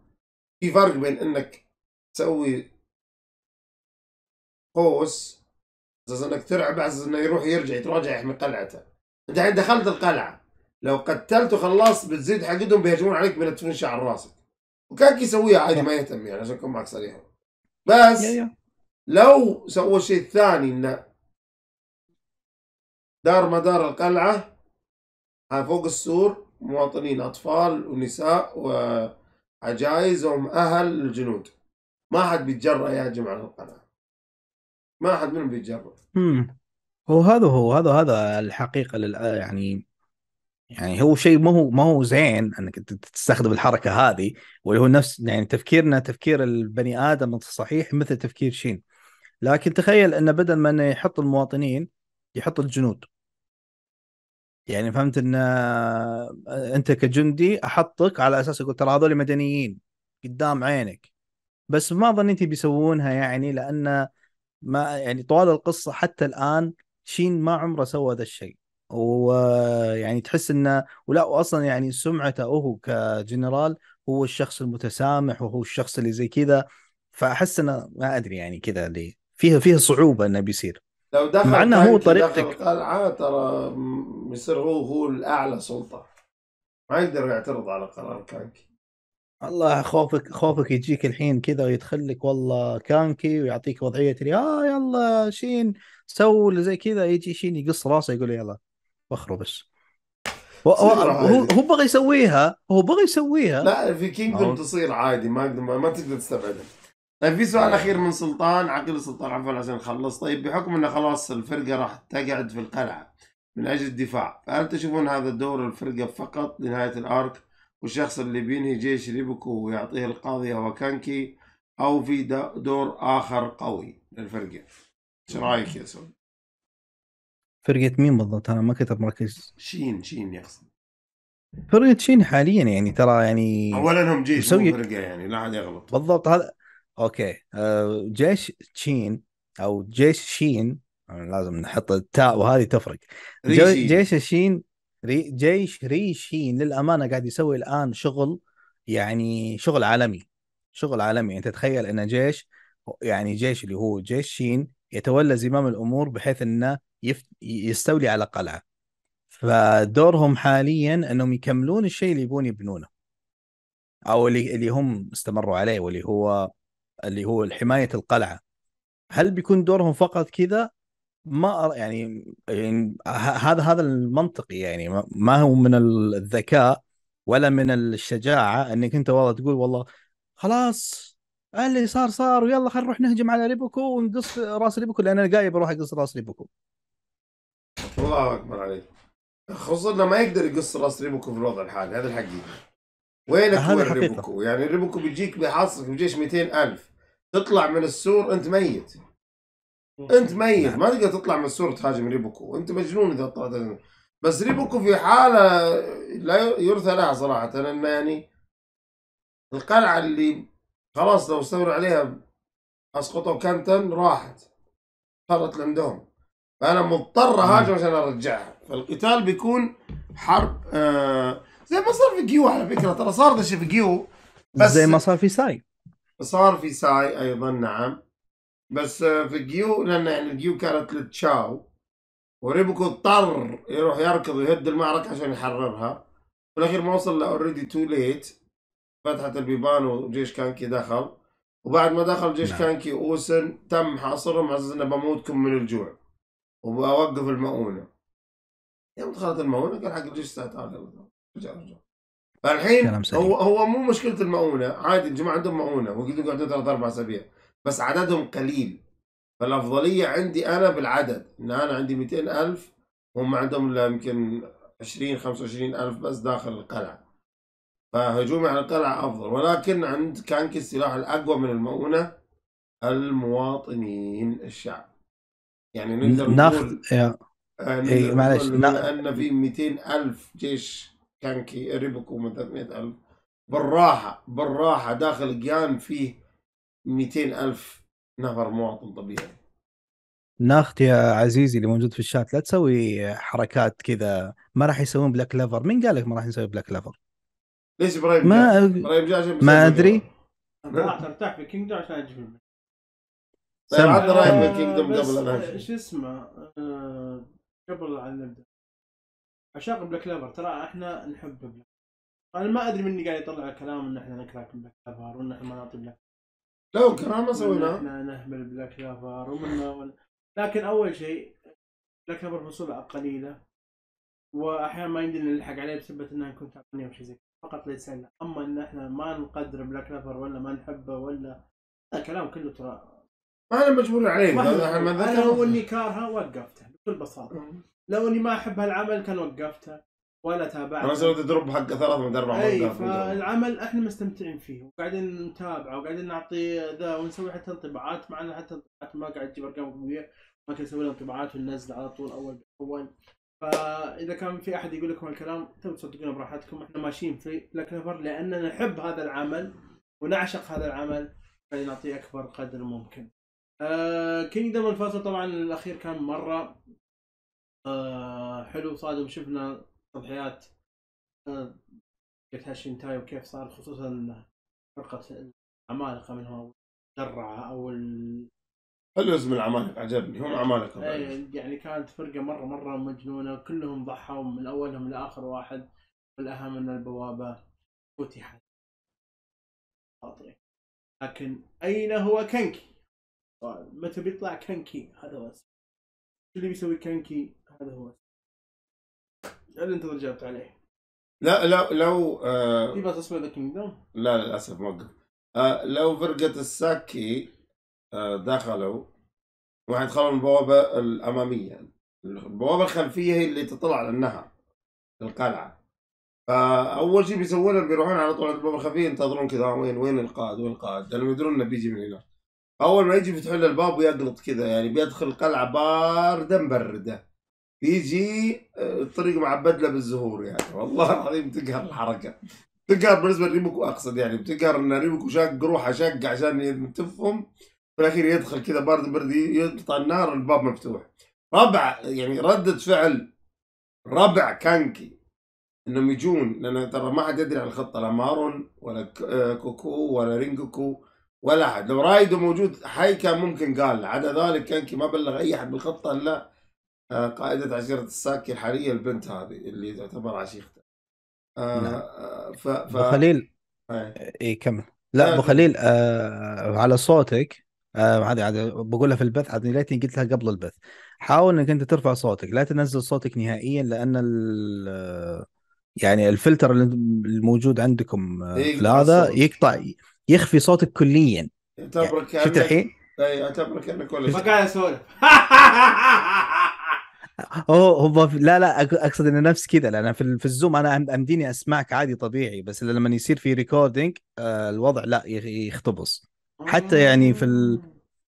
في فرق بين انك تسوي قوس اساس انك ترعب اساس انه يروح يرجع يتراجع من قلعته انت الحين دخلت القلعه لو قتلت وخلصت بتزيد حقدهم بيهجمون عليك بيلتفون شعر راسك وكان يسويها عادي ما يهتم يعني عشان اكون معك صريح بس لو سوى الشيء الثاني انه دار مدار القلعه فوق السور مواطنين اطفال ونساء و عجايز هم أهل الجنود ما حد بيتجرأ يهاجم على القناة ما حد منهم بيتجرأ هو هذا هو هذا هذا الحقيقة للع... يعني يعني هو شيء ما هو ما هو زين انك تستخدم الحركه هذه واللي هو نفس يعني تفكيرنا تفكير البني ادم الصحيح مثل تفكير شين لكن تخيل انه بدل ما انه يحط المواطنين يحط الجنود يعني فهمت ان آه، انت كجندي احطك على اساس اقول ترى هذول مدنيين قدام عينك بس ما ظنيتي بيسوونها يعني لان ما يعني طوال القصه حتى الان شين ما عمره سوى ذا الشيء ويعني تحس انه ولا واصلا يعني سمعته هو كجنرال هو الشخص المتسامح وهو الشخص اللي زي كذا فاحس انه ما ادري يعني كذا اللي فيها فيها صعوبه انه بيصير لو دخل مع انه هو طريقتك القلعه ترى بيصير هو هو الاعلى سلطه ما يقدر يعترض على قرار كانكي الله خوفك خوفك يجيك الحين كذا ويدخلك والله كانكي ويعطيك وضعيه اللي اه يلا شين سو زي كذا يجي شين يقص راسه يقول يلا وخروا بس هو هو بغى يسويها هو بغى يسويها لا في كينجدوم آه. تصير عادي ما ما تقدر تستبعدها طيب في سؤال طيب. اخير من سلطان عقيل سلطان عفوا عشان نخلص طيب بحكم انه خلاص الفرقه راح تقعد في القلعه من اجل الدفاع فهل تشوفون هذا دور الفرقه فقط لنهايه الارك والشخص اللي بينهي جيش ريبكو ويعطيه القاضي كانكي او في دور اخر قوي للفرقه ايش رايك يا سول؟ فرقه مين بالضبط انا ما كنت مركز شين شين يقصد فرقه شين حاليا يعني ترى يعني اولا هم جيش مسوي... فرقه يعني لا احد يغلط بالضبط هذا اوكي أه جيش تشين او جيش شين لازم نحط التاء وهذه تفرق جيش الشين ري جيش ريشين للامانه قاعد يسوي الان شغل يعني شغل عالمي شغل عالمي انت تخيل ان جيش يعني جيش اللي هو جيش شين يتولى زمام الامور بحيث انه يف... يستولي على قلعه فدورهم حاليا انهم يكملون الشيء اللي يبون يبنونه او اللي اللي هم استمروا عليه واللي هو اللي هو حمايه القلعه هل بيكون دورهم فقط كذا ما يعني, يعني هذا هذا المنطقي يعني ما هو من الذكاء ولا من الشجاعه انك انت والله تقول والله خلاص اللي صار صار ويلا خلينا نروح نهجم على ريبوكو ونقص راس ريبوكو لان انا قايب اروح اقص راس ريبوكو الله اكبر عليك خصوصا انه ما يقدر يقص راس ريبوكو في الوضع الحالي هذا الحقيقه وينك وين ريبوكو يعني ريبوكو بيجيك بيحاصرك بجيش 200000 تطلع من السور انت ميت انت ميت نعم. ما تقدر تطلع من السور تهاجم ريبوكو انت مجنون اذا طلعت بس ريبوكو في حاله لا يرثى لها صراحه لان يعني القلعه اللي خلاص لو استولوا عليها اسقطوا كانتن راحت صارت لعندهم فانا مضطر اهاجم عشان ارجعها فالقتال بيكون حرب آه زي ما صار في جيو على فكره ترى صار ده في جيو بس زي ما صار في ساي صار في ساي ايضا نعم بس آه، في جيو لان يعني جيو كانت لتشاو وريبكو اضطر يروح يركض ويهد المعركة عشان يحررها في الأخير ما وصل اوريدي تو ليت فتحت البيبان وجيش كانكي دخل وبعد ما دخل جيش نعم. كانكي أوسن تم حاصرهم على أساس إنه بموتكم من الجوع وبوقف المؤونة يوم دخلت المؤونة قال حق الجيش ساعتها رجع رجع فالحين هو هو مو مشكله المؤونه عادي الجماعه عندهم مؤونه ويقدروا يقعدوا ثلاث اربع اسابيع بس عددهم قليل فالافضليه عندي انا بالعدد ان انا عندي 200 الف هم عندهم يمكن 20 25 الف بس داخل القلعه فهجومي على القلعه افضل ولكن عند كانك السلاح الاقوى من المؤونه المواطنين الشعب يعني نقدر نقول, ناخذ آه، ايه معلش ان في 200 الف جيش كانك يقربكم من 300000 بالراحة بالراحة داخل جيان فيه 200000 نفر مواطن طبيعي ناخت يا عزيزي اللي موجود في الشات لا تسوي حركات كذا ما راح يسوون بلاك ليفر مين قال لك ما راح نسوي بلاك ليفر ليش ابراهيم ما ابراهيم ما ادري راح ارتاح في كينجدوم عشان اجيب طيب، سمع عاد رايك في كينجدوم آه، قبل شو اسمه آه، قبل على نبدا عشاق بلاك كلافر ترى احنا نحب بلاك انا ما ادري مني قاعد يطلع كلام ان احنا نكره بلاك كلافر وان احنا ما نعطي بلاك لا كلام ما سويناه احنا نهمل بلاك كلافر ومن ولا لكن اول شيء بلاك كلافر فصوله قليله واحيانا ما يمدينا نلحق عليه بسبب انها نكون تعبانين او شيء زي فقط لنا اما ان احنا ما نقدر بلاك كلافر ولا ما نحبه ولا الكلام كله ترى ما انا مجبور عليه انا هو اللي كارهه وقفته بكل بساطه لو اني ما احب هالعمل كان وقفته ولا تابعته انا سويت دروب حق ثلاث من اربع اي فالعمل احنا مستمتعين فيه وقاعدين نتابعه وقاعدين نعطي ذا ونسوي حتى انطباعات مع حتى انطباعات ما قاعد تجيب ارقام قويه ما نسوي انطباعات وننزل على طول اول باول فاذا كان في احد يقول لكم هالكلام انتم تصدقونه براحتكم احنا ماشيين في بلاك نفر لاننا نحب هذا العمل ونعشق هذا العمل فنعطيه اكبر قدر ممكن. آه كينجدم الفاصل طبعا الاخير كان مره آه، حلو صادم شفنا تضحيات آه، قلت شينتاي وكيف صار خصوصا فرقة العمالقة منهم درعة او ال... حلو اسم العمالقة عجبني هم عمالقة إيه، يعني كانت فرقة مرة مرة مجنونة كلهم ضحوا من اولهم لاخر واحد والاهم ان البوابة فتحت خاطري لكن اين هو كنكي؟ طيب، متى بيطلع كنكي؟ هذا هو اللي بيسوي كنكي هذا هو هل انت جاوبت عليه؟ لا لو لو آه، في بس اسمه ذا كينجدوم؟ لا للاسف موقف آه لو فرقة الساكي آه دخلوا راح يدخلوا من البوابة الأمامية البوابة الخلفية هي اللي تطلع على النهر القلعة فأول شيء بيسوونه بيروحون على طول البوابة الخلفية ينتظرون كذا وين وين القائد وين القائد لأنهم يدرون إنه بيجي من هنا أول ما يجي يفتحون له الباب ويقلط كذا يعني بيدخل القلعة باردة مبردة يجي آه، الطريق معبدله بالزهور يعني والله العظيم تقهر الحركه تقهر بالنسبه لريبوكو اقصد يعني بتقهر ان ريبوكو شاق روحه شاق عشان ينتفهم في الاخير يدخل كذا برد برد يقطع النار الباب مفتوح ربع يعني رده فعل ربع كانكي انهم يجون لان ترى ما حد يدري عن الخطه لا مارون ولا آه، كوكو ولا رينجوكو ولا احد لو رايدو موجود حي كان ممكن قال عدا ذلك كانكي ما بلغ اي احد بالخطه الا آه، قائدة عشيرة الساكي الحالية البنت هذه اللي تعتبر عشيقته آه, نعم. آه، ف... ف... ابو خليل اي إيه، كمل لا آه، ابو خليل آه على صوتك آه عادي عادي بقولها في البث عاد ليتني قلتها قبل البث حاول انك انت ترفع صوتك لا تنزل صوتك نهائيا لان ال يعني الفلتر الموجود عندكم في هذا يقطع يخفي صوتك كليا يعتبرك يعني شفت الحين؟ اي يعتبر كانك ما قاعد اسولف *laughs* اوه هو لا لا اقصد انه نفس كذا لان في, في الزوم انا امديني اسمعك عادي طبيعي بس لما يصير في ريكوردينج آه، الوضع لا يختبص حتى يعني في ال...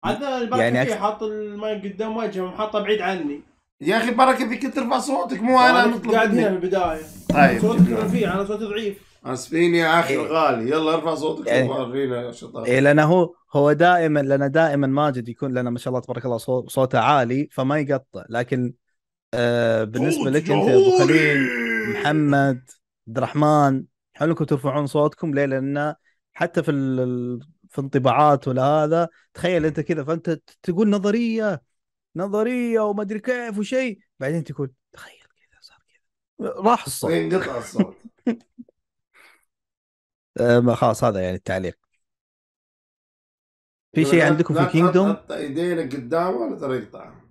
هذا البركه يعني أكس... حاط المايك قدام وجهه وحاطه بعيد عني يا اخي بركه فيك ترفع صوتك مو انا مطلوب قاعد هنا من البدايه طيب صوتك رفيع انا صوتي ضعيف اسفين يا اخي الغالي إيه. يلا ارفع صوتك يعني إيه. ورينا شطار اي لانه هو هو دائما لنا دائما ماجد يكون لنا ما شاء الله تبارك الله صوته عالي فما يقطع لكن آه، بالنسبه لك انت ابو خليل محمد عبد الرحمن حلو انكم ترفعون صوتكم ليه؟ لان حتى في ال... في انطباعات ولا هذا تخيل انت كذا فانت تقول نظريه نظريه وما ادري كيف وشيء بعدين تقول تخيل كذا صار كذا راح الصوت انقطع الصوت *laughs* آه، ما خلاص هذا يعني التعليق في شيء عندكم في كينجدوم؟ حط ايدينك قدام ولا ترى يقطعها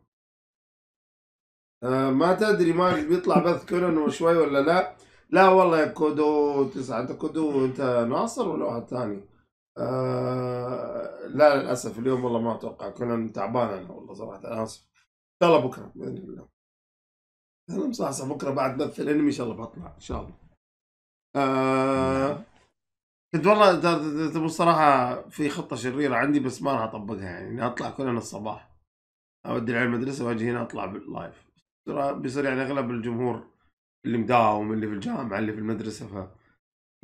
آه، ما تدري ماجد بيطلع بث كونان شوي ولا لا لا والله يا كودو تسعة انت كودو انت ناصر ولا واحد ثاني آه لا للاسف اليوم والله ما اتوقع كونان تعبان انا والله صراحه انا اسف ان شاء الله بكره باذن الله انا مصحصح بكره بعد بث الانمي ان شاء الله بطلع ان شاء الله آه كنت والله تبغى الصراحه في خطه شريره عندي بس ما راح اطبقها يعني اني اطلع كل الصباح اودي العيال المدرسه واجي هنا اطلع باللايف ترى بيصير يعني اغلب الجمهور اللي مداوم اللي في الجامعه اللي في المدرسه ف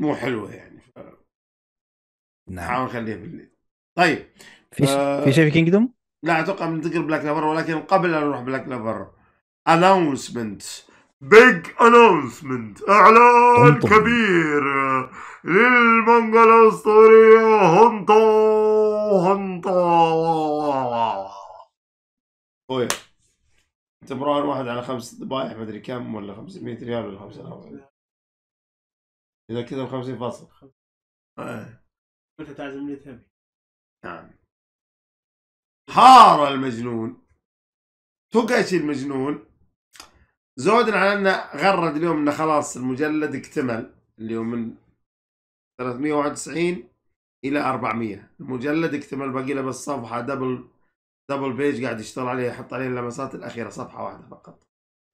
مو حلوه يعني ف... نحاول نعم. نخليها بالليل طيب في ف... آه، في شيء في كينجدوم؟ لا اتوقع بننتقل بلاك لافر ولكن قبل ان نروح بلاك لافر اناونسمنت بيج اناونسمنت اعلان طمطم. كبير للمانجا الاسطوريه هونتا هونتا تبرار واحد على خمس ذبايح مدري كم ولا 500 ريال ولا 5000 اذا كذا ب 50 فاصل آه. متى تعزم لي نعم حار المجنون تقش المجنون زودنا على انه غرد اليوم انه خلاص المجلد اكتمل اللي هو من 391 الى 400 المجلد اكتمل باقي له بس صفحه دبل دبل بيج قاعد يشتغل عليه يحط عليه اللمسات الاخيره صفحه واحده فقط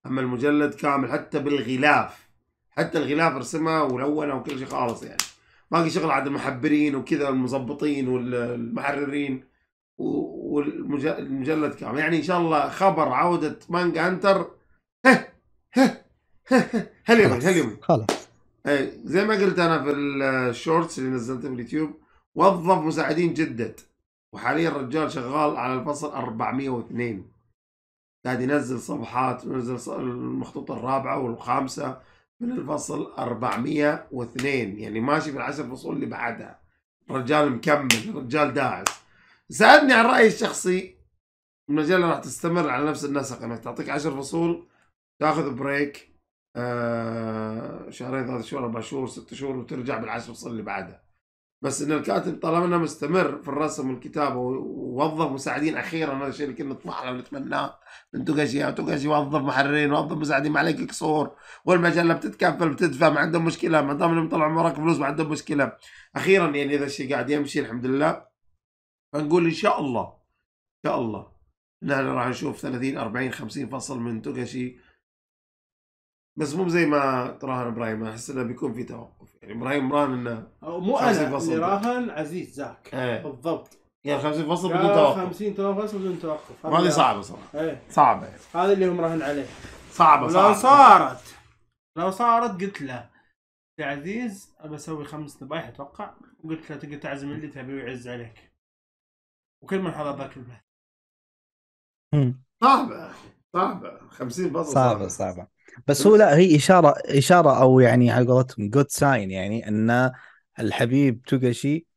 اما المجلد كامل حتى بالغلاف حتى الغلاف رسمها ولونها وكل شيء خالص يعني باقي شغل عاد المحبرين وكذا المظبطين والمحررين والمجلد كامل يعني ان شاء الله خبر عوده مانجا انتر ها ها ها ها هاليومين خلاص إيه، زي ما قلت انا في الشورتس اللي نزلته في اليوتيوب وظف مساعدين جدد وحاليا الرجال شغال على الفصل 402 قاعد ينزل صفحات وينزل المخطوطة الرابعة والخامسة من الفصل 402 يعني ماشي في العشر فصول اللي بعدها رجال مكمل رجال داعس سألني عن رأيي الشخصي المجلة راح تستمر على نفس النسق انها تعطيك عشر فصول تاخذ بريك آه، شهرين ثلاث شهور اربع شهور ست شهور وترجع بالعشر فصول اللي بعدها بس ان الكاتب طالما انه مستمر في الرسم والكتابه ووظف مساعدين اخيرا هذا الشيء اللي كنا نطمح له ونتمناه من توكاشي توكاشي وظف محررين وظف مساعدين ما عليك قصور والمجله بتتكفل بتدفع ما عندهم مشكله ما دام انهم طلعوا وراك فلوس ما عندهم مشكله اخيرا يعني اذا الشيء قاعد يمشي الحمد لله فنقول ان شاء الله ان شاء الله نحن راح نشوف 30 40 50 فصل من توكاشي بس مو زي ما تراهن ابراهيم احس انه بيكون في توقف يعني ابراهيم راهن انه مو انا اللي راهن عزيز زاك ايه. بالضبط يعني 50 فصل بدون توقف 50 فصل بدون توقف هذه صعبه صراحه ايه. صعبه يعني. هذا اللي هم راهن عليه صعبه صعبه لو صارت لو صارت قلت له يا عزيز ابى اسوي خمس ذبايح اتوقع وقلت له تقدر تعزم اللي تبي ويعز عليك وكل من حضر ذاك البث صعبه صعبه 50 فصل صعبه صعبه بس هو لا هي اشاره اشاره او يعني على قولتهم جود ساين يعني ان الحبيب توغاشي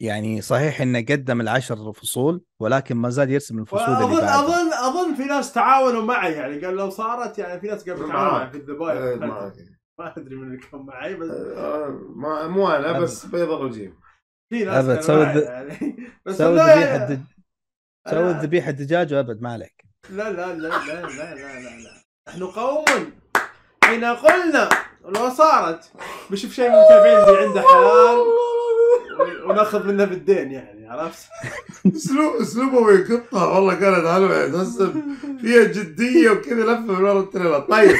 يعني صحيح انه قدم العشر فصول ولكن ما زال يرسم الفصول اللي بعدها اظن اظن في ناس تعاونوا معي يعني قال لو صارت يعني في ناس قبل تعاونوا في الذبايح *laughs* ما ادري من اللي كان معي بس آه، ما مو انا بس بيض الرجيم في ناس ابد سوي يعني *laughs* بس سوي ذبيحه سوي ذبيحه وابد ما عليك لا لا لا لا لا لا لا, لا. نحن قوم حين قلنا لو صارت بشوف شيء من المتابعين اللي عنده حلال وناخذ منه بالدين يعني عرفت؟ اسلوب اسلوبه يقطع والله كانت حلوه يحسن فيها جديه وكذا لفه من ورا التريلر طيب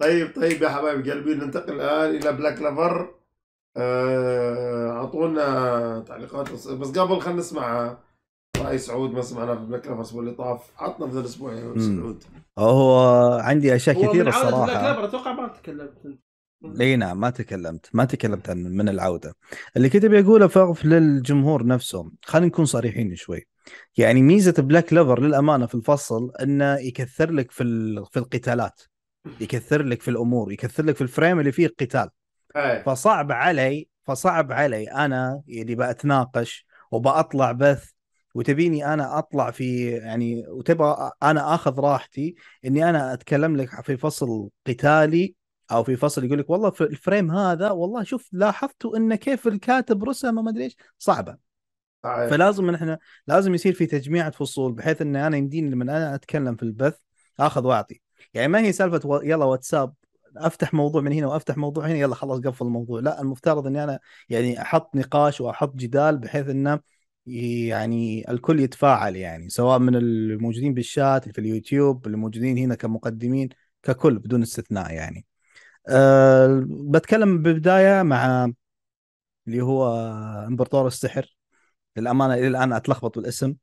طيب طيب يا حبايب قلبي ننتقل الان الى بلاك آه، لافر اعطونا آه تعليقات بس قبل خلينا نسمع راي سعود ما سمعنا في بلاك الاسبوع اللي طاف عطنا في الاسبوع يا سعود هو عندي اشياء هو كثيره الصراحه بلاك اتوقع ما تكلمت اي نعم ما تكلمت ما تكلمت عن من العوده اللي كنت ابي اقوله للجمهور نفسه خلينا نكون صريحين شوي يعني ميزه بلاك ليفر للامانه في الفصل انه يكثر لك في في القتالات يكثر لك في الامور يكثر لك في الفريم اللي فيه قتال إيه. فصعب علي فصعب علي انا اللي يعني بتناقش وباطلع بث وتبيني انا اطلع في يعني وتبغى انا اخذ راحتي اني انا اتكلم لك في فصل قتالي او في فصل يقول لك والله في الفريم هذا والله شوف لاحظتوا انه كيف الكاتب رسم ما ادري ايش صعبه طيب. فلازم احنا لازم يصير في تجميعة فصول بحيث ان انا يمديني لما انا اتكلم في البث اخذ واعطي يعني ما هي سالفه و... يلا واتساب افتح موضوع من هنا وافتح موضوع هنا يلا خلاص قفل الموضوع لا المفترض اني انا يعني احط نقاش واحط جدال بحيث انه يعني الكل يتفاعل يعني سواء من الموجودين بالشات في اليوتيوب الموجودين هنا كمقدمين ككل بدون استثناء يعني أه بتكلم بالبدايه مع اللي هو امبراطور السحر للامانه الى الان اتلخبط بالاسم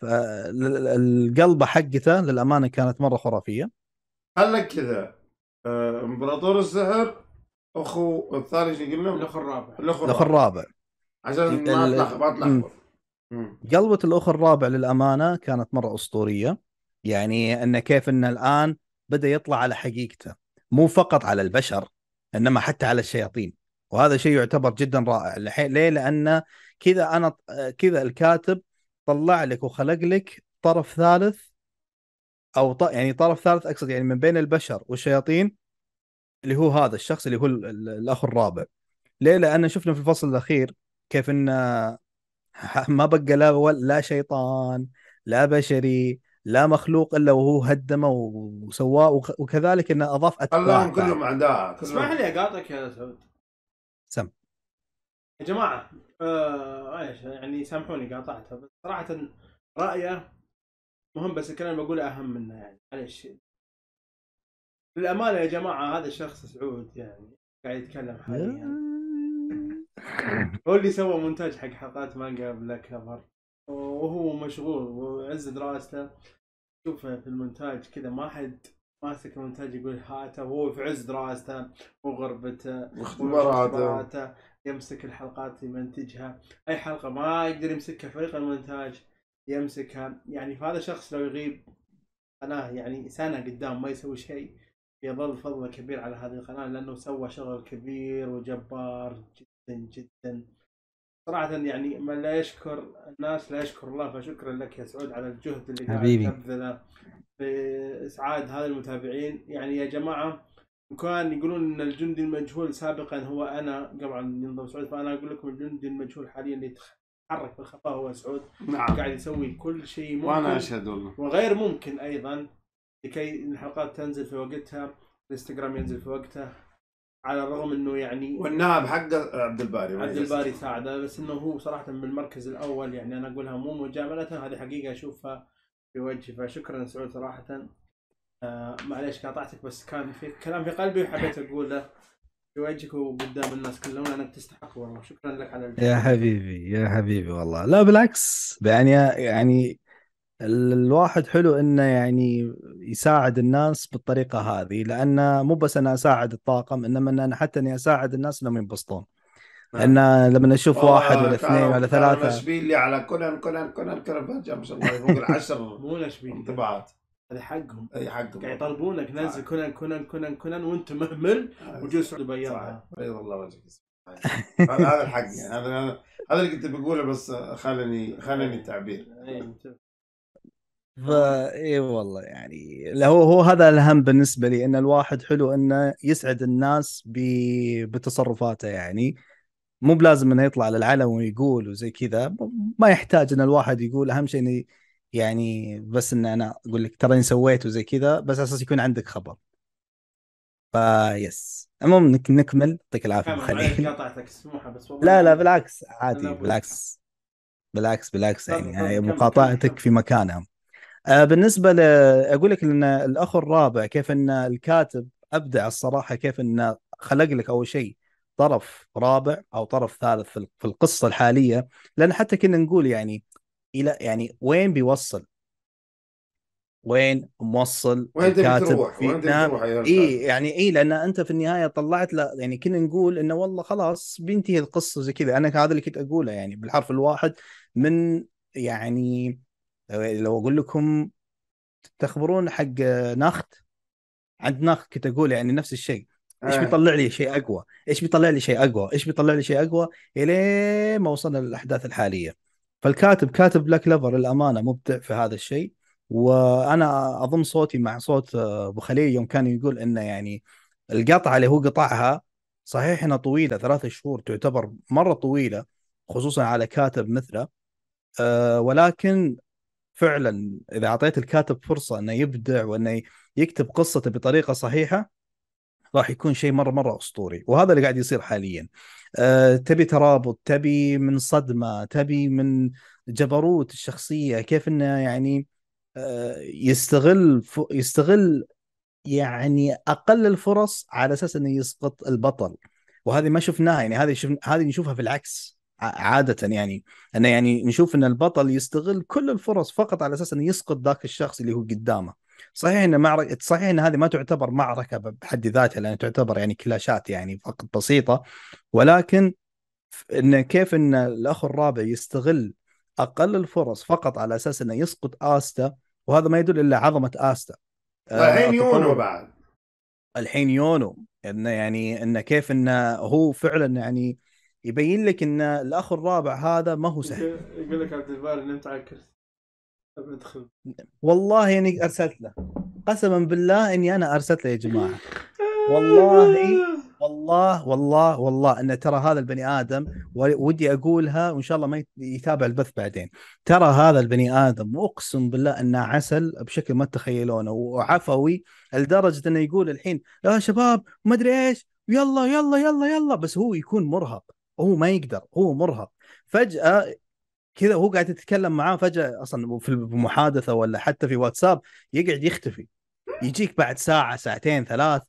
فالقلبه حقته للامانه كانت مره خرافيه هل لك كذا آه، امبراطور السحر اخو الثاني شو قلنا؟ الاخو الرابع الاخو الرابع عشان ما اتلخبط قلبة الاخ الرابع للامانه كانت مره اسطوريه يعني انه كيف انه الان بدا يطلع على حقيقته مو فقط على البشر انما حتى على الشياطين وهذا شيء يعتبر جدا رائع ليه لان كذا انا كذا الكاتب طلع لك وخلق لك طرف ثالث او ط... يعني طرف ثالث اقصد يعني من بين البشر والشياطين اللي هو هذا الشخص اللي هو الاخ الرابع ليه لان شفنا في الفصل الاخير كيف ان *laughs* ما بقى لا لا شيطان لا بشري لا مخلوق الا وهو هدمه وسواه وكذلك انه اضاف اتباع كلهم كلهم عندها اسمح لي اقاطعك يا سعود سم يا جماعه آه يعني سامحوني قاطعتها بس صراحه رايه مهم بس الكلام اللي بقوله اهم منه يعني معلش للامانه يا جماعه هذا الشخص سعود يعني قاعد يتكلم حاليا هو اللي سوى مونتاج حق حلقات مانجا بلاك كلافر وهو مشغول وعز دراسته شوف في المونتاج كذا ما حد ماسك المونتاج يقول هاته وهو في عز دراسته وغربته واختباراته يمسك الحلقات يمنتجها اي حلقه ما يقدر يمسكها فريق المونتاج يمسكها يعني فهذا شخص لو يغيب قناه يعني سنه قدام ما يسوي شيء يظل فضله كبير على هذه القناه لانه سوى شغل كبير وجبار جدا. جدا صراحة يعني من لا يشكر الناس لا يشكر الله فشكرا لك يا سعود على الجهد اللي قاعد تبذله في اسعاد هذا المتابعين يعني يا جماعة وكان يقولون ان الجندي المجهول سابقا هو انا قبل ينضم سعود فانا اقول لكم الجندي المجهول حاليا اللي يتحرك في الخفاء هو سعود نعم قاعد يسوي كل شيء ممكن وانا اشهد والله وغير ممكن ايضا لكي الحلقات تنزل في وقتها الانستغرام ينزل في وقته على الرغم انه يعني والنائب حقه عبد الباري عبد الباري ساعده بس انه هو صراحه بالمركز الاول يعني انا اقولها مو مجامله هذه حقيقه اشوفها في وجهي فشكرا سعود صراحه آه معليش قاطعتك بس كان في كلام في قلبي وحبيت اقوله في وجهك وقدام الناس كلهم لانك تستحق والله شكرا لك على الجهد. يا حبيبي يا حبيبي والله لا بالعكس يعني يعني الواحد حلو انه يعني يساعد الناس بالطريقه هذه لانه مو بس انا اساعد الطاقم انما إن انا حتى اني اساعد الناس انهم ينبسطون نعم. ان لما اشوف واحد ولا اثنين ولا ثلاثه اشبيلي على كونان كونان كونان كونان ما شاء الله فوق العشر مو اشبيلي انطباعات هذا حقهم اي حقهم قاعد يطالبونك آه. نزل كونان كونان كونان كونان وانت مهمل آه. وجوز سعودي بيضها بيض الله وجهك *laughs* هذا الحق يعني هذا هذا اللي كنت بقوله بس خلني خلني التعبير فا آه. اي والله يعني هو هو هذا الاهم بالنسبه لي ان الواحد حلو انه يسعد الناس ب... بتصرفاته يعني مو بلازم انه يطلع للعلن ويقول وزي كذا ما يحتاج ان الواحد يقول اهم شيء انه يعني بس ان انا اقول لك تراني سويت وزي كذا بس اساس يكون عندك خبر فا يس المهم نكمل يعطيك العافيه خليل قطعتك سموحه بس والله لا لا بالعكس عادي بالعكس بالعكس بالعكس يعني, يعني مقاطعتك في مكانها آه، بالنسبه ل... اقول لك ان الاخ الرابع كيف ان الكاتب ابدع الصراحه كيف ان خلق لك اول شيء طرف رابع او طرف ثالث في القصه الحاليه لان حتى كنا نقول يعني الى يعني وين بيوصل وين موصل وين الكاتب وين اي يعني اي لان انت في النهايه طلعت لا يعني كنا نقول انه والله خلاص بينتهي القصه زي كذا انا هذا اللي كنت اقوله يعني بالحرف الواحد من يعني لو اقول لكم تخبرون حق نخت عند نخت كنت اقول يعني نفس الشيء ايش آه. بيطلع لي شيء اقوى؟ ايش بيطلع لي شيء اقوى؟ ايش بيطلع لي شيء اقوى؟ الين ما وصلنا للاحداث الحاليه. فالكاتب كاتب بلاك لفر للامانه مبدع في هذا الشيء وانا اضم صوتي مع صوت ابو خليل يوم كان يقول انه يعني القطعه اللي هو قطعها صحيح انها طويله ثلاثة شهور تعتبر مره طويله خصوصا على كاتب مثله أه ولكن فعلا اذا اعطيت الكاتب فرصه انه يبدع وانه يكتب قصته بطريقه صحيحه راح يكون شيء مره مره اسطوري وهذا اللي قاعد يصير حاليا أه، تبي ترابط تبي من صدمه تبي من جبروت الشخصيه كيف انه يعني أه، يستغل ف... يستغل يعني اقل الفرص على اساس انه يسقط البطل وهذه ما شفناها يعني هذه شفنا هذه نشوفها في العكس عاده يعني انه يعني نشوف ان البطل يستغل كل الفرص فقط على اساس انه يسقط ذاك الشخص اللي هو قدامه صحيح ان معركه صحيح ان هذه ما تعتبر معركه بحد ذاتها لان تعتبر يعني كلاشات يعني فقط بسيطه ولكن ان كيف ان الاخ الرابع يستغل اقل الفرص فقط على اساس انه يسقط استا وهذا ما يدل الا عظمه استا آه، الحين يونو بعد الحين يونو انه يعني انه كيف انه هو فعلا يعني يبين لك ان الاخ الرابع هذا ما هو سهل يقول لك عبد الباري نمت على الكرسي طيب، والله اني يعني ارسلت له قسما بالله اني انا ارسلت له يا جماعه والله والله والله والله ان ترى هذا البني ادم ودي اقولها وان شاء الله ما يتابع البث بعدين ترى هذا البني ادم اقسم بالله انه عسل بشكل ما تتخيلونه وعفوي لدرجه انه يقول الحين يا شباب ما ادري ايش يلا يلا يلا يلا بس هو يكون مرهق هو ما يقدر هو مرهق فجاه كذا هو قاعد يتكلم معاه فجاه اصلا في المحادثه ولا حتى في واتساب يقعد يختفي يجيك بعد ساعه ساعتين ثلاث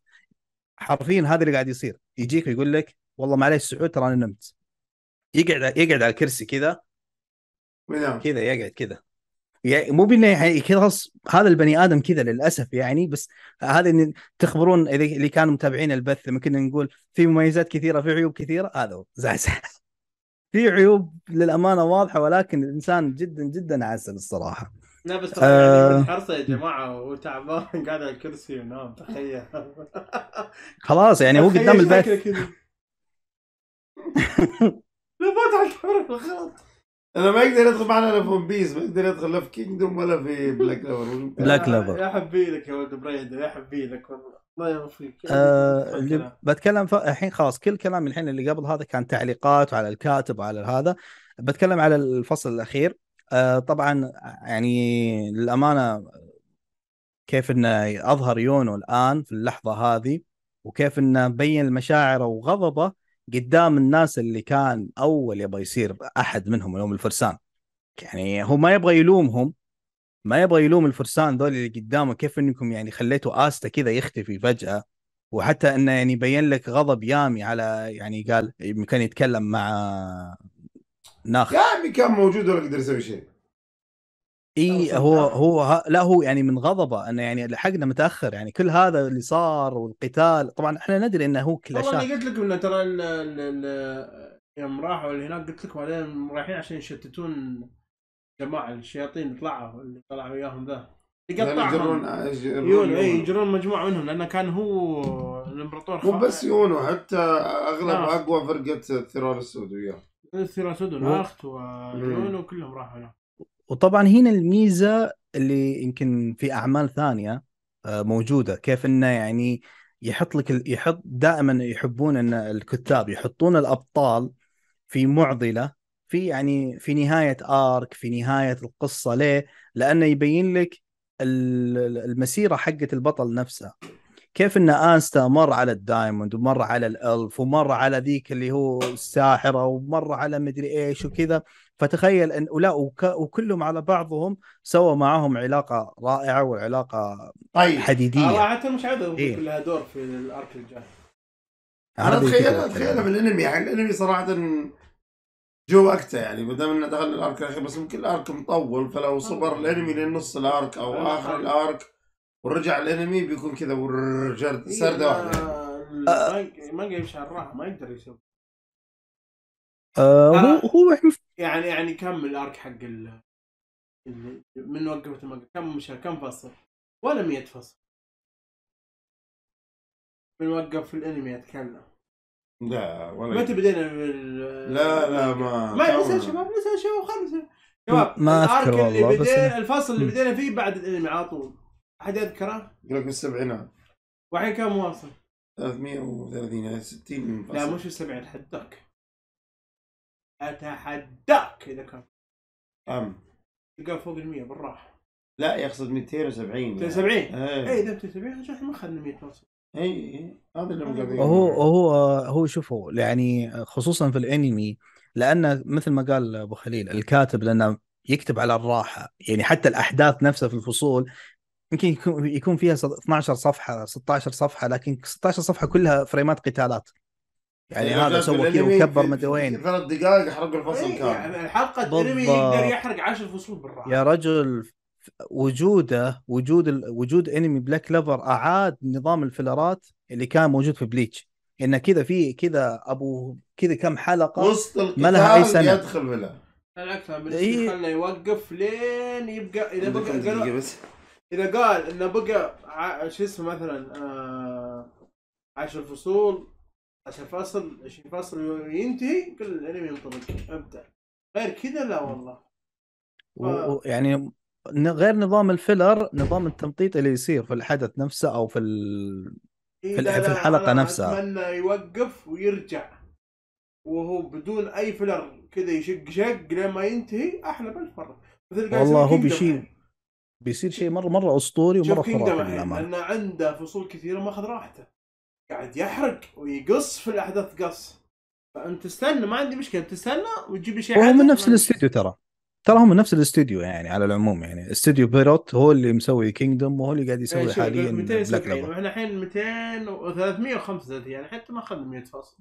حرفيا هذا اللي قاعد يصير يجيك ويقول لك والله معليش سعود ترى انا نمت يقعد يقعد على الكرسي كذا كذا يقعد كذا يعني مو بانه يعني كذا هذا البني ادم كذا للاسف يعني بس هذا ان تخبرون اللي كانوا متابعين البث لما كنا نقول في مميزات كثيره في عيوب كثيره هذا هو *laughs* زعزع في عيوب للامانه واضحه ولكن الانسان جدا جدا عسل الصراحه لا بس يعني أه... حرصه يا جماعه وتعبان *laughs* قاعد على الكرسي ونام تخيل *laughs* خلاص يعني هو قدام البث لا فاتح الكاميرا غلط انا ما يقدر يدخل معنا انا في ون بيس ما يقدر يدخل لا في كينجدوم ولا في بلاك لافر بلاك لافر يا حبي لك يا ولد بريده يا حبي لك والله الله يوفقك آه اللي بتكلم الحين خلاص كل كلام الحين اللي قبل هذا كان تعليقات وعلى الكاتب وعلى هذا بتكلم على الفصل الاخير آه طبعا يعني للامانه كيف انه اظهر يونو الان في اللحظه هذه وكيف انه بين مشاعره وغضبه قدام الناس اللي كان اول يبغى يصير احد منهم اليوم الفرسان يعني هو ما يبغى يلومهم ما يبغى يلوم الفرسان ذول اللي قدامه كيف انكم يعني خليتوا استا كذا يختفي فجاه وحتى انه يعني بين لك غضب يامي على يعني قال كان يتكلم مع ناخ يامي كان موجود ولا قدر يسوي شيء اي هو هو لا هو يعني من غضبه انه يعني لحقنا متاخر يعني كل هذا اللي صار والقتال طبعا احنا ندري انه هو كل والله انا قلت لكم انه ترى يوم راحوا هناك قلت لكم بعدين رايحين عشان يشتتون جماعه الشياطين طلعوا اللي طلعوا وياهم ذا يقطعهم يجرون آه، اي يجرون مجموعه منهم لانه كان هو الامبراطور مو بس يونو حتى اغلب آه. اقوى فرقه الثرار السود وياه الثرار السود وناخت ويونو كلهم راحوا هناك وطبعا هنا الميزه اللي يمكن في اعمال ثانيه آه، موجوده كيف انه يعني يحط لك يحط دائما يحبون ان الكتاب يحطون الابطال في معضله في يعني في نهايه ارك في نهايه القصه ليه؟ لانه يبين لك المسيره حقت البطل نفسه كيف ان انستا مر على الدايموند ومر على الالف ومر على ذيك اللي هو الساحره ومر على مدري ايش وكذا فتخيل ان ولا وك... وكلهم على بعضهم سووا معاهم علاقه رائعه وعلاقه طيب حديديه آه مش عاد إيه؟ لها دور في الارك الجاي انا اتخيلها اتخيلها بالانمي الانمي يعني الانمي صراحه جو وقته يعني ما دام انه دخل الارك الاخير بس ممكن الارك مطول فلو صبر الانمي لنص الارك او اخر الارك ورجع الانمي بيكون كذا ورجرد إيه، سرده واحده المانجا آه. يمشي على الراحه ما يقدر يسوي آه، هو هو يعني يعني كم الارك حق ال من وقفت المانجا كم مش كم فصل ولا 100 فصل من وقف الانمي اتكلم لا ولا متى بدينا لا لا ما ما نسال شباب ننسى شباب خلص شباب ما اذكر والله اللي الفصل اللي بدينا فيه بعد الانمي على طول احد يذكره؟ يقول لك السبعينات وحين كم واصل؟ 330 60 فصل لا مش 70 حدك اتحداك اذا كان أم تلقاه فوق ال 100 بالراحه لا يقصد 270 270 اي اذا 270 عشان احنا ما اخذنا 100 توصل اي هذا اللي هو هو هو شوفوا يعني خصوصا في الانمي لان مثل ما قال ابو خليل الكاتب لانه يكتب على الراحه يعني حتى الاحداث نفسها في الفصول يمكن يكون فيها 12 صفحه 16 صفحه لكن 16 صفحه كلها فريمات قتالات يعني هذا سوى كذا وكبر ما ادري وين ثلاث دقائق حرق الفصل إيه، كامل يعني الحلقه الانمي يقدر يحرق 10 فصول بالراحه يا رجل وجوده وجود وجود انمي بلاك ليفر اعاد نظام الفلرات اللي كان موجود في بليتش انه كذا في كذا ابو كذا كم حلقه وسط ما لها اي سنه يدخل ولا الاكثر من إيه؟ خلنا يوقف لين يبقى اذا بقى اذا قال انه بقى شو اسمه مثلا آه... عشر فصول عشان فاصل عشان فاصل ينتهي كل الانمي ينطلق ابدا غير كذا لا والله ف... و... يعني غير نظام الفيلر نظام التمطيط اللي يصير في الحدث نفسه او في ال... في, إيه في الحلقه نفسها اتمنى يوقف ويرجع وهو بدون اي فيلر كذا يشق شق لين ما ينتهي احلى بالف مره مثل والله هو بيشيل بيصير شيء مره مره اسطوري ومره خرافي للامانه لانه عنده فصول كثيره ما اخذ راحته قاعد يحرق ويقص في الاحداث قص فانت استنى ما عندي مشكله تستنى وتجيب لي شيء وهو من نفس الاستوديو ترى ترى هم من نفس الاستوديو يعني على العموم يعني استوديو بيروت هو اللي مسوي كينجدوم وهو اللي قاعد يسوي إيه، حاليا بلاك يعني احنا الحين 200 و 335 يعني حتى ما اخذنا 100 فصل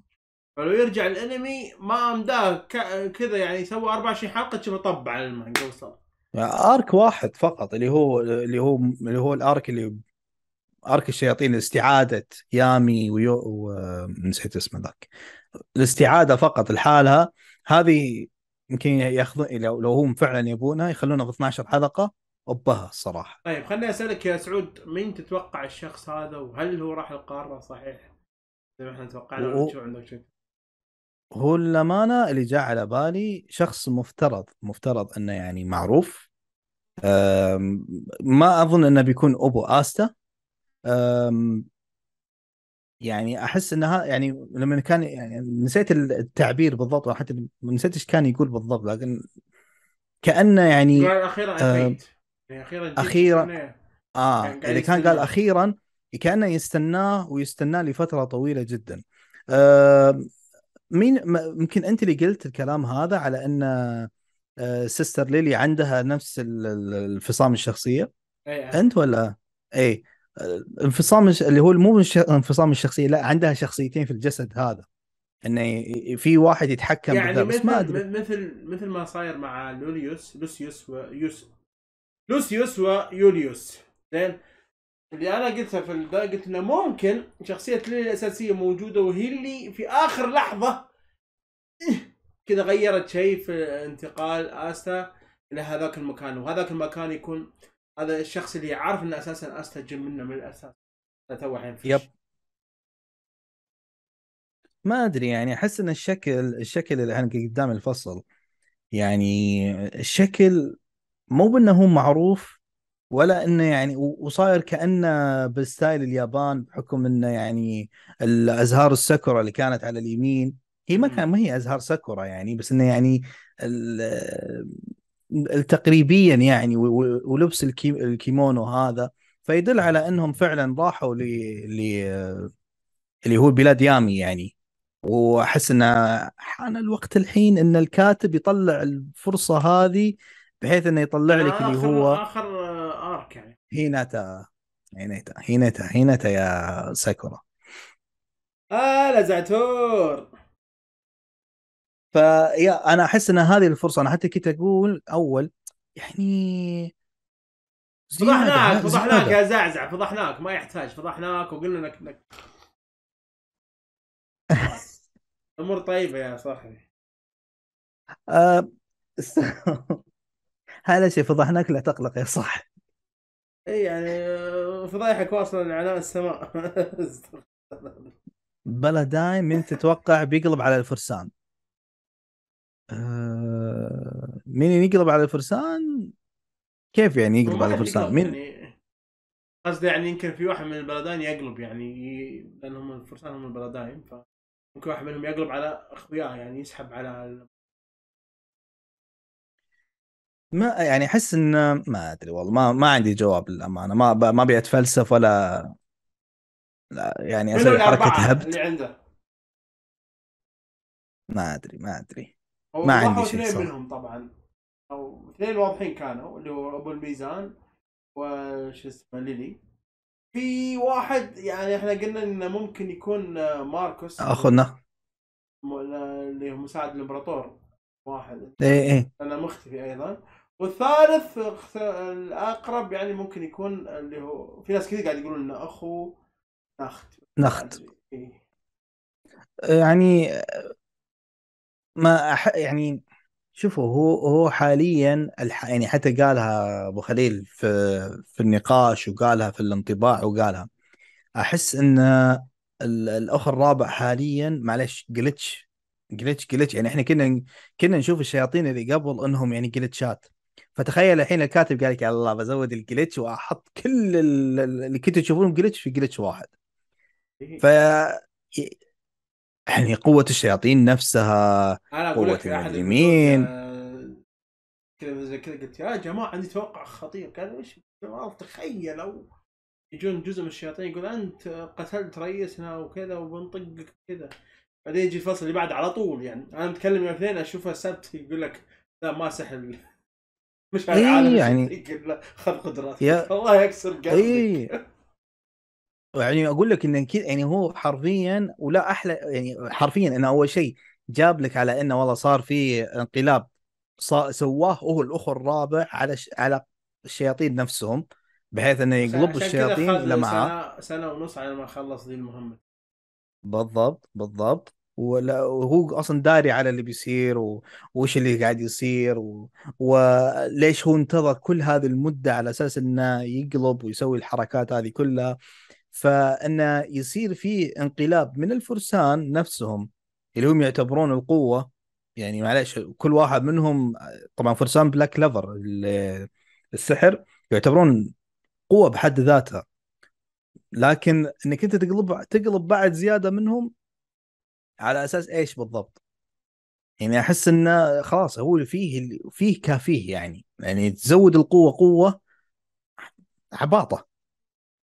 فلو يرجع الانمي ما امداه كذا يعني سوى 24 حلقه تشوفه طب على المانجا وصل ارك واحد فقط اللي هو اللي هو اللي هو الارك اللي ارك الشياطين لاستعاده يامي ويو ونسيت اسمه ذاك الاستعاده فقط لحالها هذه يمكن ياخذون لو, هم فعلا يبونها يخلونها في 12 حلقه اوبها الصراحه. طيب خليني اسالك يا سعود مين تتوقع الشخص هذا وهل هو راح القاره صحيح؟ زي ما احنا توقعنا و... عندك هو للامانه اللي جاء على بالي شخص مفترض مفترض انه يعني معروف ما اظن انه بيكون ابو استا يعني احس انها يعني لما كان يعني نسيت التعبير بالضبط او حتى نسيت ايش كان يقول بالضبط لكن كانه يعني،, يعني اخيرا آه اخيرا اخيرا اه يعني اللي كان قال اخيرا كانه يستناه ويستناه لفتره طويله جدا آه مين يمكن انت اللي قلت الكلام هذا على ان آه سيستر ليلي عندها نفس الفصام الشخصيه أي انت ولا ايه انفصام اللي هو مو انفصام الشخصيه لا عندها شخصيتين في الجسد هذا انه في واحد يتحكم يعني بس مثل بس ما ادري مثل مثل ما صاير مع لوليوس لوسيوس ويوس لوسيوس ويوليوس زين اللي انا قلتها في قلت انه ممكن شخصيه ليلي الاساسيه موجوده وهي اللي في اخر لحظه *laughs* كذا غيرت شيء في انتقال استا الى هذاك المكان وهذاك المكان يكون هذا الشخص اللي عارف انه اساسا استجم منه من الاساس تو الحين يب ما ادري يعني احس ان الشكل الشكل اللي احنا قدام الفصل يعني الشكل مو بانه هو معروف ولا انه يعني وصاير كانه بالستايل اليابان بحكم انه يعني الازهار الساكورا اللي كانت على اليمين هي ما كان ما هي ازهار ساكورا يعني بس انه يعني تقريبيا يعني ولبس الكيمونو هذا فيدل على انهم فعلا راحوا ل اللي هو بلاد يامي يعني واحس انه حان الوقت الحين ان الكاتب يطلع الفرصه هذه بحيث انه يطلع لك اللي هو اخر ارك يعني هيناتا هيناتا هيناتا هيناتا يا ساكورا آه زعتور فيا انا احس ان هذه الفرصه انا حتى كنت اقول اول يعني فضحناك فضحناك يا زعزع فضحناك ما يحتاج فضحناك وقلنا لك انك *laughs* امور طيبه يا صاحبي آه، *laughs* هذا شيء فضحناك لا تقلق يا صاحبي اي يعني آه، فضايحك واصله عنان السماء *laughs* بلا دايم من تتوقع بيقلب على الفرسان آه، مين يقلب على الفرسان كيف يعني يقلب على الفرسان؟ مين يعني قصدي يعني يمكن في واحد من البلدان يقلب يعني لانهم الفرسان هم البلدان فممكن واحد منهم يقلب على اخوياه يعني يسحب على ال... ما يعني احس انه ما ادري والله ما ما عندي جواب للامانه ما ب... ما ابي اتفلسف ولا لا يعني اسوي حركه هبت اللي عنده ما ادري ما ادري ما عندي شيء اثنين منهم طبعا او اثنين واضحين كانوا اللي هو ابو الميزان وش اسمه ليلي في واحد يعني احنا قلنا انه ممكن يكون آه، ماركوس اخونا اللي هو مساعد الامبراطور واحد اي اي انا مختفي ايضا والثالث الاقرب يعني ممكن يكون اللي هو في ناس كثير قاعد يقولون انه اخو نخت نخت إيه. يعني ما أح... يعني شوفوا هو هو حاليا الح... يعني حتى قالها ابو خليل في في النقاش وقالها في الانطباع وقالها احس ان الاخ الرابع حاليا معلش جلتش جلتش جلتش يعني احنا كنا كنا نشوف الشياطين اللي قبل انهم يعني جلتشات فتخيل الحين الكاتب قال لك الله بزود الجلتش واحط كل اللي كنتوا تشوفونهم جلتش في جلتش واحد إيه. ف يعني قوة الشياطين نفسها أنا أقول قوة المجرمين آه، كذا زي كذا قلت يا جماعة عندي توقع خطير قالوا ايش تخيلوا يجون جزء من الشياطين يقول انت قتلت رئيسنا وكذا وبنطقك كذا بعدين يجي الفصل اللي بعد على طول يعني انا متكلم من الاثنين اشوفه السبت يقول لك لا ما سهل *laughs* مش إيه، عارف يعني خذ قدرات يا... *laughs* الله يكسر إيه. قلبك *laughs* يعني اقول لك ان كذا يعني هو حرفيا ولا احلى يعني حرفيا انه اول شيء جاب لك على انه والله صار في انقلاب سواه هو الاخو الرابع على ش... على الشياطين نفسهم بحيث انه يقلب الشياطين لمعه سنه سنه ونص على ما خلص ذي المهمه بالضبط بالضبط ولا وهو اصلا داري على اللي بيصير و... وش اللي قاعد يصير و... وليش هو انتظر كل هذه المده على اساس انه يقلب ويسوي الحركات هذه كلها فانه يصير في انقلاب من الفرسان نفسهم اللي هم يعتبرون القوه يعني معلش كل واحد منهم طبعا فرسان بلاك لافر السحر يعتبرون قوه بحد ذاتها لكن انك انت تقلب تقلب بعد زياده منهم على اساس ايش بالضبط؟ يعني احس انه خلاص هو فيه فيه كافيه يعني يعني تزود القوه قوه عباطه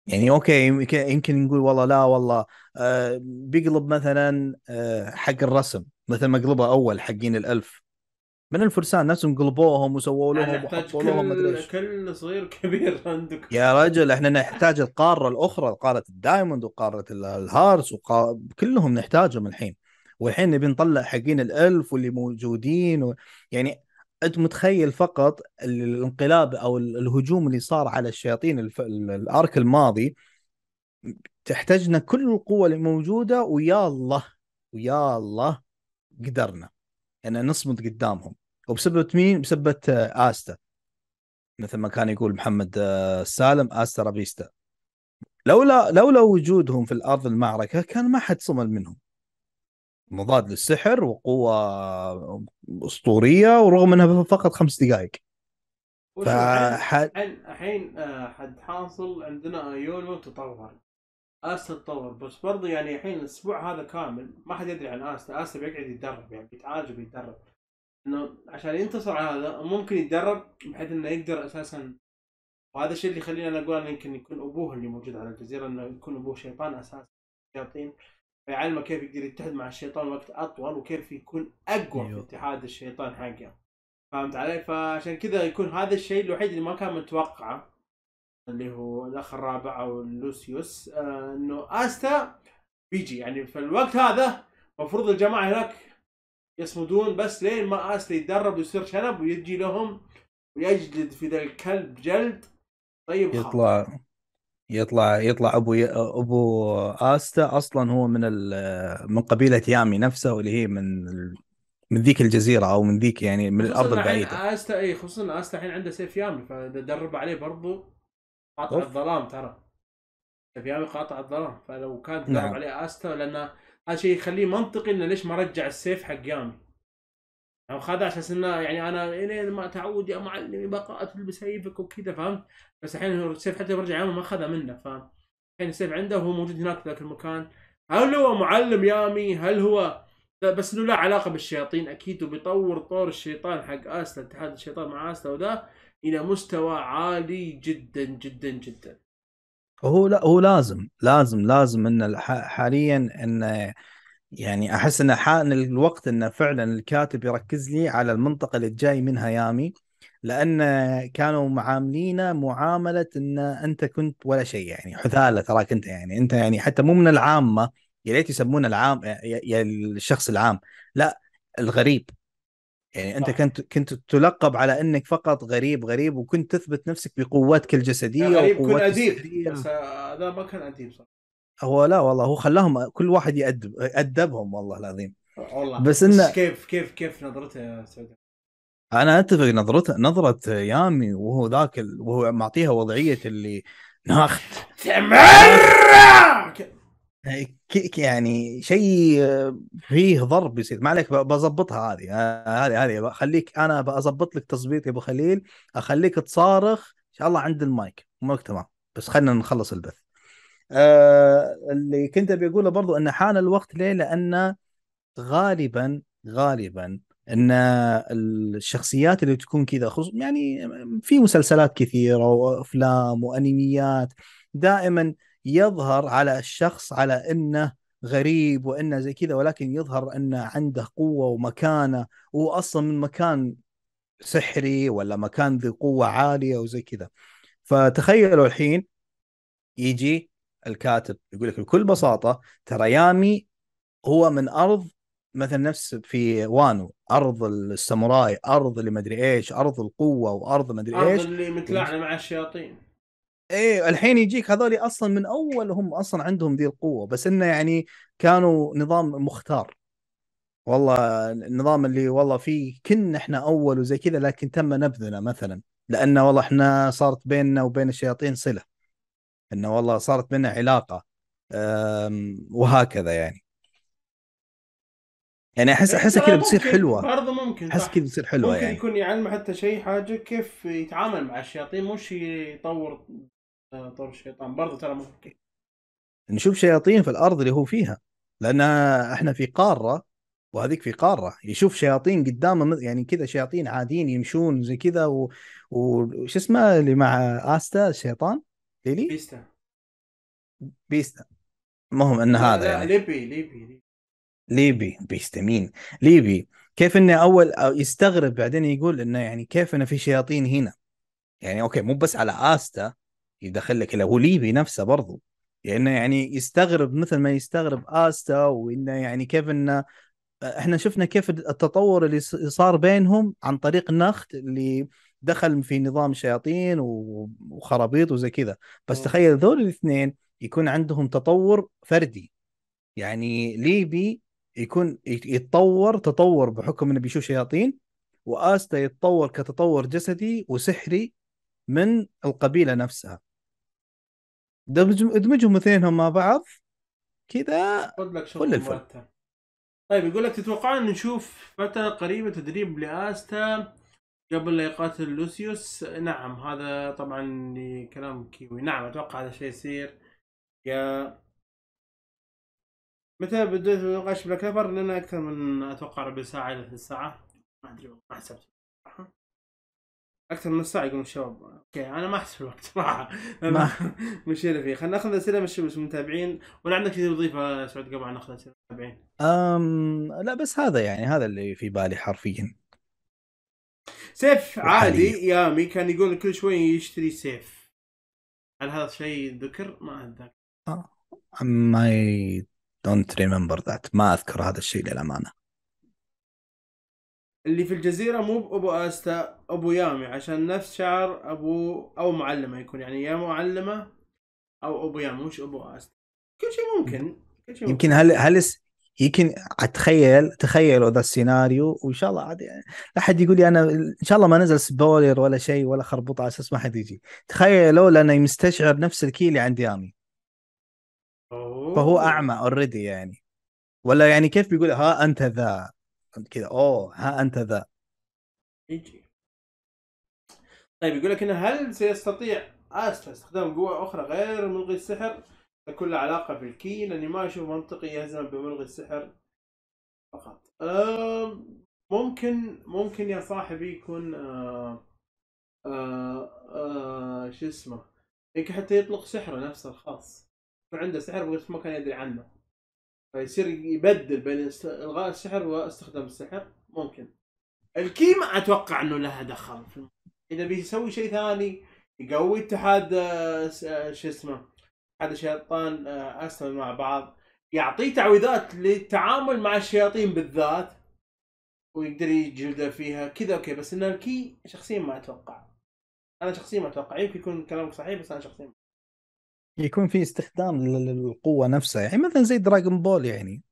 يعني اوكي يمكن نقول والله لا والله آه بيقلب مثلا آه حق الرسم مثل ما قلبها اول حقين الالف من الفرسان نفسهم قلبوهم وسووا لهم وحطوا لهم مدري ايش كل صغير كبير *laughs* عندك يا رجل احنا نحتاج القاره الاخرى قاره الدايموند وقاره الهارس وقا... كلهم نحتاجهم الحين والحين نبي نطلع حقين الالف واللي موجودين و... يعني انت متخيل فقط الانقلاب او الهجوم اللي صار على الشياطين الف... الارك الماضي تحتاجنا كل القوه اللي موجوده ويا الله ويا الله قدرنا ان يعني نصمد قدامهم وبسبب مين؟ بسبب استا مثل ما كان يقول محمد آه، سالم استا رابيستا لولا لولا وجودهم في الارض المعركه كان ما حد صمل منهم مضاد للسحر وقوه اسطوريه ورغم انها فقط خمس دقائق الحين الحين آه، حد حاصل عندنا يولو تطور اس تطور بس برضه يعني الحين الاسبوع هذا كامل ما حد يدري عن اس اس بيقعد يتدرب يعني بيتعالج وبيتدرب انه عشان ينتصر على هذا ممكن يتدرب بحيث انه يقدر اساسا وهذا الشيء اللي يخليني انا اقول انه يمكن يكون ابوه اللي موجود على الجزيره انه يكون ابوه شيطان اساسا شياطين يعلمه كيف يقدر يتحد مع الشيطان وقت اطول وكيف يكون اقوى في أيوه. اتحاد الشيطان حقه فهمت علي فعشان كذا يكون هذا الشيء الوحيد اللي ما كان متوقعه اللي هو الاخ الرابع او لوسيوس آه انه استا بيجي يعني في الوقت هذا المفروض الجماعه هناك يصمدون بس لين ما استا يتدرب ويصير شنب ويجي لهم ويجلد في ذا الكلب جلد طيب يطلع يطلع يطلع ابو ي... ابو استا اصلا هو من ال... من قبيله يامي نفسها واللي هي من ال... من ذيك الجزيره او من ذيك يعني من الارض البعيده استا اي خصوصا استا الحين عنده سيف يامي فدرب عليه برضو قاطع أوف. الظلام ترى سيف يامي قاطع الظلام فلو كان درب نعم. عليه استا لان هذا شيء يخليه منطقي انه ليش ما رجع السيف حق يامي او خذها على اساس انه يعني انا الين ما تعود يا معلمي بقى تلبس سيفك وكذا فهمت بس الحين السيف حتى برجع يومه ما اخذها منه فاهم الحين السيف عنده وهو موجود هناك في ذاك المكان هل هو معلم يامي هل هو بس له علاقه بالشياطين اكيد وبيطور طور الشيطان حق اسلا اتحاد الشيطان مع اسلا وذا الى مستوى عالي جدا جدا جدا هو لا هو لازم لازم لازم ان حاليا ان يعني احس ان حان الوقت انه فعلا الكاتب يركز لي على المنطقه اللي جاي منها يامي لان كانوا معاملينه معامله ان انت كنت ولا شيء يعني حثاله تراك انت يعني انت يعني حتى مو من العامه يا ريت يسمونه العام يا الشخص العام لا الغريب يعني انت كنت كنت تلقب على انك فقط غريب غريب وكنت تثبت نفسك بقوتك الجسديه يعني غريب كن اديب بس آه، هذا ما كان اديب صح هو لا والله هو خلاهم كل واحد يأدب يأدبهم والله العظيم والله بس انه كيف كيف كيف نظرته يا سعود انا اتفق نظرته نظره يامي وهو ذاك ال... وهو معطيها وضعيه اللي ناخت تمر إيه، يعني شيء فيه ضرب يصير ما عليك بظبطها هذه هذه هذه خليك انا بظبط لك تظبيط يا ابو خليل اخليك تصارخ ان شاء الله عند المايك مو تمام بس خلينا نخلص البث آه اللي كنت بيقوله برضو ان حان الوقت ليه لان غالبا غالبا ان الشخصيات اللي تكون كذا خصوص يعني في مسلسلات كثيره وافلام وانميات دائما يظهر على الشخص على انه غريب وانه زي كذا ولكن يظهر انه عنده قوه ومكانه واصلا من مكان سحري ولا مكان ذي قوه عاليه وزي كذا فتخيلوا الحين يجي الكاتب يقول لك بكل بساطه ترى يامي هو من ارض مثل نفس في وانو ارض الساموراي ارض اللي مدري ايش ارض القوه وارض مدري ايش ارض اللي متلاعنه مع الشياطين ايه الحين يجيك هذول اصلا من اول هم اصلا عندهم ذي القوه بس انه يعني كانوا نظام مختار والله النظام اللي والله فيه كنا احنا اول وزي كذا لكن تم نبذنا مثلا لان والله احنا صارت بيننا وبين الشياطين صله انه والله صارت منها علاقه وهكذا يعني يعني احس احسها كذا بتصير حلوه برضه ممكن احس كذا بتصير حلوه ممكن يعني. يكون يعلمه حتى شيء حاجه كيف يتعامل مع الشياطين مش يطور آه، طور الشيطان برضه ترى ممكن نشوف شياطين في الارض اللي هو فيها لان احنا في قاره وهذيك في قاره يشوف شياطين قدامه يعني كذا شياطين عاديين يمشون زي كذا وش اسمه اللي مع استا الشيطان ليلي بيستا بيستا المهم ان هذا لا يعني. ليبي ليبي ليبي بيستا مين ليبي كيف انه اول يستغرب بعدين يقول انه يعني كيف انه في شياطين هنا يعني اوكي مو بس على استا يدخل لك هو ليبي نفسه برضو لانه يعني, يعني يستغرب مثل ما يستغرب استا وانه يعني كيف انه احنا شفنا كيف التطور اللي صار بينهم عن طريق النخت اللي دخل في نظام شياطين وخرابيط وزي كذا بس تخيل ذول الاثنين يكون عندهم تطور فردي يعني ليبي يكون يتطور تطور بحكم انه بيشوف شياطين واستا يتطور كتطور جسدي وسحري من القبيله نفسها ادمجهم اثنينهم مع بعض كذا كل الفل طيب يقول لك تتوقعون نشوف فتره قريبه تدريب لاستا قبل لا يقاتل لوسيوس نعم هذا طبعا كلام كيوي نعم اتوقع هذا الشيء يصير يا متى بديت نقاش بلاك كفر لنا اكثر من اتوقع ربع ساعه الى ثلث ساعه ما ادري ما حسبت اكثر من ساعه يقولون الشباب اوكي انا ما احسب الوقت صراحه مشينا *laughs* فيه خلينا ناخذ اسئله من المتابعين ولا عندك شيء تضيفه آه، سعود قبل ناخذ اسئله المتابعين أم لا بس هذا يعني هذا اللي في بالي حرفيا سيف عادي يامي كان يقول كل شوي يشتري سيف هل هذا شيء ذكر؟ ما اتذكر ما دونت ريمبر ذات ما اذكر هذا الشيء للامانه اللي في الجزيرة مو بأبو أستا أبو يامي عشان نفس شعر أبو أو معلمة يكون يعني يا معلمة أو أبو يامي مش أبو أستا كل شيء ممكن كل شيء ممكن. يمكن هل هل يمكن اتخيل تخيلوا ذا السيناريو وان شاء الله عاد يعني لا احد يقول لي انا ان شاء الله ما نزل سبويلر ولا شيء ولا خربطه على اساس ما حد يجي تخيلوا لانه مستشعر نفس الكي اللي عند يامي فهو اعمى اوريدي يعني ولا يعني كيف بيقول ها انت ذا كذا اوه ها انت ذا يجي طيب يقول لك انه هل سيستطيع استخدام قوه اخرى غير ملغي السحر كل علاقة بالكي لأني ما أشوف منطقي يهزم بملغي السحر فقط ممكن ممكن يا صاحبي يكون آه، آه، آه، شو اسمه يمكن حتى يطلق سحره نفسه الخاص عنده سحر بس ما كان يدري عنه فيصير يبدل بين الغاء السحر واستخدام السحر ممكن الكي ما اتوقع انه لها دخل اذا بيسوي شيء ثاني يقوي اتحاد شو اسمه هذا شيطان آه، اسلم مع بعض يعطيه تعويذات للتعامل مع الشياطين بالذات ويقدر يجلده فيها كذا اوكي بس ان الكي شخصيا ما اتوقع انا شخصيا ما اتوقع يمكن يكون كلامك صحيح بس انا شخصيا ما يكون في استخدام للقوه نفسها يعني مثلا زي دراغون بول يعني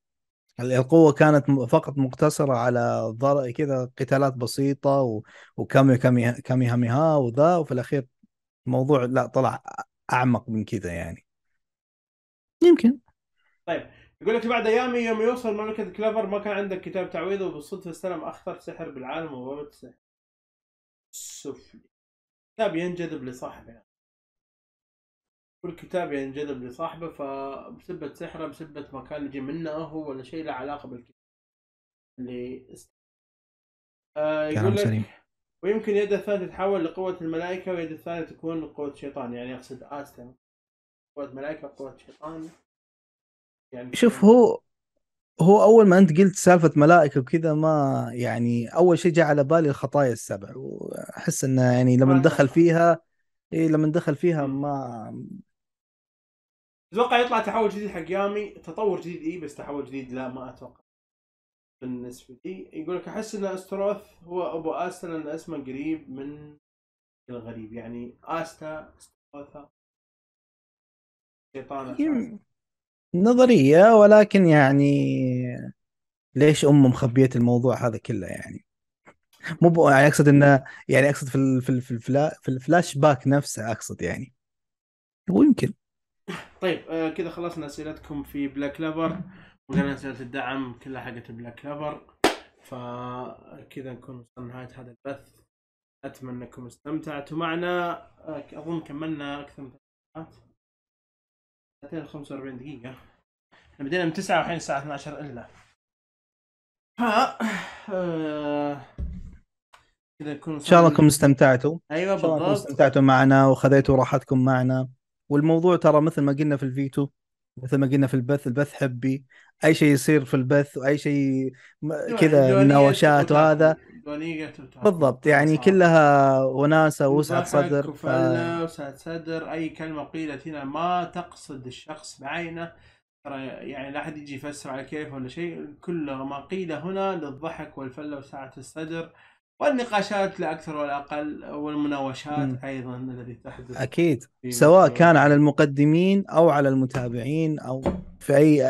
القوه كانت فقط مقتصره على كذا قتالات بسيطه وكامي كامي كامي هاميها وذا وفي الاخير الموضوع لا طلع اعمق من كذا يعني يمكن طيب يقول لك بعد ايام يوم يوصل مملكه كلفر ما كان عندك كتاب تعويذ وبالصدفه استلم اخطر سحر بالعالم وهو السحر السفلي كتاب ينجذب لصاحبه كل كتاب ينجذب لصاحبه فبسبة سحره بسبة مكان يجي منه هو ولا شيء له علاقه بالكتاب اللي است... آه يقول لك سليم. ويمكن يد الثالث تتحول لقوة الملائكة ويد الثالث تكون لقوة الشيطان يعني أقصد آستم قوة ملائكة قوة شيطان يعني شوف هو هو اول ما انت قلت سالفه ملائكه وكذا ما يعني اول شيء جاء على بالي الخطايا السبع واحس انه يعني لما دخل فيها اي لما دخل فيها ما اتوقع يطلع تحول جديد حق يامي تطور جديد اي بس تحول جديد لا ما اتوقع بالنسبه لي يقول لك احس ان استروث هو ابو استا لان اسمه قريب من الغريب يعني استا استروثا نظرية ولكن يعني ليش أمه مخبية الموضوع هذا كله يعني مو مب... يعني اقصد انه يعني اقصد في في في, في الفلاش باك نفسه اقصد يعني ويمكن طيب آه كذا خلصنا اسئلتكم في بلاك لافر وقلنا اسئله الدعم كلها حقت بلاك لافر فكذا نكون وصلنا نهايه هذا البث اتمنى انكم استمتعتوا معنا آه، اظن كملنا اكثر من ثلاث و45 دقيقة احنا بدينا من 9 والحين الساعة 12 الا ف آه... كذا نكون ان شاء الله انكم استمتعتوا ايوه بالضبط استمتعتوا معنا وخذيتوا راحتكم معنا والموضوع ترى مثل ما قلنا في الفيتو مثل ما قلنا في البث البث حبي اي شيء يصير في البث واي شيء كذا مناوشات وهذا بليغة بالضبط يعني صار. كلها وناسه وسعه صدر ف... وسعه صدر اي كلمه قيلت هنا ما تقصد الشخص بعينه يعني لا احد يجي يفسر على كيف ولا شيء كل ما قيل هنا للضحك والفله وسعه الصدر والنقاشات لا اكثر ولا اقل والمناوشات م. ايضا التي تحدث اكيد سواء كان على المقدمين او على المتابعين او في اي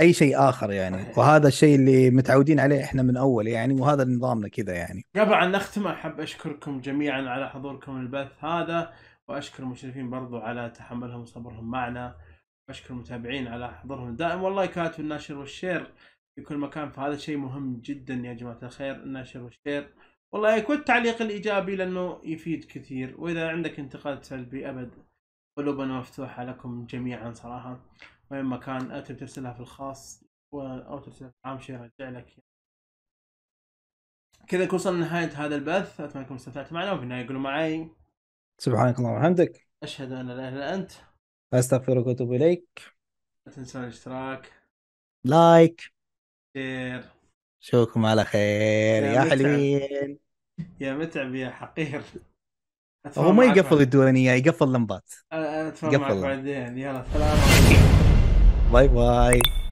اي شيء اخر يعني وهذا الشيء اللي متعودين عليه احنا من اول يعني وهذا نظامنا كذا يعني قبل ان نختم احب اشكركم جميعا على حضوركم البث هذا واشكر المشرفين برضو على تحملهم وصبرهم معنا واشكر المتابعين على حضورهم الدائم والله كاتب الناشر والشير في كل مكان فهذا شيء مهم جدا يا جماعه الخير الناشر والشير والله يكون التعليق الايجابي لانه يفيد كثير واذا عندك انتقاد سلبي ابد قلوبنا مفتوحه لكم جميعا صراحه وين ما كان اتم ترسلها في الخاص او ترسلها في العام شيء يرجع لك كذا وصلنا لنهايه هذا البث اتمنى انكم استمتعتوا معنا وفي النهايه قولوا معي سبحانك اللهم وبحمدك اشهد ان لا اله الا انت استغفرك واتوب اليك لا تنسوا الاشتراك لايك شير اشوفكم على خير يا, يا حلوين يا متعب يا حقير هو ما يقفل الدورانية يقفل لمبات اتفهم معك بعدين يلا سلام باي باي